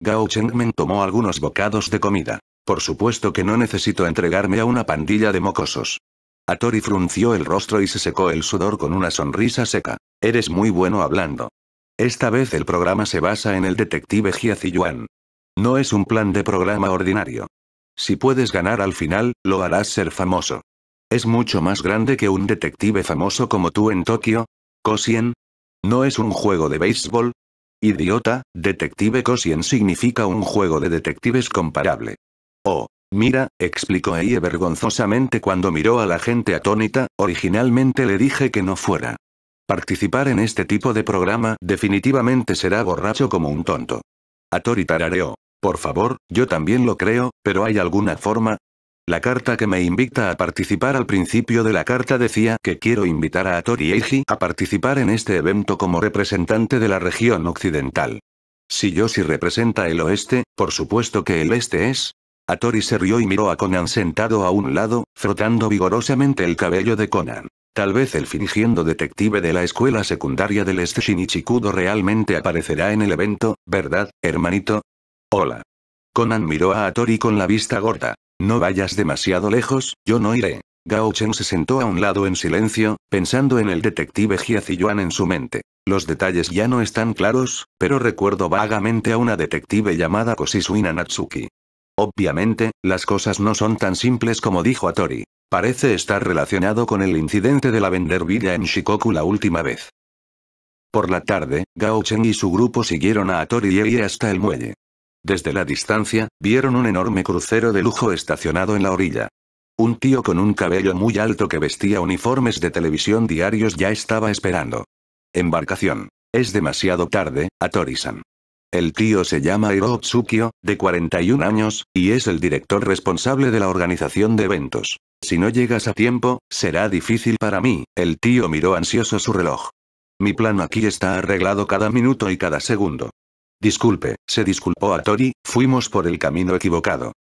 Gao Chengmen tomó algunos bocados de comida. Por supuesto que no necesito entregarme a una pandilla de mocosos. Atori frunció el rostro y se secó el sudor con una sonrisa seca. Eres muy bueno hablando. Esta vez el programa se basa en el detective Jia Yuan. No es un plan de programa ordinario. Si puedes ganar al final, lo harás ser famoso. Es mucho más grande que un detective famoso como tú en Tokio. Kosien. No es un juego de béisbol, Idiota, Detective Cosien significa un juego de detectives comparable. Oh, mira, explicó ella vergonzosamente cuando miró a la gente atónita, originalmente le dije que no fuera. Participar en este tipo de programa definitivamente será borracho como un tonto. Atori tarareó. Por favor, yo también lo creo, pero ¿hay alguna forma? La carta que me invita a participar al principio de la carta decía que quiero invitar a Atori Eiji a participar en este evento como representante de la región occidental. Si yo sí representa el oeste, por supuesto que el este es. Atori se rió y miró a Conan sentado a un lado, frotando vigorosamente el cabello de Conan. Tal vez el fingiendo detective de la escuela secundaria del este Shinichikudo realmente aparecerá en el evento, ¿verdad, hermanito? Hola. Conan miró a Atori con la vista gorda. No vayas demasiado lejos, yo no iré. Gao Chen se sentó a un lado en silencio, pensando en el detective Jia Ziyuan en su mente. Los detalles ya no están claros, pero recuerdo vagamente a una detective llamada Kosisuina Natsuki. Obviamente, las cosas no son tan simples como dijo Atori. Parece estar relacionado con el incidente de la Vendervilla en Shikoku la última vez. Por la tarde, Gao Chen y su grupo siguieron a Atori y Eri hasta el muelle. Desde la distancia, vieron un enorme crucero de lujo estacionado en la orilla. Un tío con un cabello muy alto que vestía uniformes de televisión diarios ya estaba esperando. Embarcación. Es demasiado tarde, Atorisan. El tío se llama Hiro Tsukio, de 41 años, y es el director responsable de la organización de eventos. Si no llegas a tiempo, será difícil para mí, el tío miró ansioso su reloj. Mi plano aquí está arreglado cada minuto y cada segundo. Disculpe, se disculpó a Tori, fuimos por el camino equivocado.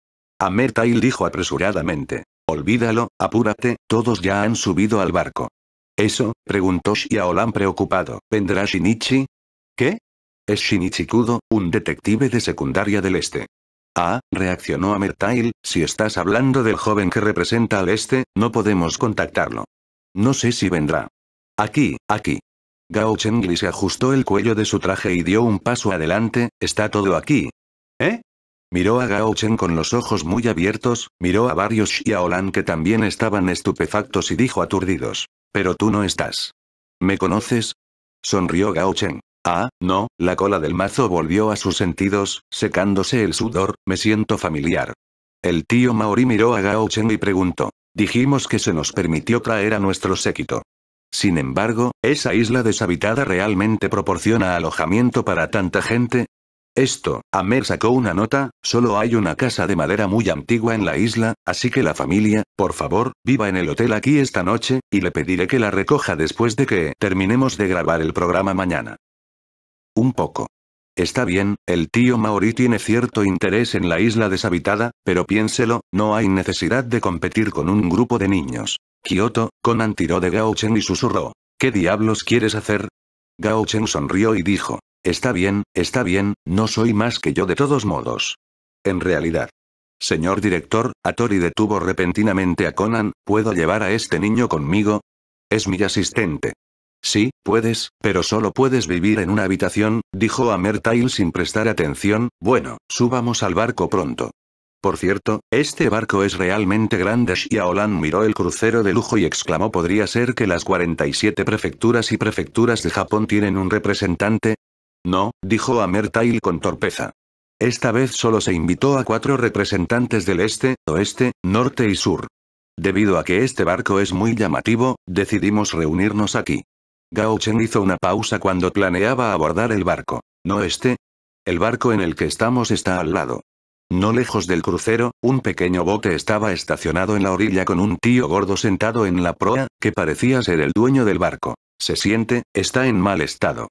Amertail dijo apresuradamente. Olvídalo, apúrate, todos ya han subido al barco. ¿Eso? preguntó Xiaolan preocupado. ¿Vendrá Shinichi? ¿Qué? Es Shinichi Kudo, un detective de secundaria del este. Ah, reaccionó Amertail, si estás hablando del joven que representa al este, no podemos contactarlo. No sé si vendrá. Aquí, aquí. Gao Chengli se ajustó el cuello de su traje y dio un paso adelante, está todo aquí. ¿Eh? Miró a Gao Chen con los ojos muy abiertos, miró a varios Xiaolan que también estaban estupefactos y dijo aturdidos. Pero tú no estás. ¿Me conoces? Sonrió Gao Chen. Ah, no, la cola del mazo volvió a sus sentidos, secándose el sudor, me siento familiar. El tío Maori miró a Gao Chen y preguntó. Dijimos que se nos permitió traer a nuestro séquito. Sin embargo, esa isla deshabitada realmente proporciona alojamiento para tanta gente. Esto, Amer sacó una nota, solo hay una casa de madera muy antigua en la isla, así que la familia, por favor, viva en el hotel aquí esta noche, y le pediré que la recoja después de que terminemos de grabar el programa mañana. Un poco. Está bien, el tío Maori tiene cierto interés en la isla deshabitada, pero piénselo, no hay necesidad de competir con un grupo de niños. Kyoto, Conan tiró de Gaochen y susurró. ¿Qué diablos quieres hacer? Gaochen sonrió y dijo. Está bien, está bien, no soy más que yo de todos modos. En realidad. Señor director, Atori detuvo repentinamente a Conan, ¿puedo llevar a este niño conmigo? Es mi asistente. Sí, puedes, pero solo puedes vivir en una habitación, dijo Amertail sin prestar atención, bueno, subamos al barco pronto. Por cierto, este barco es realmente grande. Xiaolan miró el crucero de lujo y exclamó ¿Podría ser que las 47 prefecturas y prefecturas de Japón tienen un representante? No, dijo Tail con torpeza. Esta vez solo se invitó a cuatro representantes del este, oeste, norte y sur. Debido a que este barco es muy llamativo, decidimos reunirnos aquí. Gao Chen hizo una pausa cuando planeaba abordar el barco. No este. El barco en el que estamos está al lado. No lejos del crucero, un pequeño bote estaba estacionado en la orilla con un tío gordo sentado en la proa, que parecía ser el dueño del barco. Se siente, está en mal estado.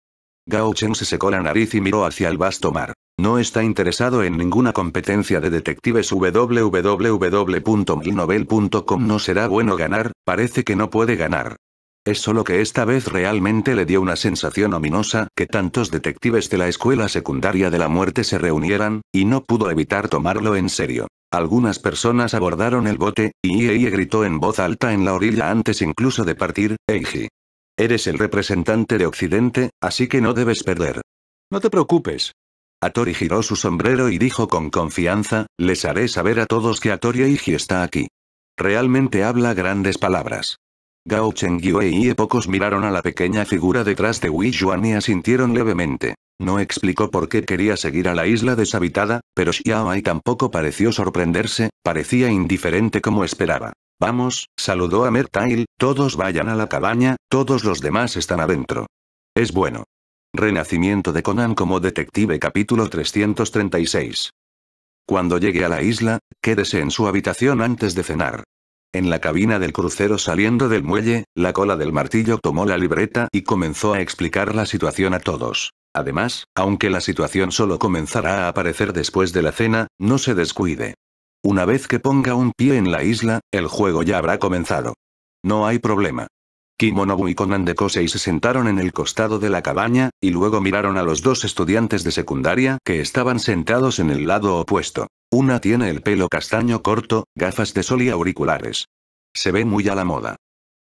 Gao Chen se secó la nariz y miró hacia el vasto mar. No está interesado en ninguna competencia de detectives www.milnovel.com No será bueno ganar, parece que no puede ganar. Es solo que esta vez realmente le dio una sensación ominosa que tantos detectives de la escuela secundaria de la muerte se reunieran, y no pudo evitar tomarlo en serio. Algunas personas abordaron el bote, y Iei gritó en voz alta en la orilla antes incluso de partir, Eiji. Eres el representante de Occidente, así que no debes perder. No te preocupes, Atori giró su sombrero y dijo con confianza, les haré saber a todos que Atori Eiji está aquí. Realmente habla grandes palabras. Gao Chengyue y pocos miraron a la pequeña figura detrás de Wei Yuan y asintieron levemente. No explicó por qué quería seguir a la isla deshabitada, pero Xiao Ai tampoco pareció sorprenderse, parecía indiferente como esperaba. Vamos, saludó a Mertail, todos vayan a la cabaña, todos los demás están adentro. Es bueno. Renacimiento de Conan como detective capítulo 336. Cuando llegue a la isla, quédese en su habitación antes de cenar. En la cabina del crucero saliendo del muelle, la cola del martillo tomó la libreta y comenzó a explicar la situación a todos. Además, aunque la situación solo comenzará a aparecer después de la cena, no se descuide. Una vez que ponga un pie en la isla, el juego ya habrá comenzado. No hay problema. Kimonobu y Conan de Kosei se sentaron en el costado de la cabaña, y luego miraron a los dos estudiantes de secundaria que estaban sentados en el lado opuesto. Una tiene el pelo castaño corto, gafas de sol y auriculares. Se ve muy a la moda.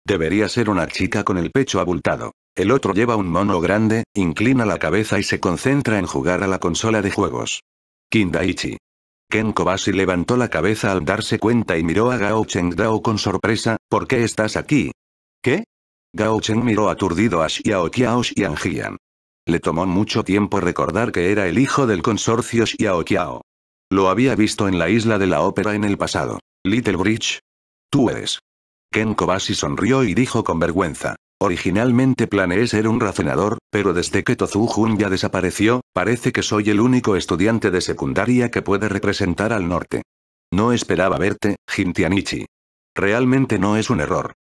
Debería ser una chica con el pecho abultado. El otro lleva un mono grande, inclina la cabeza y se concentra en jugar a la consola de juegos. Kindaichi. Ken Kobashi levantó la cabeza al darse cuenta y miró a Gao Chengdao con sorpresa, ¿por qué estás aquí? ¿Qué? Gao Cheng miró aturdido a Xiao Qiao Xianjian. Le tomó mucho tiempo recordar que era el hijo del consorcio Xiao lo había visto en la isla de la ópera en el pasado. Little Bridge. Tú eres. Ken Kobashi sonrió y dijo con vergüenza. Originalmente planeé ser un razonador, pero desde que tozu ya desapareció, parece que soy el único estudiante de secundaria que puede representar al norte. No esperaba verte, Jintianichi. Realmente no es un error.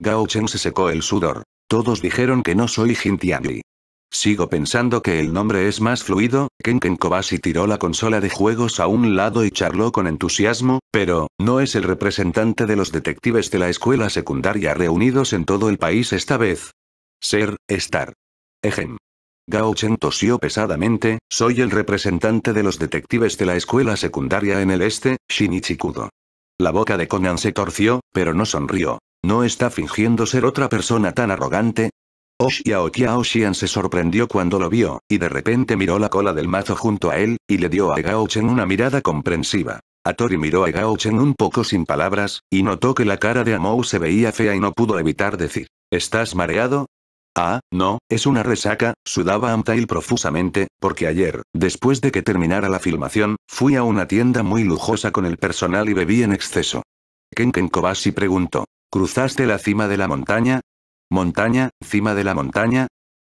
Gao se secó el sudor. Todos dijeron que no soy Sigo pensando que el nombre es más fluido, Kenken Kobashi tiró la consola de juegos a un lado y charló con entusiasmo, pero, no es el representante de los detectives de la escuela secundaria reunidos en todo el país esta vez. Ser, estar. Ejem. Gao Chen tosió pesadamente, soy el representante de los detectives de la escuela secundaria en el este, Shinichikudo. La boca de Conan se torció, pero no sonrió. No está fingiendo ser otra persona tan arrogante, Oxiao Xian se sorprendió cuando lo vio, y de repente miró la cola del mazo junto a él, y le dio a Gaochen una mirada comprensiva. Atori miró a Gaochen un poco sin palabras, y notó que la cara de Amou se veía fea y no pudo evitar decir, ¿estás mareado? Ah, no, es una resaca, sudaba Amtail profusamente, porque ayer, después de que terminara la filmación, fui a una tienda muy lujosa con el personal y bebí en exceso. Ken Kobashi preguntó, ¿cruzaste la cima de la montaña? Montaña, cima de la montaña.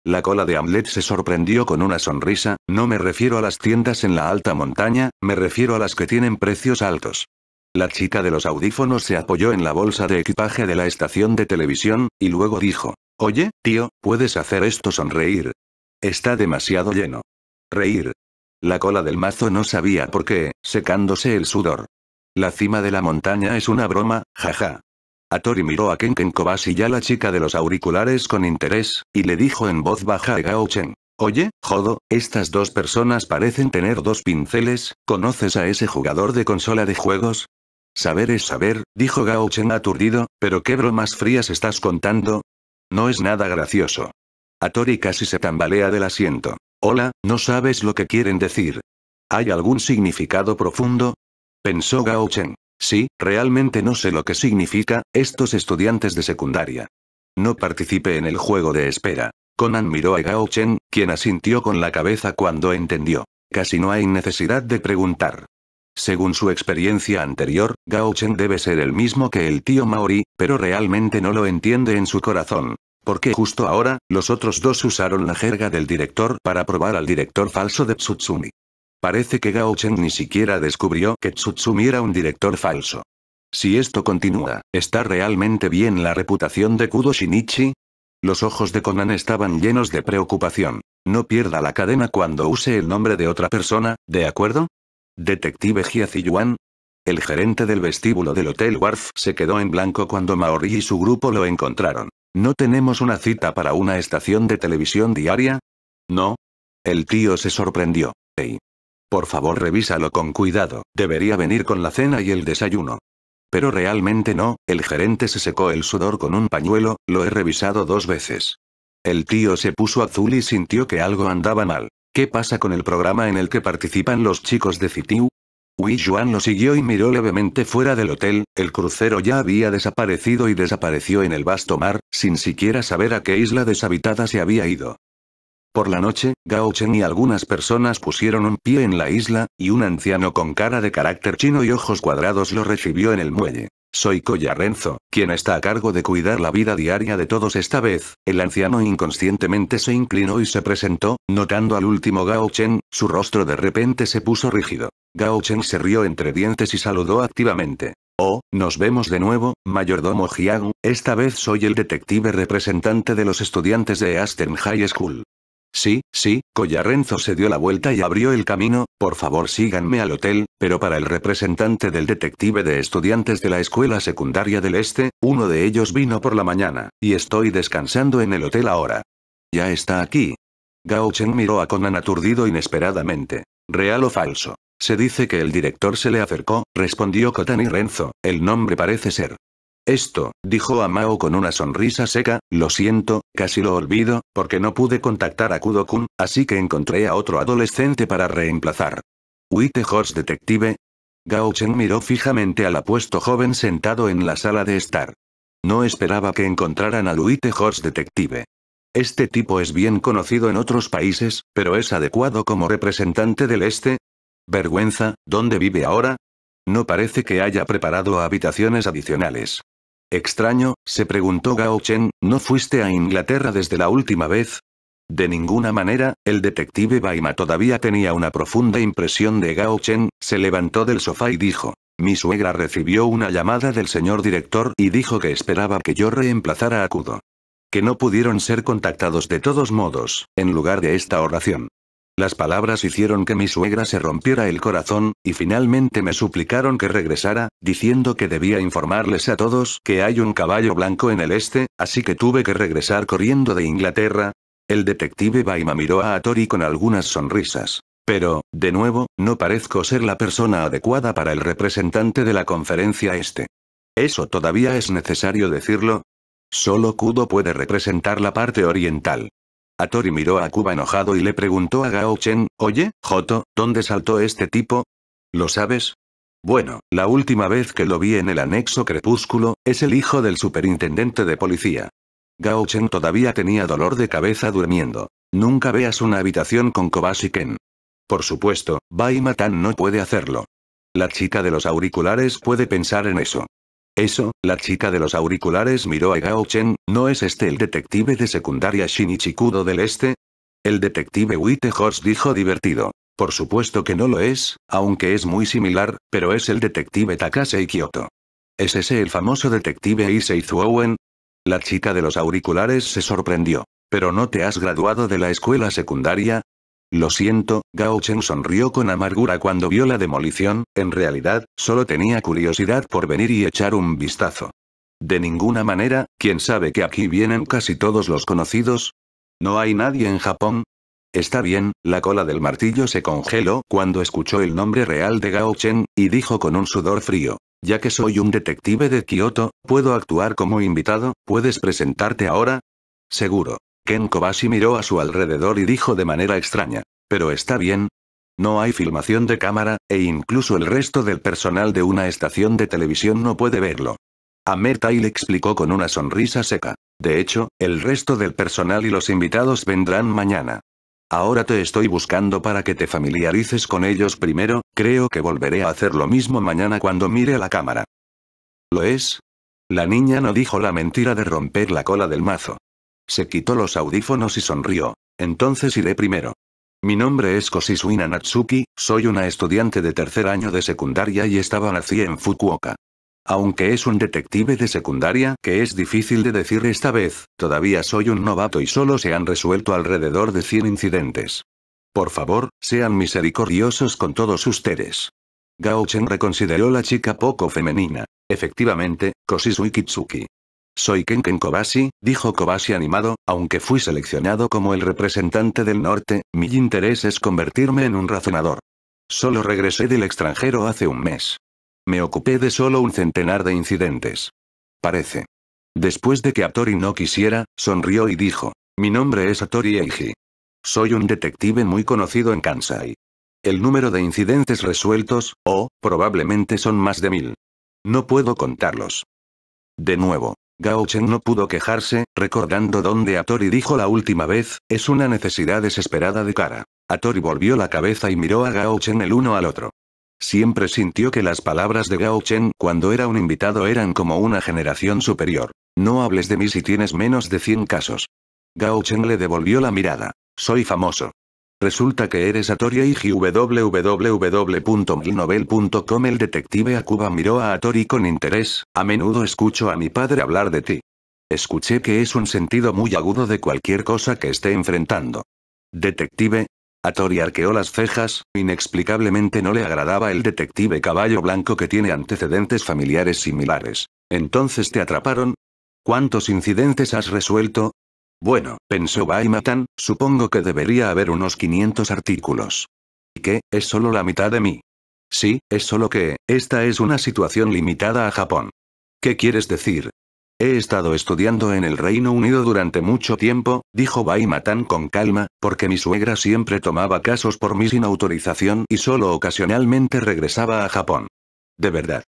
La cola de Hamlet se sorprendió con una sonrisa, no me refiero a las tiendas en la alta montaña, me refiero a las que tienen precios altos. La chica de los audífonos se apoyó en la bolsa de equipaje de la estación de televisión, y luego dijo, Oye, tío, ¿puedes hacer esto sonreír? Está demasiado lleno. Reír. La cola del mazo no sabía por qué, secándose el sudor. La cima de la montaña es una broma, jaja. Atori miró a Kenken y ya la chica de los auriculares con interés, y le dijo en voz baja a Gao Chen. Oye, Jodo, estas dos personas parecen tener dos pinceles, ¿conoces a ese jugador de consola de juegos? Saber es saber, dijo Gao Chen aturdido, pero qué bromas frías estás contando. No es nada gracioso. Atori casi se tambalea del asiento. Hola, no sabes lo que quieren decir. ¿Hay algún significado profundo? Pensó Gao Chen. Sí, realmente no sé lo que significa, estos estudiantes de secundaria. No participé en el juego de espera. Conan miró a Gao Chen, quien asintió con la cabeza cuando entendió. Casi no hay necesidad de preguntar. Según su experiencia anterior, Gao Chen debe ser el mismo que el tío Maori, pero realmente no lo entiende en su corazón. Porque justo ahora, los otros dos usaron la jerga del director para probar al director falso de Tsutsumi. Parece que Gao Cheng ni siquiera descubrió que Tsutsumi era un director falso. Si esto continúa, ¿está realmente bien la reputación de Kudo Shinichi? Los ojos de Conan estaban llenos de preocupación. No pierda la cadena cuando use el nombre de otra persona, ¿de acuerdo? Detective Ziyuan. El gerente del vestíbulo del Hotel Wharf se quedó en blanco cuando Maori y su grupo lo encontraron. ¿No tenemos una cita para una estación de televisión diaria? No. El tío se sorprendió. Hey. Por favor revísalo con cuidado, debería venir con la cena y el desayuno. Pero realmente no, el gerente se secó el sudor con un pañuelo, lo he revisado dos veces. El tío se puso azul y sintió que algo andaba mal. ¿Qué pasa con el programa en el que participan los chicos de Citiu? Wei Yuan lo siguió y miró levemente fuera del hotel, el crucero ya había desaparecido y desapareció en el vasto mar, sin siquiera saber a qué isla deshabitada se había ido. Por la noche, Gao Chen y algunas personas pusieron un pie en la isla, y un anciano con cara de carácter chino y ojos cuadrados lo recibió en el muelle. Soy Koya Renzo, quien está a cargo de cuidar la vida diaria de todos esta vez. El anciano inconscientemente se inclinó y se presentó, notando al último Gao Chen, su rostro de repente se puso rígido. Gao Chen se rió entre dientes y saludó activamente. Oh, nos vemos de nuevo, mayordomo Jiang, esta vez soy el detective representante de los estudiantes de Aston High School. Sí, sí, Collarenzo se dio la vuelta y abrió el camino, por favor síganme al hotel, pero para el representante del detective de estudiantes de la escuela secundaria del este, uno de ellos vino por la mañana, y estoy descansando en el hotel ahora. Ya está aquí. Gao miró a Conan aturdido inesperadamente. ¿Real o falso? Se dice que el director se le acercó, respondió Cotan y Renzo, el nombre parece ser esto, dijo Amao con una sonrisa seca, lo siento, casi lo olvido, porque no pude contactar a Kudokun, así que encontré a otro adolescente para reemplazar. ¿Witte Horse Detective. Gao Chen miró fijamente al apuesto joven sentado en la sala de estar. No esperaba que encontraran al Witte Horse Detective. Este tipo es bien conocido en otros países, pero es adecuado como representante del este. Vergüenza, ¿dónde vive ahora? No parece que haya preparado habitaciones adicionales. Extraño, se preguntó Gao Chen, ¿no fuiste a Inglaterra desde la última vez? De ninguna manera, el detective Baima todavía tenía una profunda impresión de Gao Chen, se levantó del sofá y dijo. Mi suegra recibió una llamada del señor director y dijo que esperaba que yo reemplazara a Kudo. Que no pudieron ser contactados de todos modos, en lugar de esta oración. Las palabras hicieron que mi suegra se rompiera el corazón, y finalmente me suplicaron que regresara, diciendo que debía informarles a todos que hay un caballo blanco en el este, así que tuve que regresar corriendo de Inglaterra. El detective Baima miró a Atori con algunas sonrisas. Pero, de nuevo, no parezco ser la persona adecuada para el representante de la conferencia este. ¿Eso todavía es necesario decirlo? Solo Kudo puede representar la parte oriental. Atori miró a Cuba enojado y le preguntó a Gao Chen, oye, Joto, ¿dónde saltó este tipo? ¿Lo sabes? Bueno, la última vez que lo vi en el anexo crepúsculo, es el hijo del superintendente de policía. Gao Chen todavía tenía dolor de cabeza durmiendo. Nunca veas una habitación con Kobashi Ken. Por supuesto, Baimatan no puede hacerlo. La chica de los auriculares puede pensar en eso. Eso, la chica de los auriculares miró a Gao Chen, ¿no es este el detective de secundaria Shinichikudo del Este? El detective Horst dijo divertido. Por supuesto que no lo es, aunque es muy similar, pero es el detective Takase Kyoto. ¿Es ese el famoso detective Issei Zouwen? La chica de los auriculares se sorprendió. ¿Pero no te has graduado de la escuela secundaria? Lo siento, Gao Chen sonrió con amargura cuando vio la demolición, en realidad, solo tenía curiosidad por venir y echar un vistazo. De ninguna manera, ¿quién sabe que aquí vienen casi todos los conocidos? ¿No hay nadie en Japón? Está bien, la cola del martillo se congeló cuando escuchó el nombre real de Gao Chen, y dijo con un sudor frío. Ya que soy un detective de Kioto, ¿puedo actuar como invitado? ¿Puedes presentarte ahora? Seguro. Ken Kobashi miró a su alrededor y dijo de manera extraña. Pero está bien. No hay filmación de cámara, e incluso el resto del personal de una estación de televisión no puede verlo. y le explicó con una sonrisa seca. De hecho, el resto del personal y los invitados vendrán mañana. Ahora te estoy buscando para que te familiarices con ellos primero, creo que volveré a hacer lo mismo mañana cuando mire la cámara. ¿Lo es? La niña no dijo la mentira de romper la cola del mazo. Se quitó los audífonos y sonrió. Entonces iré primero. Mi nombre es Koshizuina Natsuki, soy una estudiante de tercer año de secundaria y estaba nací en Fukuoka. Aunque es un detective de secundaria, que es difícil de decir esta vez, todavía soy un novato y solo se han resuelto alrededor de 100 incidentes. Por favor, sean misericordiosos con todos ustedes. Gao Chen reconsideró la chica poco femenina. Efectivamente, Koshisui Kitsuki. Soy Ken Ken Kobashi, dijo Kobashi animado, aunque fui seleccionado como el representante del norte, mi interés es convertirme en un razonador. Solo regresé del extranjero hace un mes. Me ocupé de solo un centenar de incidentes. Parece. Después de que Atori no quisiera, sonrió y dijo, mi nombre es Atori Eiji. Soy un detective muy conocido en Kansai. El número de incidentes resueltos, o, oh, probablemente son más de mil. No puedo contarlos. De nuevo. Gao Chen no pudo quejarse, recordando dónde Atori dijo la última vez, es una necesidad desesperada de cara. Atori volvió la cabeza y miró a Gao Chen el uno al otro. Siempre sintió que las palabras de Gao Chen cuando era un invitado eran como una generación superior. No hables de mí si tienes menos de 100 casos. Gao Chen le devolvió la mirada. Soy famoso. Resulta que eres Atori y www.milnovel.com El detective Akuba miró a Atori con interés, a menudo escucho a mi padre hablar de ti. Escuché que es un sentido muy agudo de cualquier cosa que esté enfrentando. Detective. Atori arqueó las cejas, inexplicablemente no le agradaba el detective caballo blanco que tiene antecedentes familiares similares. Entonces te atraparon. ¿Cuántos incidentes has resuelto? Bueno, pensó Baimatan, supongo que debería haber unos 500 artículos. ¿Y qué? Es solo la mitad de mí. Sí, es solo que, esta es una situación limitada a Japón. ¿Qué quieres decir? He estado estudiando en el Reino Unido durante mucho tiempo, dijo Baimatan con calma, porque mi suegra siempre tomaba casos por mí sin autorización y solo ocasionalmente regresaba a Japón. De verdad.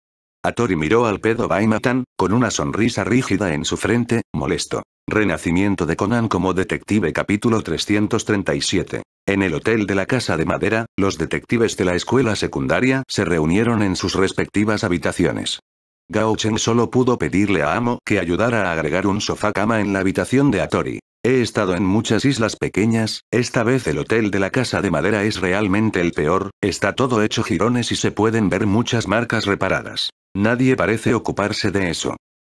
Atori miró al pedo Baimatan, con una sonrisa rígida en su frente, molesto. Renacimiento de Conan como detective capítulo 337. En el hotel de la Casa de Madera, los detectives de la escuela secundaria se reunieron en sus respectivas habitaciones. Gao Chen solo pudo pedirle a Amo que ayudara a agregar un sofá-cama en la habitación de Atori. He estado en muchas islas pequeñas, esta vez el hotel de la Casa de Madera es realmente el peor, está todo hecho jirones y se pueden ver muchas marcas reparadas. Nadie parece ocuparse de eso.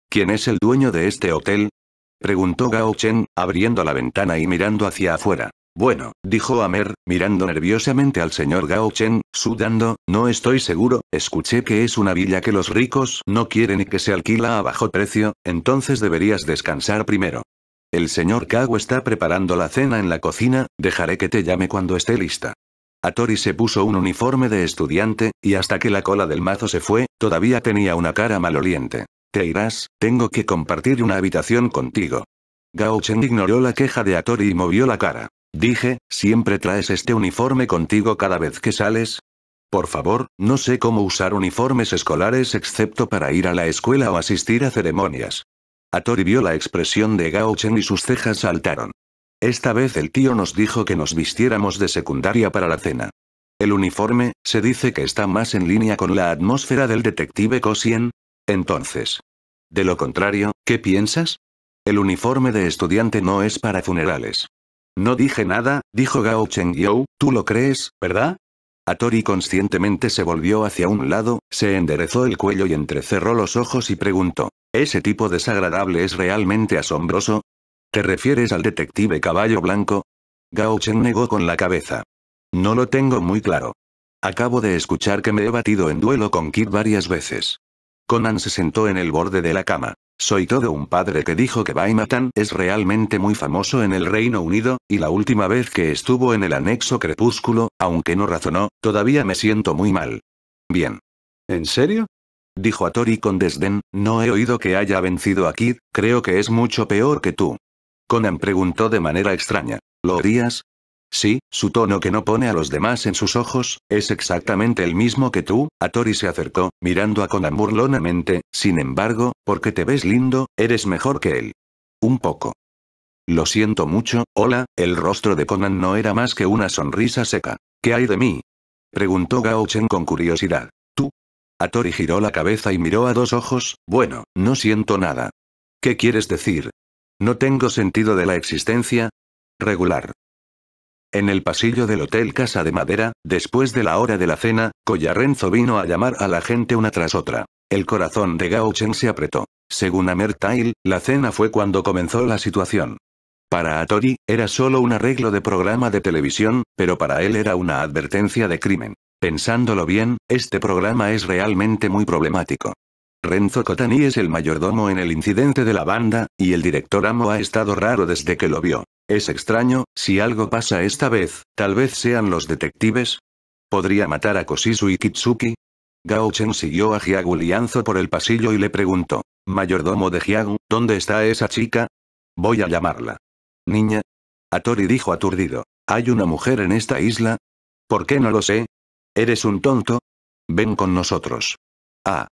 ¿Quién es el dueño de este hotel? Preguntó Gao Chen, abriendo la ventana y mirando hacia afuera. Bueno, dijo Amer, mirando nerviosamente al señor Gao Chen, sudando, no estoy seguro, escuché que es una villa que los ricos no quieren y que se alquila a bajo precio, entonces deberías descansar primero. El señor Kago está preparando la cena en la cocina, dejaré que te llame cuando esté lista. Atori se puso un uniforme de estudiante, y hasta que la cola del mazo se fue, todavía tenía una cara maloliente irás, tengo que compartir una habitación contigo. Gao Chen ignoró la queja de Atori y movió la cara. Dije, ¿siempre traes este uniforme contigo cada vez que sales? Por favor, no sé cómo usar uniformes escolares excepto para ir a la escuela o asistir a ceremonias. Atori vio la expresión de Gao Chen y sus cejas saltaron. Esta vez el tío nos dijo que nos vistiéramos de secundaria para la cena. El uniforme, se dice que está más en línea con la atmósfera del detective Cosien. Entonces, de lo contrario, ¿qué piensas? El uniforme de estudiante no es para funerales. No dije nada, dijo Gao Cheng You, tú lo crees, ¿verdad? Atori conscientemente se volvió hacia un lado, se enderezó el cuello y entrecerró los ojos y preguntó, ¿ese tipo desagradable es realmente asombroso? ¿Te refieres al detective caballo blanco? Gao Cheng negó con la cabeza. No lo tengo muy claro. Acabo de escuchar que me he batido en duelo con Kid varias veces. Conan se sentó en el borde de la cama. Soy todo un padre que dijo que Baimatan es realmente muy famoso en el Reino Unido, y la última vez que estuvo en el anexo Crepúsculo, aunque no razonó, todavía me siento muy mal. Bien. ¿En serio? Dijo a Tori con desdén, no he oído que haya vencido a Kid, creo que es mucho peor que tú. Conan preguntó de manera extraña. ¿Lo odias? Sí, su tono que no pone a los demás en sus ojos, es exactamente el mismo que tú, Atori se acercó, mirando a Conan burlonamente, sin embargo, porque te ves lindo, eres mejor que él. Un poco. Lo siento mucho, hola, el rostro de Conan no era más que una sonrisa seca. ¿Qué hay de mí? Preguntó Gao Chen con curiosidad. ¿Tú? Atori giró la cabeza y miró a dos ojos, bueno, no siento nada. ¿Qué quieres decir? ¿No tengo sentido de la existencia? Regular. En el pasillo del Hotel Casa de Madera, después de la hora de la cena, Renzo vino a llamar a la gente una tras otra. El corazón de Gao se apretó. Según Amertail, la cena fue cuando comenzó la situación. Para Atori, era solo un arreglo de programa de televisión, pero para él era una advertencia de crimen. Pensándolo bien, este programa es realmente muy problemático. Renzo Cotani es el mayordomo en el incidente de la banda, y el director Amo ha estado raro desde que lo vio. Es extraño, si algo pasa esta vez, tal vez sean los detectives. ¿Podría matar a Koshisu y Kitsuki? Gaochen siguió a Hyagu Lianzo por el pasillo y le preguntó, Mayordomo de Hyagu, ¿dónde está esa chica? Voy a llamarla. Niña. Atori dijo aturdido, ¿hay una mujer en esta isla? ¿Por qué no lo sé? ¿Eres un tonto? Ven con nosotros. Ah,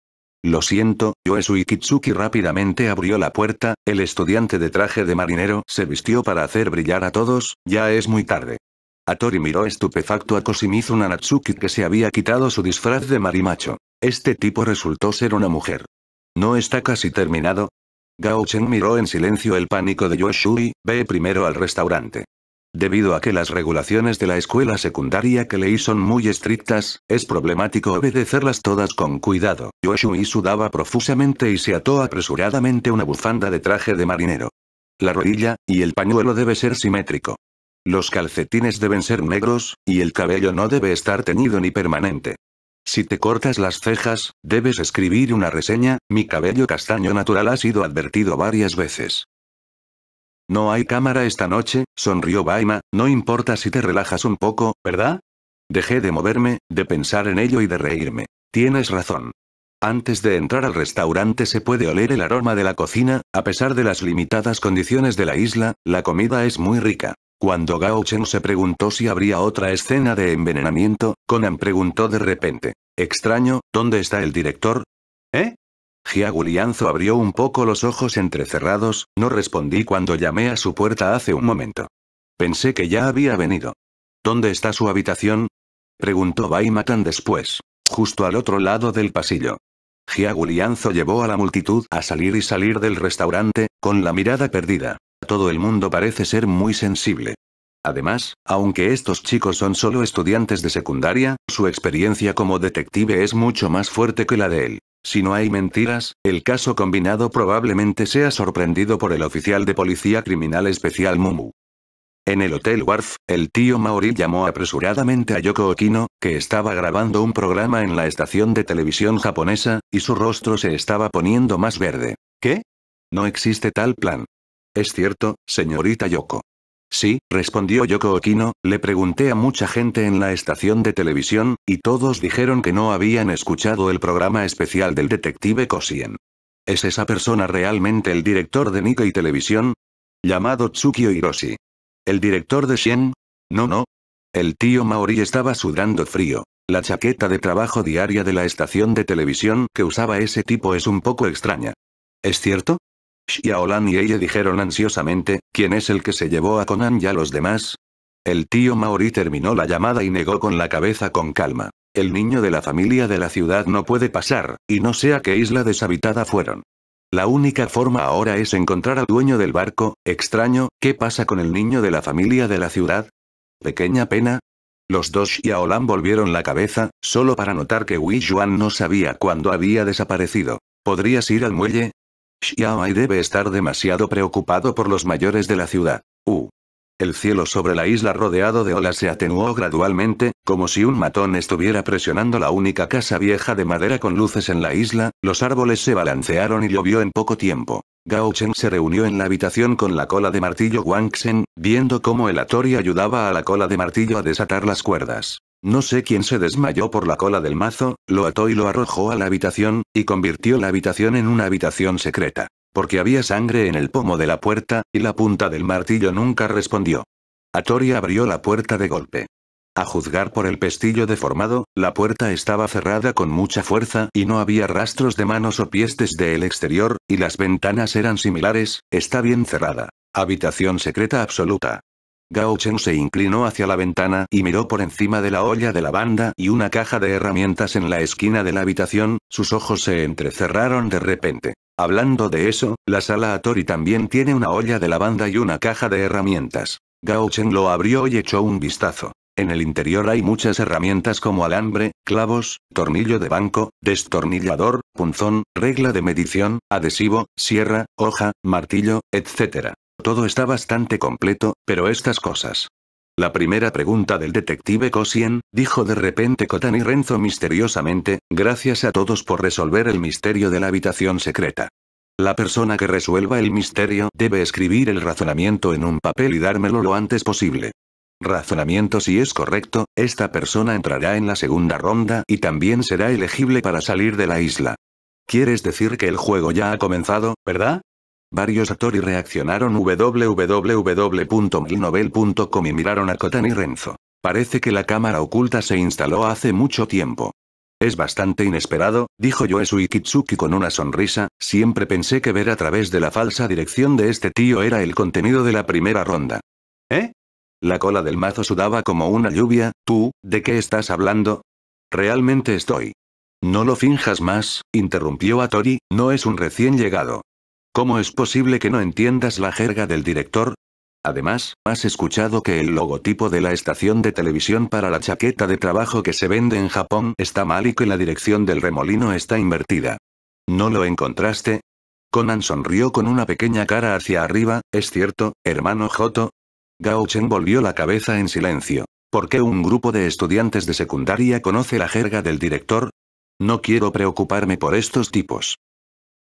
lo siento, Yoesui Kitsuki rápidamente abrió la puerta, el estudiante de traje de marinero se vistió para hacer brillar a todos, ya es muy tarde. Atori miró estupefacto a Kosimizu Nanatsuki que se había quitado su disfraz de marimacho. Este tipo resultó ser una mujer. ¿No está casi terminado? Gao miró en silencio el pánico de Yoshui, ve primero al restaurante. Debido a que las regulaciones de la escuela secundaria que leí son muy estrictas, es problemático obedecerlas todas con cuidado. Yoshui sudaba profusamente y se ató apresuradamente una bufanda de traje de marinero. La rodilla, y el pañuelo debe ser simétrico. Los calcetines deben ser negros, y el cabello no debe estar teñido ni permanente. Si te cortas las cejas, debes escribir una reseña, mi cabello castaño natural ha sido advertido varias veces. No hay cámara esta noche, sonrió Baima, no importa si te relajas un poco, ¿verdad? Dejé de moverme, de pensar en ello y de reírme. Tienes razón. Antes de entrar al restaurante se puede oler el aroma de la cocina, a pesar de las limitadas condiciones de la isla, la comida es muy rica. Cuando Gao Chen se preguntó si habría otra escena de envenenamiento, Conan preguntó de repente. Extraño, ¿dónde está el director? ¿Eh? Gulianzo abrió un poco los ojos entrecerrados, no respondí cuando llamé a su puerta hace un momento. Pensé que ya había venido. ¿Dónde está su habitación? Preguntó Bai después, justo al otro lado del pasillo. Gulianzo llevó a la multitud a salir y salir del restaurante, con la mirada perdida. Todo el mundo parece ser muy sensible. Además, aunque estos chicos son solo estudiantes de secundaria, su experiencia como detective es mucho más fuerte que la de él. Si no hay mentiras, el caso combinado probablemente sea sorprendido por el oficial de policía criminal especial Mumu. En el Hotel Wharf, el tío Maori llamó apresuradamente a Yoko Okino, que estaba grabando un programa en la estación de televisión japonesa, y su rostro se estaba poniendo más verde. ¿Qué? No existe tal plan. Es cierto, señorita Yoko. Sí, respondió Yoko Okino, le pregunté a mucha gente en la estación de televisión, y todos dijeron que no habían escuchado el programa especial del detective Kosien. ¿Es esa persona realmente el director de y Televisión? Llamado Tsukio Hiroshi. ¿El director de Shen? No, no. El tío Maori estaba sudando frío. La chaqueta de trabajo diaria de la estación de televisión que usaba ese tipo es un poco extraña. ¿Es cierto? Xiaolan y ella dijeron ansiosamente, ¿quién es el que se llevó a Conan y a los demás? El tío Maori terminó la llamada y negó con la cabeza con calma. El niño de la familia de la ciudad no puede pasar, y no sé a qué isla deshabitada fueron. La única forma ahora es encontrar al dueño del barco, extraño, ¿qué pasa con el niño de la familia de la ciudad? Pequeña pena, los dos Xiaolan volvieron la cabeza, solo para notar que Wu Yuan no sabía cuándo había desaparecido. ¿Podrías ir al muelle? Xiaomai debe estar demasiado preocupado por los mayores de la ciudad. Uh. El cielo sobre la isla rodeado de olas se atenuó gradualmente, como si un matón estuviera presionando la única casa vieja de madera con luces en la isla, los árboles se balancearon y llovió en poco tiempo. Gao se reunió en la habitación con la cola de martillo Wang viendo cómo el Atori ayudaba a la cola de martillo a desatar las cuerdas. No sé quién se desmayó por la cola del mazo, lo ató y lo arrojó a la habitación, y convirtió la habitación en una habitación secreta. Porque había sangre en el pomo de la puerta, y la punta del martillo nunca respondió. Atori abrió la puerta de golpe. A juzgar por el pestillo deformado, la puerta estaba cerrada con mucha fuerza y no había rastros de manos o pies desde el exterior, y las ventanas eran similares, está bien cerrada. Habitación secreta absoluta. Gao Chen se inclinó hacia la ventana y miró por encima de la olla de lavanda y una caja de herramientas en la esquina de la habitación, sus ojos se entrecerraron de repente. Hablando de eso, la sala Atori también tiene una olla de lavanda y una caja de herramientas. Gao Chen lo abrió y echó un vistazo. En el interior hay muchas herramientas como alambre, clavos, tornillo de banco, destornillador, punzón, regla de medición, adhesivo, sierra, hoja, martillo, etc. Todo está bastante completo, pero estas cosas. La primera pregunta del detective Cosien, dijo de repente Kotani Renzo misteriosamente, gracias a todos por resolver el misterio de la habitación secreta. La persona que resuelva el misterio debe escribir el razonamiento en un papel y dármelo lo antes posible. Razonamiento si es correcto, esta persona entrará en la segunda ronda y también será elegible para salir de la isla. Quieres decir que el juego ya ha comenzado, ¿verdad? Varios atori reaccionaron www.milnovel.com y miraron a Kotani Renzo. Parece que la cámara oculta se instaló hace mucho tiempo. Es bastante inesperado, dijo Yoesui Ikitsuki con una sonrisa, siempre pensé que ver a través de la falsa dirección de este tío era el contenido de la primera ronda. ¿Eh? La cola del mazo sudaba como una lluvia, tú, ¿de qué estás hablando? Realmente estoy. No lo finjas más, interrumpió Atori. no es un recién llegado. ¿Cómo es posible que no entiendas la jerga del director? Además, has escuchado que el logotipo de la estación de televisión para la chaqueta de trabajo que se vende en Japón está mal y que la dirección del remolino está invertida. ¿No lo encontraste? Conan sonrió con una pequeña cara hacia arriba, ¿es cierto, hermano Joto? Gao Chen volvió la cabeza en silencio. ¿Por qué un grupo de estudiantes de secundaria conoce la jerga del director? No quiero preocuparme por estos tipos.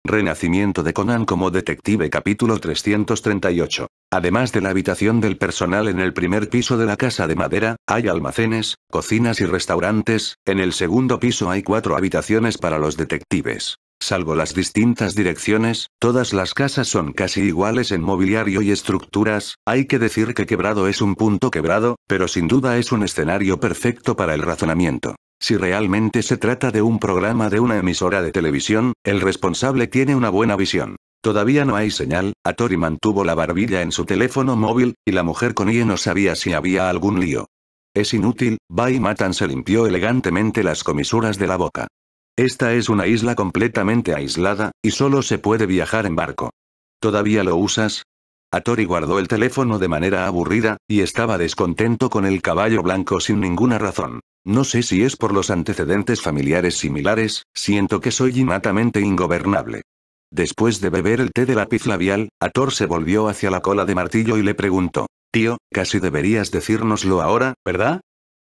Renacimiento de Conan como detective capítulo 338. Además de la habitación del personal en el primer piso de la casa de madera, hay almacenes, cocinas y restaurantes, en el segundo piso hay cuatro habitaciones para los detectives. Salvo las distintas direcciones, todas las casas son casi iguales en mobiliario y estructuras, hay que decir que quebrado es un punto quebrado, pero sin duda es un escenario perfecto para el razonamiento. Si realmente se trata de un programa de una emisora de televisión, el responsable tiene una buena visión. Todavía no hay señal, Atori mantuvo la barbilla en su teléfono móvil, y la mujer con IE no sabía si había algún lío. Es inútil, Bai Matan se limpió elegantemente las comisuras de la boca. Esta es una isla completamente aislada, y solo se puede viajar en barco. ¿Todavía lo usas? Atori guardó el teléfono de manera aburrida, y estaba descontento con el caballo blanco sin ninguna razón. No sé si es por los antecedentes familiares similares, siento que soy innatamente ingobernable. Después de beber el té de lápiz labial, Ator se volvió hacia la cola de martillo y le preguntó. Tío, casi deberías decírnoslo ahora, ¿verdad?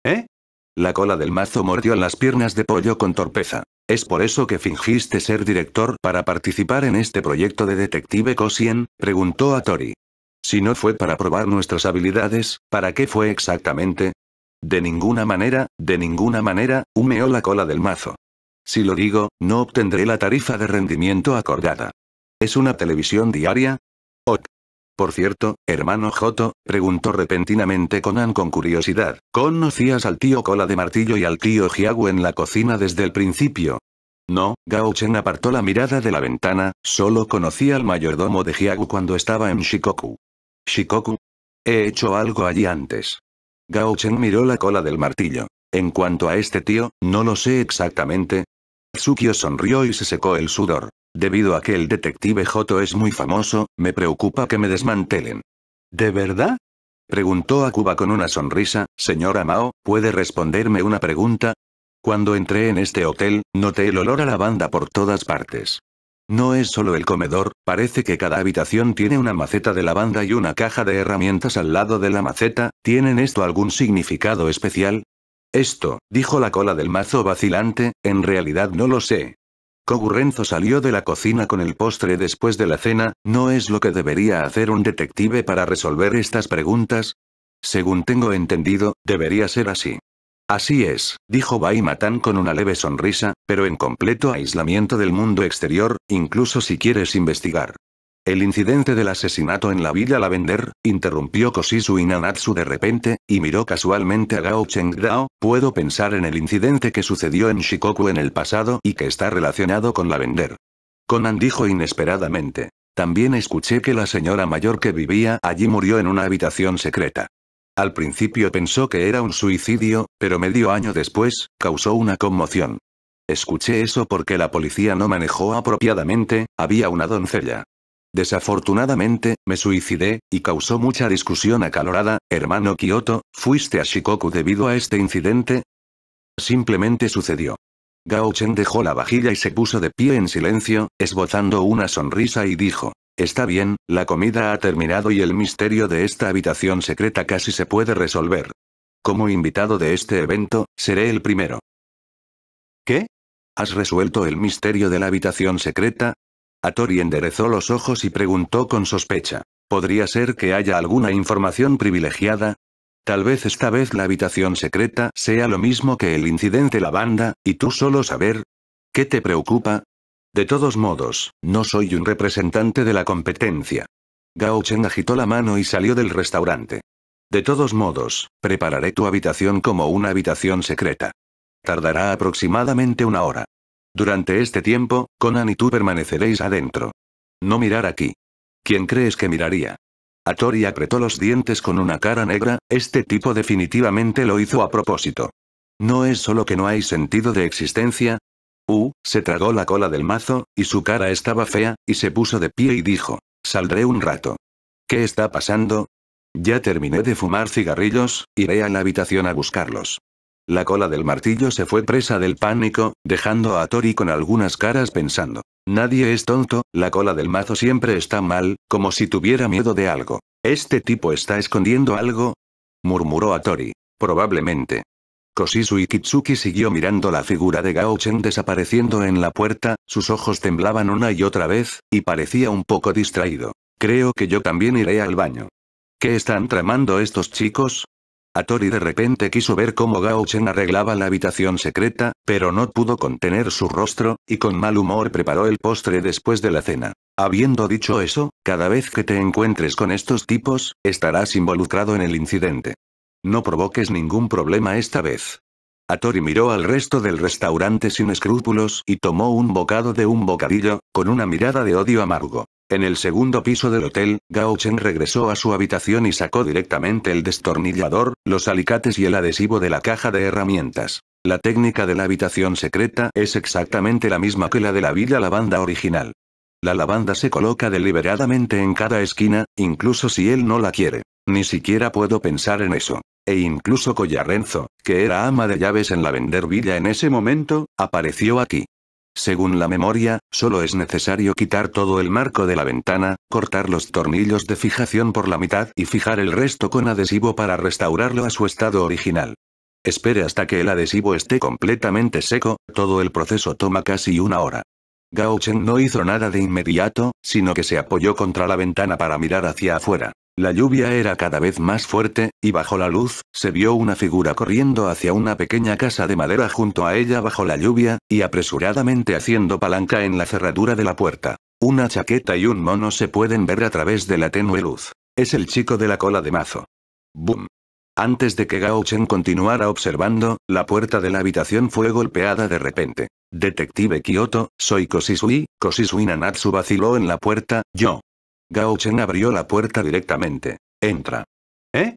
¿Eh? La cola del mazo mordió las piernas de pollo con torpeza. Es por eso que fingiste ser director para participar en este proyecto de Detective Cosien, preguntó a Tori. Si no fue para probar nuestras habilidades, ¿para qué fue exactamente? De ninguna manera, de ninguna manera, humeó la cola del mazo. Si lo digo, no obtendré la tarifa de rendimiento acordada. ¿Es una televisión diaria? Ok. Por cierto, hermano Joto, preguntó repentinamente Conan con curiosidad, ¿conocías al tío Cola de Martillo y al tío Jiagu en la cocina desde el principio? No, Gao apartó la mirada de la ventana, solo conocía al mayordomo de Jiagu cuando estaba en Shikoku. ¿Shikoku? He hecho algo allí antes. Gaochen miró la cola del martillo. En cuanto a este tío, no lo sé exactamente. Tsukio sonrió y se secó el sudor. Debido a que el detective Joto es muy famoso, me preocupa que me desmantelen. ¿De verdad? Preguntó Akuba con una sonrisa, señora Mao, ¿puede responderme una pregunta? Cuando entré en este hotel, noté el olor a lavanda por todas partes. No es solo el comedor, parece que cada habitación tiene una maceta de lavanda y una caja de herramientas al lado de la maceta, ¿tienen esto algún significado especial? Esto, dijo la cola del mazo vacilante, en realidad no lo sé, Cogurenzo salió de la cocina con el postre después de la cena, ¿no es lo que debería hacer un detective para resolver estas preguntas? Según tengo entendido, debería ser así. Así es, dijo Baimatán con una leve sonrisa, pero en completo aislamiento del mundo exterior, incluso si quieres investigar. El incidente del asesinato en la villa Lavender, interrumpió Koshisu Inanatsu de repente, y miró casualmente a Gao Chengdao, puedo pensar en el incidente que sucedió en Shikoku en el pasado y que está relacionado con Lavender. Conan dijo inesperadamente. También escuché que la señora mayor que vivía allí murió en una habitación secreta. Al principio pensó que era un suicidio, pero medio año después, causó una conmoción. Escuché eso porque la policía no manejó apropiadamente, había una doncella. Desafortunadamente, me suicidé, y causó mucha discusión acalorada, hermano Kyoto, ¿fuiste a Shikoku debido a este incidente? Simplemente sucedió. Gao Chen dejó la vajilla y se puso de pie en silencio, esbozando una sonrisa y dijo. Está bien, la comida ha terminado y el misterio de esta habitación secreta casi se puede resolver. Como invitado de este evento, seré el primero. ¿Qué? ¿Has resuelto el misterio de la habitación secreta? Atori enderezó los ojos y preguntó con sospecha. ¿Podría ser que haya alguna información privilegiada? Tal vez esta vez la habitación secreta sea lo mismo que el incidente la banda, y tú solo saber. ¿Qué te preocupa? De todos modos, no soy un representante de la competencia. Gao Chen agitó la mano y salió del restaurante. De todos modos, prepararé tu habitación como una habitación secreta. Tardará aproximadamente una hora. Durante este tiempo, Conan y tú permaneceréis adentro. No mirar aquí. ¿Quién crees que miraría? Atori apretó los dientes con una cara negra, este tipo definitivamente lo hizo a propósito. ¿No es solo que no hay sentido de existencia? Uh, se tragó la cola del mazo, y su cara estaba fea, y se puso de pie y dijo, saldré un rato. ¿Qué está pasando? Ya terminé de fumar cigarrillos, iré a la habitación a buscarlos. La cola del martillo se fue presa del pánico, dejando a Tori con algunas caras pensando. Nadie es tonto, la cola del mazo siempre está mal, como si tuviera miedo de algo. ¿Este tipo está escondiendo algo? murmuró a Tori. Probablemente. Kosisu y Kitsuki siguió mirando la figura de Gaochen desapareciendo en la puerta, sus ojos temblaban una y otra vez, y parecía un poco distraído. Creo que yo también iré al baño. ¿Qué están tramando estos chicos? Atori de repente quiso ver cómo Gao Chen arreglaba la habitación secreta, pero no pudo contener su rostro, y con mal humor preparó el postre después de la cena. Habiendo dicho eso, cada vez que te encuentres con estos tipos, estarás involucrado en el incidente. No provoques ningún problema esta vez. Atori miró al resto del restaurante sin escrúpulos y tomó un bocado de un bocadillo, con una mirada de odio amargo. En el segundo piso del hotel, Gao Chen regresó a su habitación y sacó directamente el destornillador, los alicates y el adhesivo de la caja de herramientas. La técnica de la habitación secreta es exactamente la misma que la de la Villa Lavanda original. La lavanda se coloca deliberadamente en cada esquina, incluso si él no la quiere. Ni siquiera puedo pensar en eso. E incluso Collarenzo, que era ama de llaves en la Vender Villa en ese momento, apareció aquí. Según la memoria, solo es necesario quitar todo el marco de la ventana, cortar los tornillos de fijación por la mitad y fijar el resto con adhesivo para restaurarlo a su estado original. Espere hasta que el adhesivo esté completamente seco, todo el proceso toma casi una hora. Gao no hizo nada de inmediato, sino que se apoyó contra la ventana para mirar hacia afuera. La lluvia era cada vez más fuerte, y bajo la luz, se vio una figura corriendo hacia una pequeña casa de madera junto a ella bajo la lluvia, y apresuradamente haciendo palanca en la cerradura de la puerta. Una chaqueta y un mono se pueden ver a través de la tenue luz. Es el chico de la cola de mazo. ¡Bum! Antes de que Gao Chen continuara observando, la puerta de la habitación fue golpeada de repente. Detective Kyoto, soy Kosisui, Kosisui Nanatsu vaciló en la puerta, yo. Gao Chen abrió la puerta directamente. Entra. ¿Eh?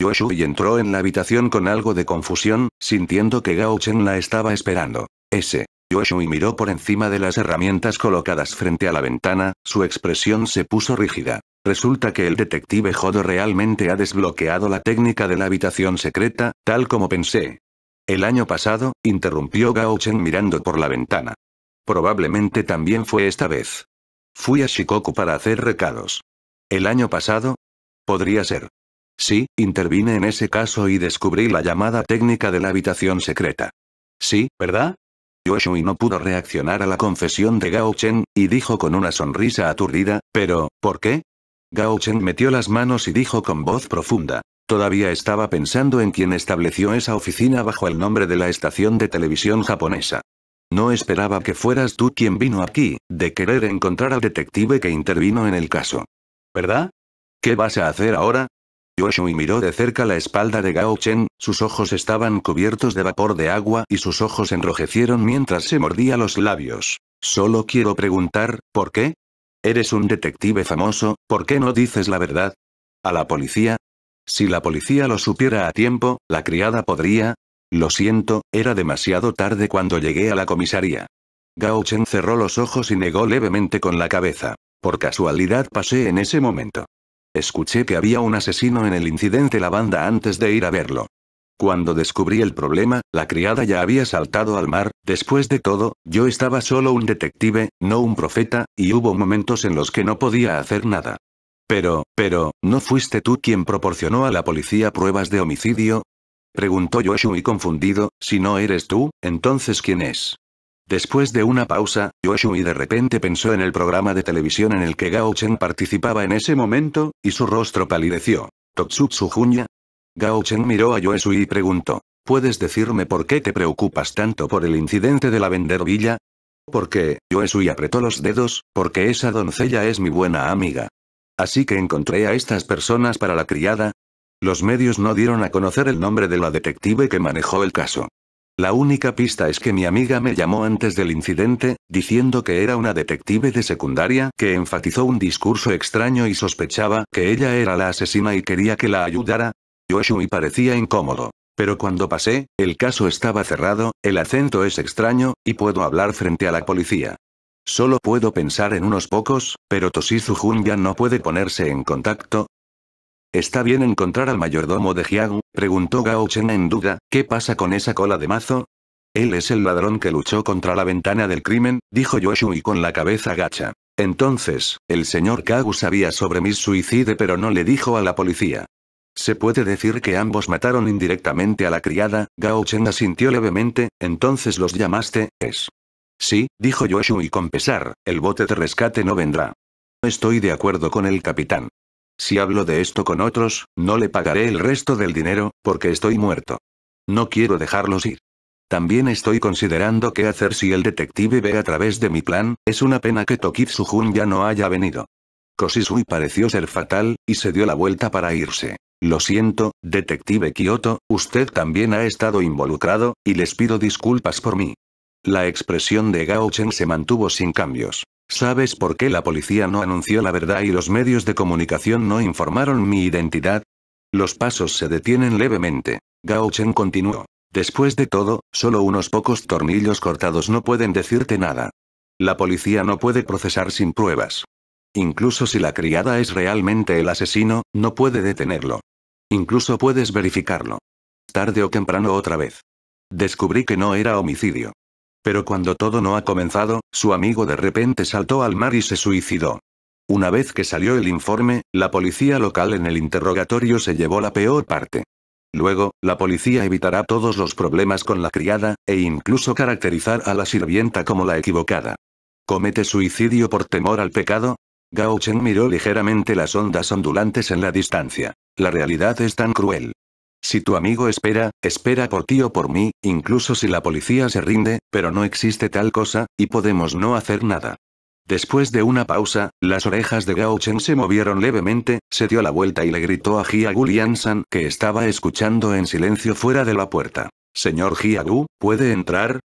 Yoshu y entró en la habitación con algo de confusión, sintiendo que Gao Chen la estaba esperando. Ese. y miró por encima de las herramientas colocadas frente a la ventana, su expresión se puso rígida. Resulta que el detective Jodo realmente ha desbloqueado la técnica de la habitación secreta, tal como pensé. El año pasado, interrumpió Gao Chen mirando por la ventana. Probablemente también fue esta vez. Fui a Shikoku para hacer recados. ¿El año pasado? Podría ser. Sí, intervine en ese caso y descubrí la llamada técnica de la habitación secreta. Sí, ¿verdad? Yoshui no pudo reaccionar a la confesión de Gao Chen, y dijo con una sonrisa aturdida, pero, ¿por qué? Gao Chen metió las manos y dijo con voz profunda. Todavía estaba pensando en quien estableció esa oficina bajo el nombre de la estación de televisión japonesa. No esperaba que fueras tú quien vino aquí, de querer encontrar al detective que intervino en el caso. ¿Verdad? ¿Qué vas a hacer ahora? Yoshui miró de cerca la espalda de Gao Chen, sus ojos estaban cubiertos de vapor de agua y sus ojos enrojecieron mientras se mordía los labios. Solo quiero preguntar, ¿por qué? Eres un detective famoso, ¿por qué no dices la verdad? ¿A la policía? Si la policía lo supiera a tiempo, la criada podría, lo siento, era demasiado tarde cuando llegué a la comisaría. Gao Chen cerró los ojos y negó levemente con la cabeza. Por casualidad pasé en ese momento. Escuché que había un asesino en el incidente la banda antes de ir a verlo. Cuando descubrí el problema, la criada ya había saltado al mar, después de todo, yo estaba solo un detective, no un profeta, y hubo momentos en los que no podía hacer nada. Pero, pero, ¿no fuiste tú quien proporcionó a la policía pruebas de homicidio? Preguntó Yoshui confundido, si no eres tú, entonces ¿quién es? Después de una pausa, Yoshui de repente pensó en el programa de televisión en el que Gao Chen participaba en ese momento, y su rostro palideció. ¿Totsutsu Junya? Gao Chen miró a Yoshui y preguntó. ¿Puedes decirme por qué te preocupas tanto por el incidente de la vender villa? Porque, Yoshui apretó los dedos, porque esa doncella es mi buena amiga. Así que encontré a estas personas para la criada, los medios no dieron a conocer el nombre de la detective que manejó el caso. La única pista es que mi amiga me llamó antes del incidente, diciendo que era una detective de secundaria que enfatizó un discurso extraño y sospechaba que ella era la asesina y quería que la ayudara. Yoshui parecía incómodo. Pero cuando pasé, el caso estaba cerrado, el acento es extraño, y puedo hablar frente a la policía. Solo puedo pensar en unos pocos, pero Toshizu ya no puede ponerse en contacto, ¿Está bien encontrar al mayordomo de Jiang? preguntó Gao Chen en duda, ¿qué pasa con esa cola de mazo? Él es el ladrón que luchó contra la ventana del crimen, dijo y con la cabeza gacha. Entonces, el señor Kagu sabía sobre mi suicidio pero no le dijo a la policía. Se puede decir que ambos mataron indirectamente a la criada, Gao Chen asintió levemente, entonces los llamaste, es. Sí, dijo y con pesar, el bote de rescate no vendrá. Estoy de acuerdo con el capitán. Si hablo de esto con otros, no le pagaré el resto del dinero, porque estoy muerto. No quiero dejarlos ir. También estoy considerando qué hacer si el detective ve a través de mi plan, es una pena que Tokitsu-jun ya no haya venido. Kosisui pareció ser fatal, y se dio la vuelta para irse. Lo siento, detective Kyoto, usted también ha estado involucrado, y les pido disculpas por mí. La expresión de Gao Chen se mantuvo sin cambios. ¿Sabes por qué la policía no anunció la verdad y los medios de comunicación no informaron mi identidad? Los pasos se detienen levemente. Gao Chen continuó. Después de todo, solo unos pocos tornillos cortados no pueden decirte nada. La policía no puede procesar sin pruebas. Incluso si la criada es realmente el asesino, no puede detenerlo. Incluso puedes verificarlo. Tarde o temprano otra vez. Descubrí que no era homicidio. Pero cuando todo no ha comenzado, su amigo de repente saltó al mar y se suicidó. Una vez que salió el informe, la policía local en el interrogatorio se llevó la peor parte. Luego, la policía evitará todos los problemas con la criada, e incluso caracterizar a la sirvienta como la equivocada. ¿Comete suicidio por temor al pecado? Gao Chen miró ligeramente las ondas ondulantes en la distancia. La realidad es tan cruel. Si tu amigo espera, espera por ti o por mí, incluso si la policía se rinde, pero no existe tal cosa, y podemos no hacer nada. Después de una pausa, las orejas de Gao Chen se movieron levemente, se dio la vuelta y le gritó a Jia Gu Liansan que estaba escuchando en silencio fuera de la puerta. Señor Jia ¿puede entrar?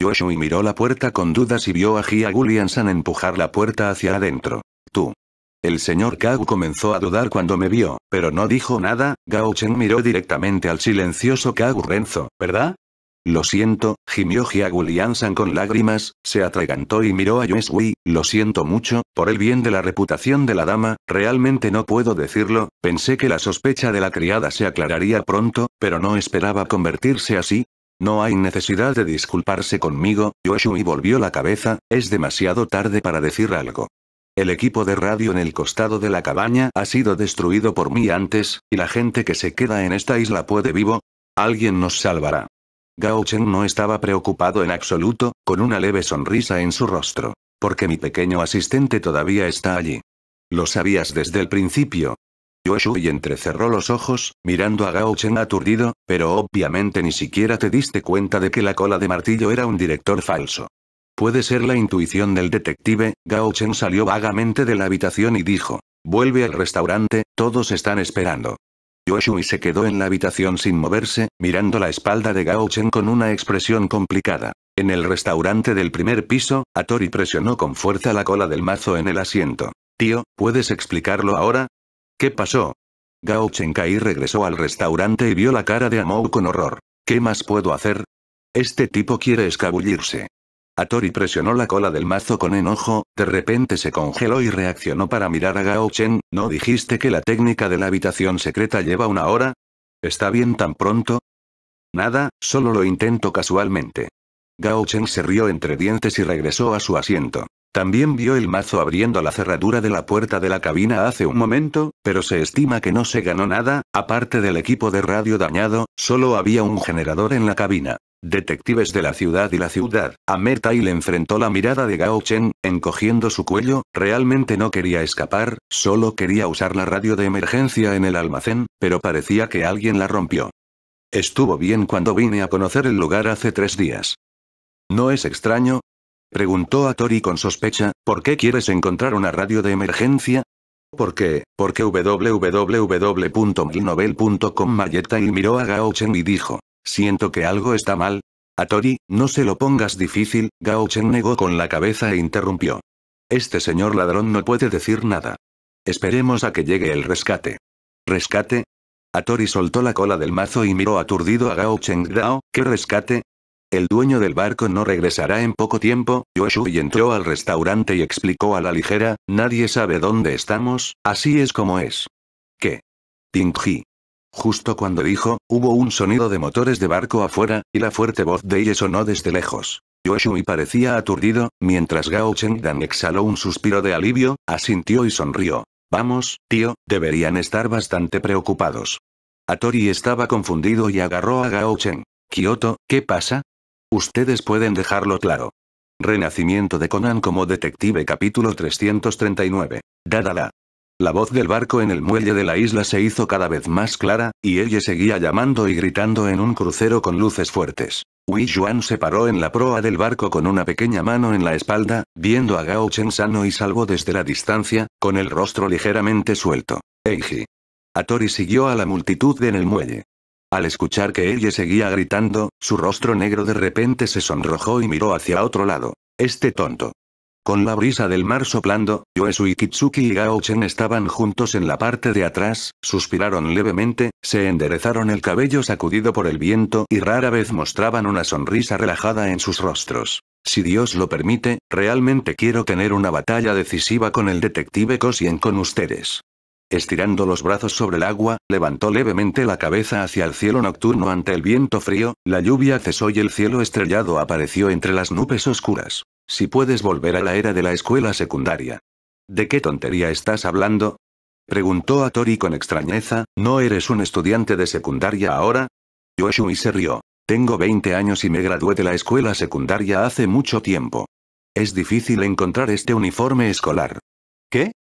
Yoshui miró la puerta con dudas y vio a Jia Gu Liansan empujar la puerta hacia adentro. Tú. El señor Kagu comenzó a dudar cuando me vio, pero no dijo nada, Gao Chen miró directamente al silencioso Kagu Renzo, ¿verdad? Lo siento, gimió Jiaguliansan con lágrimas, se atragantó y miró a Yue lo siento mucho, por el bien de la reputación de la dama, realmente no puedo decirlo, pensé que la sospecha de la criada se aclararía pronto, pero no esperaba convertirse así, no hay necesidad de disculparse conmigo, Yoshui volvió la cabeza, es demasiado tarde para decir algo. El equipo de radio en el costado de la cabaña ha sido destruido por mí antes, y la gente que se queda en esta isla puede vivo. Alguien nos salvará. Gao Chen no estaba preocupado en absoluto, con una leve sonrisa en su rostro. Porque mi pequeño asistente todavía está allí. Lo sabías desde el principio. y entrecerró los ojos, mirando a Gao Chen aturdido, pero obviamente ni siquiera te diste cuenta de que la cola de martillo era un director falso. Puede ser la intuición del detective, Gao Chen salió vagamente de la habitación y dijo. Vuelve al restaurante, todos están esperando. Yoshui se quedó en la habitación sin moverse, mirando la espalda de Gao Chen con una expresión complicada. En el restaurante del primer piso, Atori presionó con fuerza la cola del mazo en el asiento. Tío, ¿puedes explicarlo ahora? ¿Qué pasó? Gao Kai regresó al restaurante y vio la cara de Amou con horror. ¿Qué más puedo hacer? Este tipo quiere escabullirse. Atori presionó la cola del mazo con enojo, de repente se congeló y reaccionó para mirar a Gao Chen, ¿no dijiste que la técnica de la habitación secreta lleva una hora? ¿Está bien tan pronto? Nada, solo lo intento casualmente. Gao Chen se rió entre dientes y regresó a su asiento. También vio el mazo abriendo la cerradura de la puerta de la cabina hace un momento, pero se estima que no se ganó nada, aparte del equipo de radio dañado, solo había un generador en la cabina. Detectives de la ciudad y la ciudad. A y le enfrentó la mirada de Gao Chen, encogiendo su cuello, realmente no quería escapar, solo quería usar la radio de emergencia en el almacén, pero parecía que alguien la rompió. Estuvo bien cuando vine a conocer el lugar hace tres días. ¿No es extraño? Preguntó a Tori con sospecha, ¿por qué quieres encontrar una radio de emergencia? ¿Por qué? Porque www.milnovel.com. Mayeta y miró a Gao Chen y dijo, Siento que algo está mal. Atori, no se lo pongas difícil, Gao Chen negó con la cabeza e interrumpió. Este señor ladrón no puede decir nada. Esperemos a que llegue el rescate. ¿Rescate? Atori soltó la cola del mazo y miró aturdido a Gao Chen Gao, ¿qué rescate? El dueño del barco no regresará en poco tiempo, y entró al restaurante y explicó a la ligera, nadie sabe dónde estamos, así es como es. ¿Qué? Tingji. Justo cuando dijo, hubo un sonido de motores de barco afuera, y la fuerte voz de ella sonó desde lejos. Yoshui parecía aturdido, mientras Gao Dan exhaló un suspiro de alivio, asintió y sonrió. Vamos, tío, deberían estar bastante preocupados. Atori estaba confundido y agarró a Gao Cheng. Kyoto, ¿qué pasa? Ustedes pueden dejarlo claro. Renacimiento de Conan como detective capítulo 339. Dadala. La voz del barco en el muelle de la isla se hizo cada vez más clara, y ella seguía llamando y gritando en un crucero con luces fuertes. Wu Yuan se paró en la proa del barco con una pequeña mano en la espalda, viendo a Gao Chen sano y salvo desde la distancia, con el rostro ligeramente suelto. Eiji. Atori siguió a la multitud en el muelle. Al escuchar que ella seguía gritando, su rostro negro de repente se sonrojó y miró hacia otro lado. Este tonto. Con la brisa del mar soplando, Yoesu y Kitsuki y Gaochen estaban juntos en la parte de atrás, suspiraron levemente, se enderezaron el cabello sacudido por el viento y rara vez mostraban una sonrisa relajada en sus rostros. Si Dios lo permite, realmente quiero tener una batalla decisiva con el detective Kosien con ustedes. Estirando los brazos sobre el agua, levantó levemente la cabeza hacia el cielo nocturno ante el viento frío, la lluvia cesó y el cielo estrellado apareció entre las nubes oscuras. Si puedes volver a la era de la escuela secundaria. ¿De qué tontería estás hablando? Preguntó a Tori con extrañeza, ¿no eres un estudiante de secundaria ahora? Yoshui se rió. Tengo 20 años y me gradué de la escuela secundaria hace mucho tiempo. Es difícil encontrar este uniforme escolar. ¿Qué?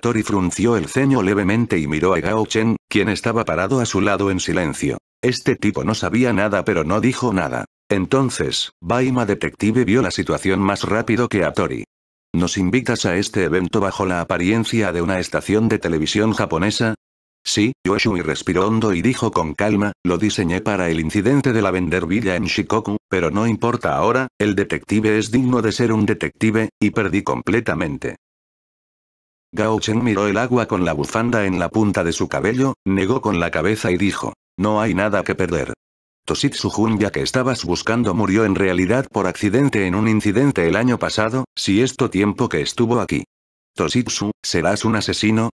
Tori frunció el ceño levemente y miró a Gao Chen, quien estaba parado a su lado en silencio. Este tipo no sabía nada pero no dijo nada. Entonces, Baima Detective vio la situación más rápido que Atori. ¿Nos invitas a este evento bajo la apariencia de una estación de televisión japonesa? Sí, Yoshui respiró hondo y dijo con calma, lo diseñé para el incidente de la vendervilla en Shikoku, pero no importa ahora, el detective es digno de ser un detective, y perdí completamente. Gao miró el agua con la bufanda en la punta de su cabello, negó con la cabeza y dijo, no hay nada que perder. Toshitsu Junya que estabas buscando murió en realidad por accidente en un incidente el año pasado, si esto tiempo que estuvo aquí. Toshitsu, ¿serás un asesino?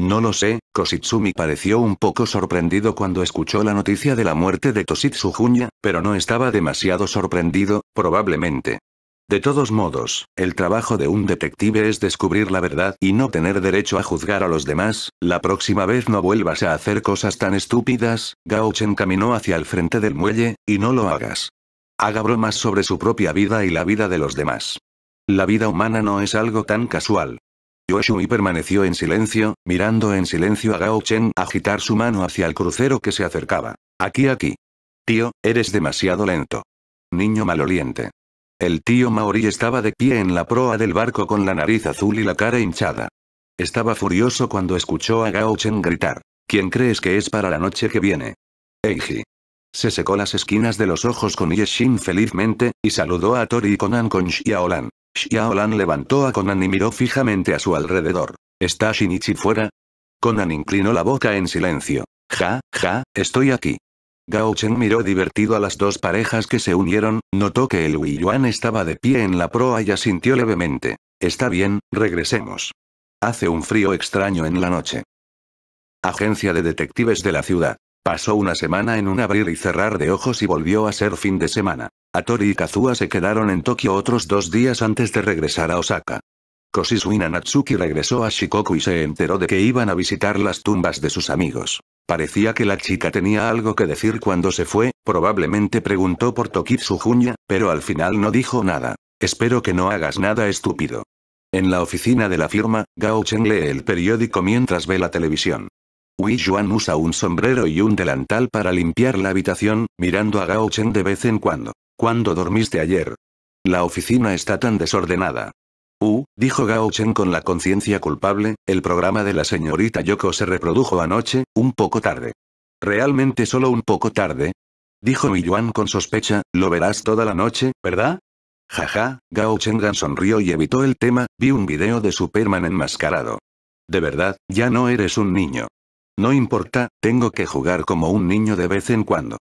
No lo sé, Kositsumi pareció un poco sorprendido cuando escuchó la noticia de la muerte de Toshitsu Junya, pero no estaba demasiado sorprendido, probablemente. De todos modos, el trabajo de un detective es descubrir la verdad y no tener derecho a juzgar a los demás, la próxima vez no vuelvas a hacer cosas tan estúpidas, Gao Chen caminó hacia el frente del muelle, y no lo hagas. Haga bromas sobre su propia vida y la vida de los demás. La vida humana no es algo tan casual. Yoshui permaneció en silencio, mirando en silencio a Gao Chen agitar su mano hacia el crucero que se acercaba. Aquí, aquí. Tío, eres demasiado lento. Niño maloliente. El tío Maori estaba de pie en la proa del barco con la nariz azul y la cara hinchada. Estaba furioso cuando escuchó a Gao Chen gritar. ¿Quién crees que es para la noche que viene? Eiji. Se secó las esquinas de los ojos con Yeshin felizmente, y saludó a Tori y Conan con Xiaolan. Xiaolan levantó a Conan y miró fijamente a su alrededor. ¿Está Shinichi fuera? Conan inclinó la boca en silencio. Ja, ja, estoy aquí. Gao Chen miró divertido a las dos parejas que se unieron, notó que el Yuan estaba de pie en la proa y asintió levemente. Está bien, regresemos. Hace un frío extraño en la noche. Agencia de detectives de la ciudad. Pasó una semana en un abrir y cerrar de ojos y volvió a ser fin de semana. Atori y Kazua se quedaron en Tokio otros dos días antes de regresar a Osaka. Kosisuina Natsuki regresó a Shikoku y se enteró de que iban a visitar las tumbas de sus amigos. Parecía que la chica tenía algo que decir cuando se fue, probablemente preguntó por Tokitsu Junya, pero al final no dijo nada. Espero que no hagas nada estúpido. En la oficina de la firma, Gao lee el periódico mientras ve la televisión. Wei Yuan usa un sombrero y un delantal para limpiar la habitación, mirando a Gao Chen de vez en cuando. ¿Cuándo dormiste ayer? La oficina está tan desordenada. Uh, dijo Gao Chen con la conciencia culpable, el programa de la señorita Yoko se reprodujo anoche, un poco tarde. ¿Realmente solo un poco tarde? Dijo Miyuan con sospecha, lo verás toda la noche, ¿verdad? Jaja, Gao Chengan sonrió y evitó el tema, vi un video de Superman enmascarado. De verdad, ya no eres un niño. No importa, tengo que jugar como un niño de vez en cuando.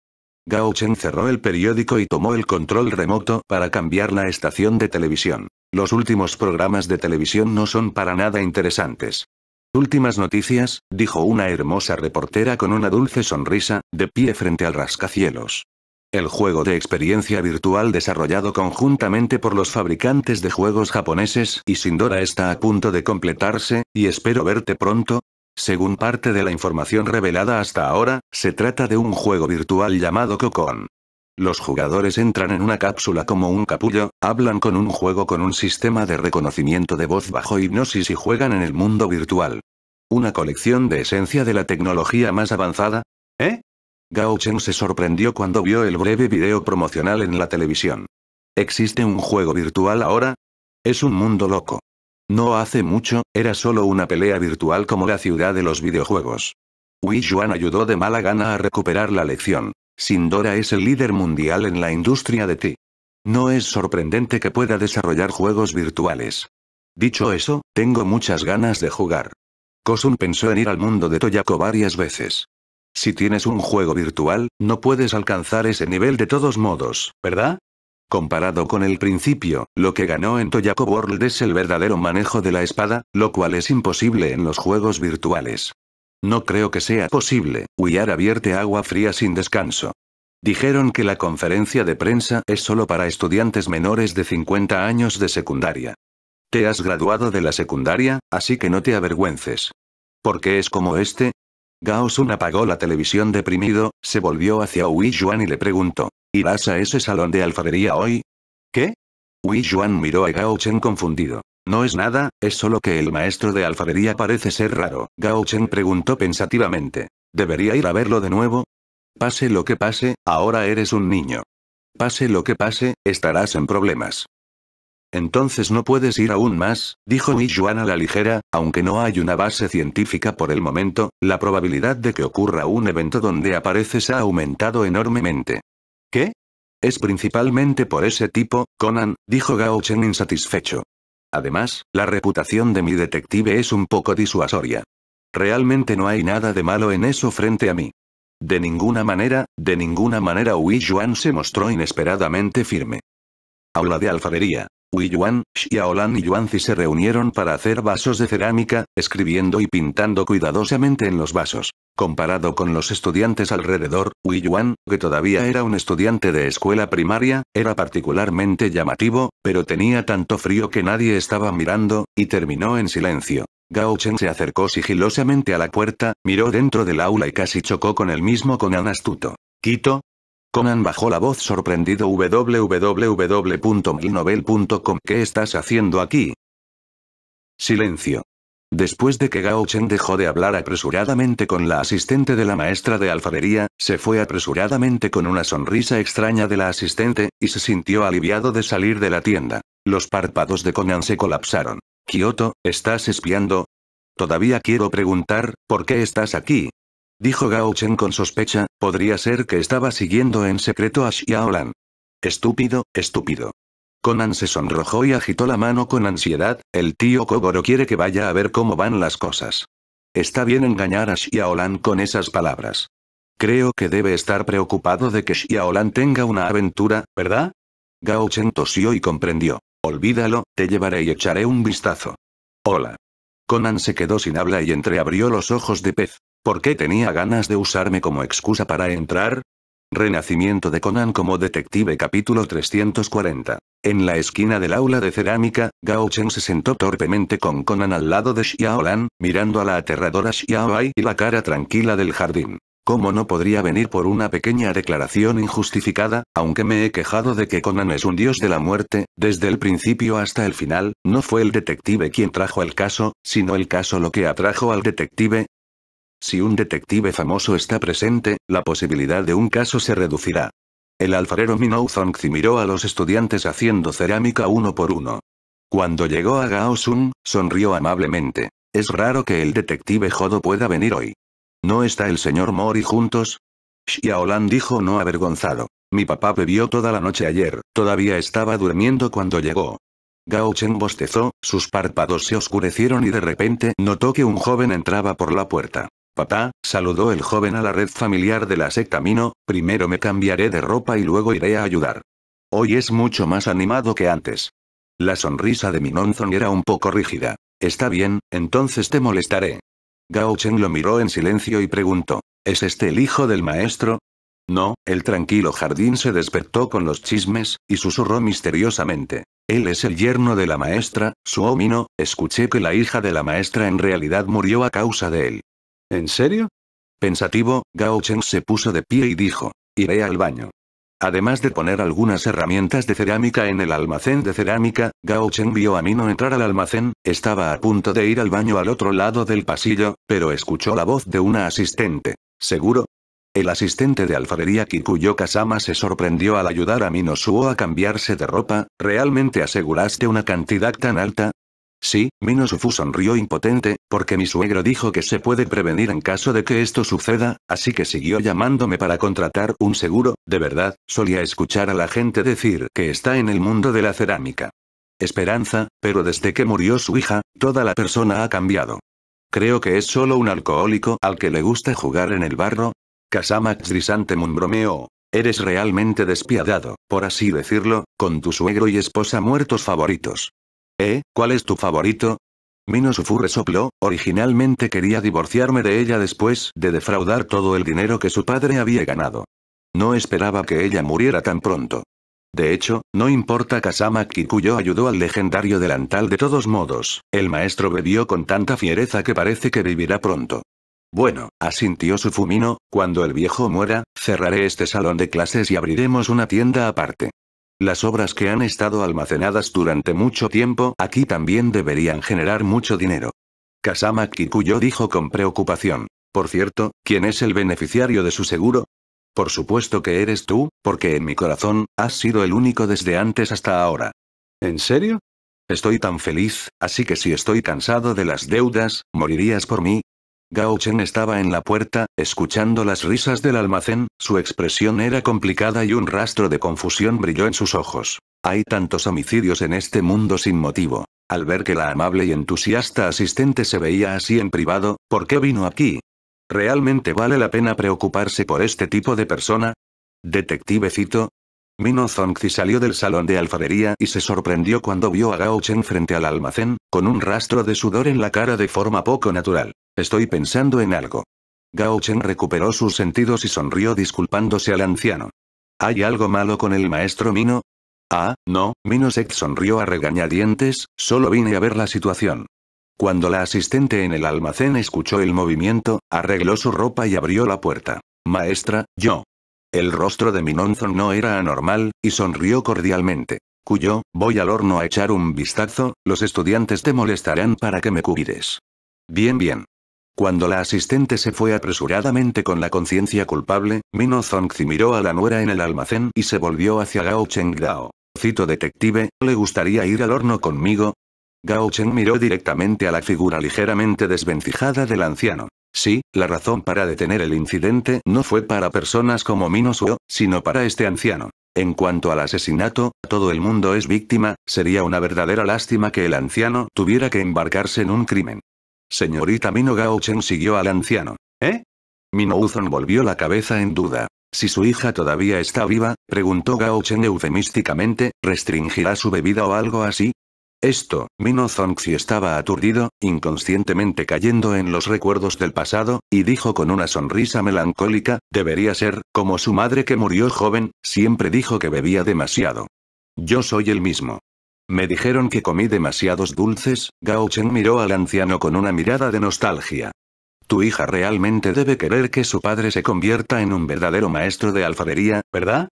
Gao Chen cerró el periódico y tomó el control remoto para cambiar la estación de televisión. Los últimos programas de televisión no son para nada interesantes. Últimas noticias, dijo una hermosa reportera con una dulce sonrisa, de pie frente al rascacielos. El juego de experiencia virtual desarrollado conjuntamente por los fabricantes de juegos japoneses y Sindora está a punto de completarse, y espero verte pronto. Según parte de la información revelada hasta ahora, se trata de un juego virtual llamado Kokon. Los jugadores entran en una cápsula como un capullo, hablan con un juego con un sistema de reconocimiento de voz bajo hipnosis y juegan en el mundo virtual. Una colección de esencia de la tecnología más avanzada. ¿Eh? Gao Chen se sorprendió cuando vio el breve video promocional en la televisión. ¿Existe un juego virtual ahora? Es un mundo loco. No hace mucho, era solo una pelea virtual como la ciudad de los videojuegos. Wei Yuan ayudó de mala gana a recuperar la lección. Sindora es el líder mundial en la industria de TI. No es sorprendente que pueda desarrollar juegos virtuales. Dicho eso, tengo muchas ganas de jugar. Kosun pensó en ir al mundo de Toyako varias veces. Si tienes un juego virtual, no puedes alcanzar ese nivel de todos modos, ¿verdad? Comparado con el principio, lo que ganó en Toyako World es el verdadero manejo de la espada, lo cual es imposible en los juegos virtuales. No creo que sea posible, Huyar abierte agua fría sin descanso. Dijeron que la conferencia de prensa es solo para estudiantes menores de 50 años de secundaria. Te has graduado de la secundaria, así que no te avergüences. ¿Por qué es como este? Gao Sun apagó la televisión deprimido, se volvió hacia Wei Yuan y le preguntó, ¿irás a ese salón de alfarería hoy? ¿Qué? Wei Yuan miró a Gao Chen confundido. No es nada, es solo que el maestro de alfarería parece ser raro, Gao Chen preguntó pensativamente. ¿Debería ir a verlo de nuevo? Pase lo que pase, ahora eres un niño. Pase lo que pase, estarás en problemas. Entonces no puedes ir aún más, dijo Ni Yuan a la ligera, aunque no hay una base científica por el momento, la probabilidad de que ocurra un evento donde apareces ha aumentado enormemente. ¿Qué? Es principalmente por ese tipo, Conan, dijo Gao Chen insatisfecho. Además, la reputación de mi detective es un poco disuasoria. Realmente no hay nada de malo en eso frente a mí. De ninguna manera, de ninguna manera Wu Yuan se mostró inesperadamente firme. Aula de alfarería. Wu Yuan, Xiaolan y Yuanzi se reunieron para hacer vasos de cerámica, escribiendo y pintando cuidadosamente en los vasos. Comparado con los estudiantes alrededor, Wu Yuan, que todavía era un estudiante de escuela primaria, era particularmente llamativo, pero tenía tanto frío que nadie estaba mirando, y terminó en silencio. Gao Chen se acercó sigilosamente a la puerta, miró dentro del aula y casi chocó con el mismo Conan astuto. ¿Quito? Conan bajó la voz sorprendido www.milnovel.com ¿Qué estás haciendo aquí? Silencio. Después de que Gao Chen dejó de hablar apresuradamente con la asistente de la maestra de alfarería, se fue apresuradamente con una sonrisa extraña de la asistente, y se sintió aliviado de salir de la tienda. Los párpados de Conan se colapsaron. Kyoto, ¿estás espiando? Todavía quiero preguntar, ¿por qué estás aquí? Dijo Gao Chen con sospecha, podría ser que estaba siguiendo en secreto a Xiaolan. Estúpido, estúpido. Conan se sonrojó y agitó la mano con ansiedad, el tío Kogoro quiere que vaya a ver cómo van las cosas. Está bien engañar a Xiaolan con esas palabras. Creo que debe estar preocupado de que Xiaolan tenga una aventura, ¿verdad? Gao Chen tosió y comprendió. Olvídalo, te llevaré y echaré un vistazo. Hola. Conan se quedó sin habla y entreabrió los ojos de pez. ¿Por qué tenía ganas de usarme como excusa para entrar? Renacimiento de Conan como detective capítulo 340. En la esquina del aula de cerámica, Gao Chen se sentó torpemente con Conan al lado de Xiaolan, mirando a la aterradora Ai y la cara tranquila del jardín. ¿Cómo no podría venir por una pequeña declaración injustificada, aunque me he quejado de que Conan es un dios de la muerte, desde el principio hasta el final, no fue el detective quien trajo el caso, sino el caso lo que atrajo al detective? Si un detective famoso está presente, la posibilidad de un caso se reducirá. El alfarero Zongzi miró a los estudiantes haciendo cerámica uno por uno. Cuando llegó a Gao Sun, sonrió amablemente. Es raro que el detective Jodo pueda venir hoy. ¿No está el señor Mori juntos? Xiaolan dijo no avergonzado. Mi papá bebió toda la noche ayer, todavía estaba durmiendo cuando llegó. Gao Chen bostezó, sus párpados se oscurecieron y de repente notó que un joven entraba por la puerta. Papá, saludó el joven a la red familiar de la secta Mino, primero me cambiaré de ropa y luego iré a ayudar. Hoy es mucho más animado que antes. La sonrisa de Minonzon era un poco rígida. Está bien, entonces te molestaré. Gao Chen lo miró en silencio y preguntó, ¿es este el hijo del maestro? No, el tranquilo jardín se despertó con los chismes, y susurró misteriosamente. Él es el yerno de la maestra, su Mino, escuché que la hija de la maestra en realidad murió a causa de él. ¿En serio? Pensativo, Gao Cheng se puso de pie y dijo, iré al baño. Además de poner algunas herramientas de cerámica en el almacén de cerámica, Gao Cheng vio a Mino entrar al almacén, estaba a punto de ir al baño al otro lado del pasillo, pero escuchó la voz de una asistente. ¿Seguro? El asistente de alfarería Kikuyo Kasama se sorprendió al ayudar a Mino Suo a cambiarse de ropa, ¿realmente aseguraste una cantidad tan alta? Sí, Minosufu sonrió impotente, porque mi suegro dijo que se puede prevenir en caso de que esto suceda, así que siguió llamándome para contratar un seguro, de verdad, solía escuchar a la gente decir que está en el mundo de la cerámica. Esperanza, pero desde que murió su hija, toda la persona ha cambiado. Creo que es solo un alcohólico al que le gusta jugar en el barro. Casamax grisante bromeó. Eres realmente despiadado, por así decirlo, con tu suegro y esposa muertos favoritos. ¿Eh? ¿Cuál es tu favorito? Mino Sufu resopló, originalmente quería divorciarme de ella después de defraudar todo el dinero que su padre había ganado. No esperaba que ella muriera tan pronto. De hecho, no importa Kasama Kikuyo ayudó al legendario delantal de todos modos, el maestro bebió con tanta fiereza que parece que vivirá pronto. Bueno, asintió Sufumino, cuando el viejo muera, cerraré este salón de clases y abriremos una tienda aparte. Las obras que han estado almacenadas durante mucho tiempo aquí también deberían generar mucho dinero. Kasama Kikuyo dijo con preocupación. Por cierto, ¿quién es el beneficiario de su seguro? Por supuesto que eres tú, porque en mi corazón, has sido el único desde antes hasta ahora. ¿En serio? Estoy tan feliz, así que si estoy cansado de las deudas, ¿morirías por mí? Gao Chen estaba en la puerta, escuchando las risas del almacén, su expresión era complicada y un rastro de confusión brilló en sus ojos. Hay tantos homicidios en este mundo sin motivo. Al ver que la amable y entusiasta asistente se veía así en privado, ¿por qué vino aquí? ¿Realmente vale la pena preocuparse por este tipo de persona? Detectivecito. Mino Zongzi salió del salón de alfarería y se sorprendió cuando vio a Gao Chen frente al almacén, con un rastro de sudor en la cara de forma poco natural. Estoy pensando en algo. Gao Chen recuperó sus sentidos y sonrió disculpándose al anciano. ¿Hay algo malo con el maestro Mino? Ah, no, Minosek sonrió a regañadientes, solo vine a ver la situación. Cuando la asistente en el almacén escuchó el movimiento, arregló su ropa y abrió la puerta. Maestra, yo. El rostro de Minonzon no era anormal, y sonrió cordialmente. Cuyo, voy al horno a echar un vistazo, los estudiantes te molestarán para que me cuides. Bien bien. Cuando la asistente se fue apresuradamente con la conciencia culpable, Mino Zongzi miró a la nuera en el almacén y se volvió hacia Gao Cheng Gao. Cito detective, ¿le gustaría ir al horno conmigo? Gao Cheng miró directamente a la figura ligeramente desvencijada del anciano. Sí, la razón para detener el incidente no fue para personas como Mino sino para este anciano. En cuanto al asesinato, todo el mundo es víctima, sería una verdadera lástima que el anciano tuviera que embarcarse en un crimen. Señorita Mino Gauchen siguió al anciano. ¿Eh? Uzon volvió la cabeza en duda. Si su hija todavía está viva, preguntó Gaochen eufemísticamente, ¿restringirá su bebida o algo así? Esto, Mino Zongxi estaba aturdido, inconscientemente cayendo en los recuerdos del pasado, y dijo con una sonrisa melancólica, debería ser, como su madre que murió joven, siempre dijo que bebía demasiado. Yo soy el mismo. Me dijeron que comí demasiados dulces, Gao Chen miró al anciano con una mirada de nostalgia. Tu hija realmente debe querer que su padre se convierta en un verdadero maestro de alfarería, ¿verdad?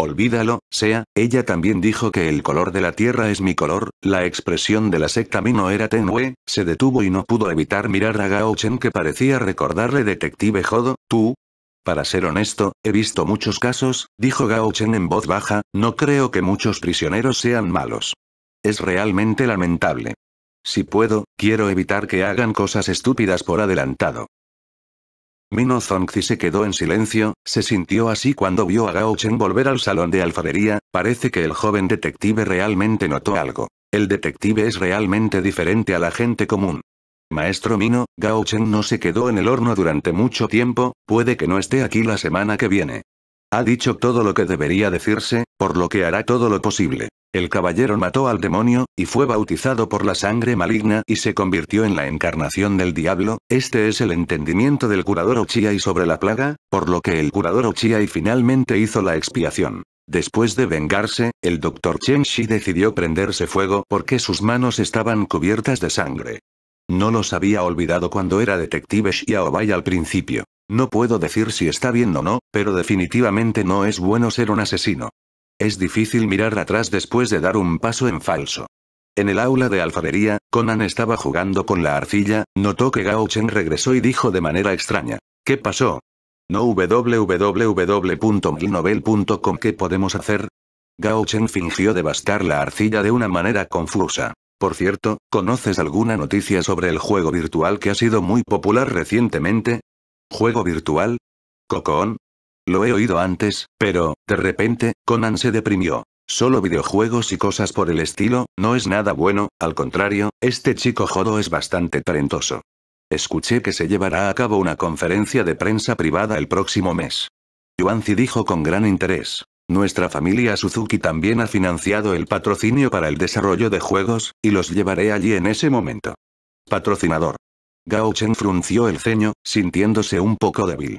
Olvídalo, sea, ella también dijo que el color de la tierra es mi color, la expresión de la secta Mino era tenue, se detuvo y no pudo evitar mirar a Gao Chen que parecía recordarle detective Jodo, tú, para ser honesto, he visto muchos casos, dijo Gao Chen en voz baja, no creo que muchos prisioneros sean malos. Es realmente lamentable. Si puedo, quiero evitar que hagan cosas estúpidas por adelantado. Mino Zongzi se quedó en silencio, se sintió así cuando vio a Gao Chen volver al salón de alfarería, parece que el joven detective realmente notó algo. El detective es realmente diferente a la gente común. Maestro Mino, Gao Chen no se quedó en el horno durante mucho tiempo, puede que no esté aquí la semana que viene. Ha dicho todo lo que debería decirse, por lo que hará todo lo posible. El caballero mató al demonio, y fue bautizado por la sangre maligna y se convirtió en la encarnación del diablo, este es el entendimiento del curador Ochiai sobre la plaga, por lo que el curador Ochiai finalmente hizo la expiación. Después de vengarse, el doctor Chen Shi decidió prenderse fuego porque sus manos estaban cubiertas de sangre. No los había olvidado cuando era detective Xiaobai al principio. No puedo decir si está bien o no, pero definitivamente no es bueno ser un asesino. Es difícil mirar atrás después de dar un paso en falso. En el aula de alfarería, Conan estaba jugando con la arcilla, notó que Gao Chen regresó y dijo de manera extraña. ¿Qué pasó? No www.milnovel.com ¿Qué podemos hacer? Gao Chen fingió devastar la arcilla de una manera confusa. Por cierto, ¿conoces alguna noticia sobre el juego virtual que ha sido muy popular recientemente? ¿Juego virtual? Cocoon, lo he oído antes, pero, de repente, Conan se deprimió. Solo videojuegos y cosas por el estilo, no es nada bueno, al contrario, este chico jodo es bastante talentoso. Escuché que se llevará a cabo una conferencia de prensa privada el próximo mes. Yuanzi dijo con gran interés. Nuestra familia Suzuki también ha financiado el patrocinio para el desarrollo de juegos, y los llevaré allí en ese momento. Patrocinador. Gao Chen frunció el ceño, sintiéndose un poco débil.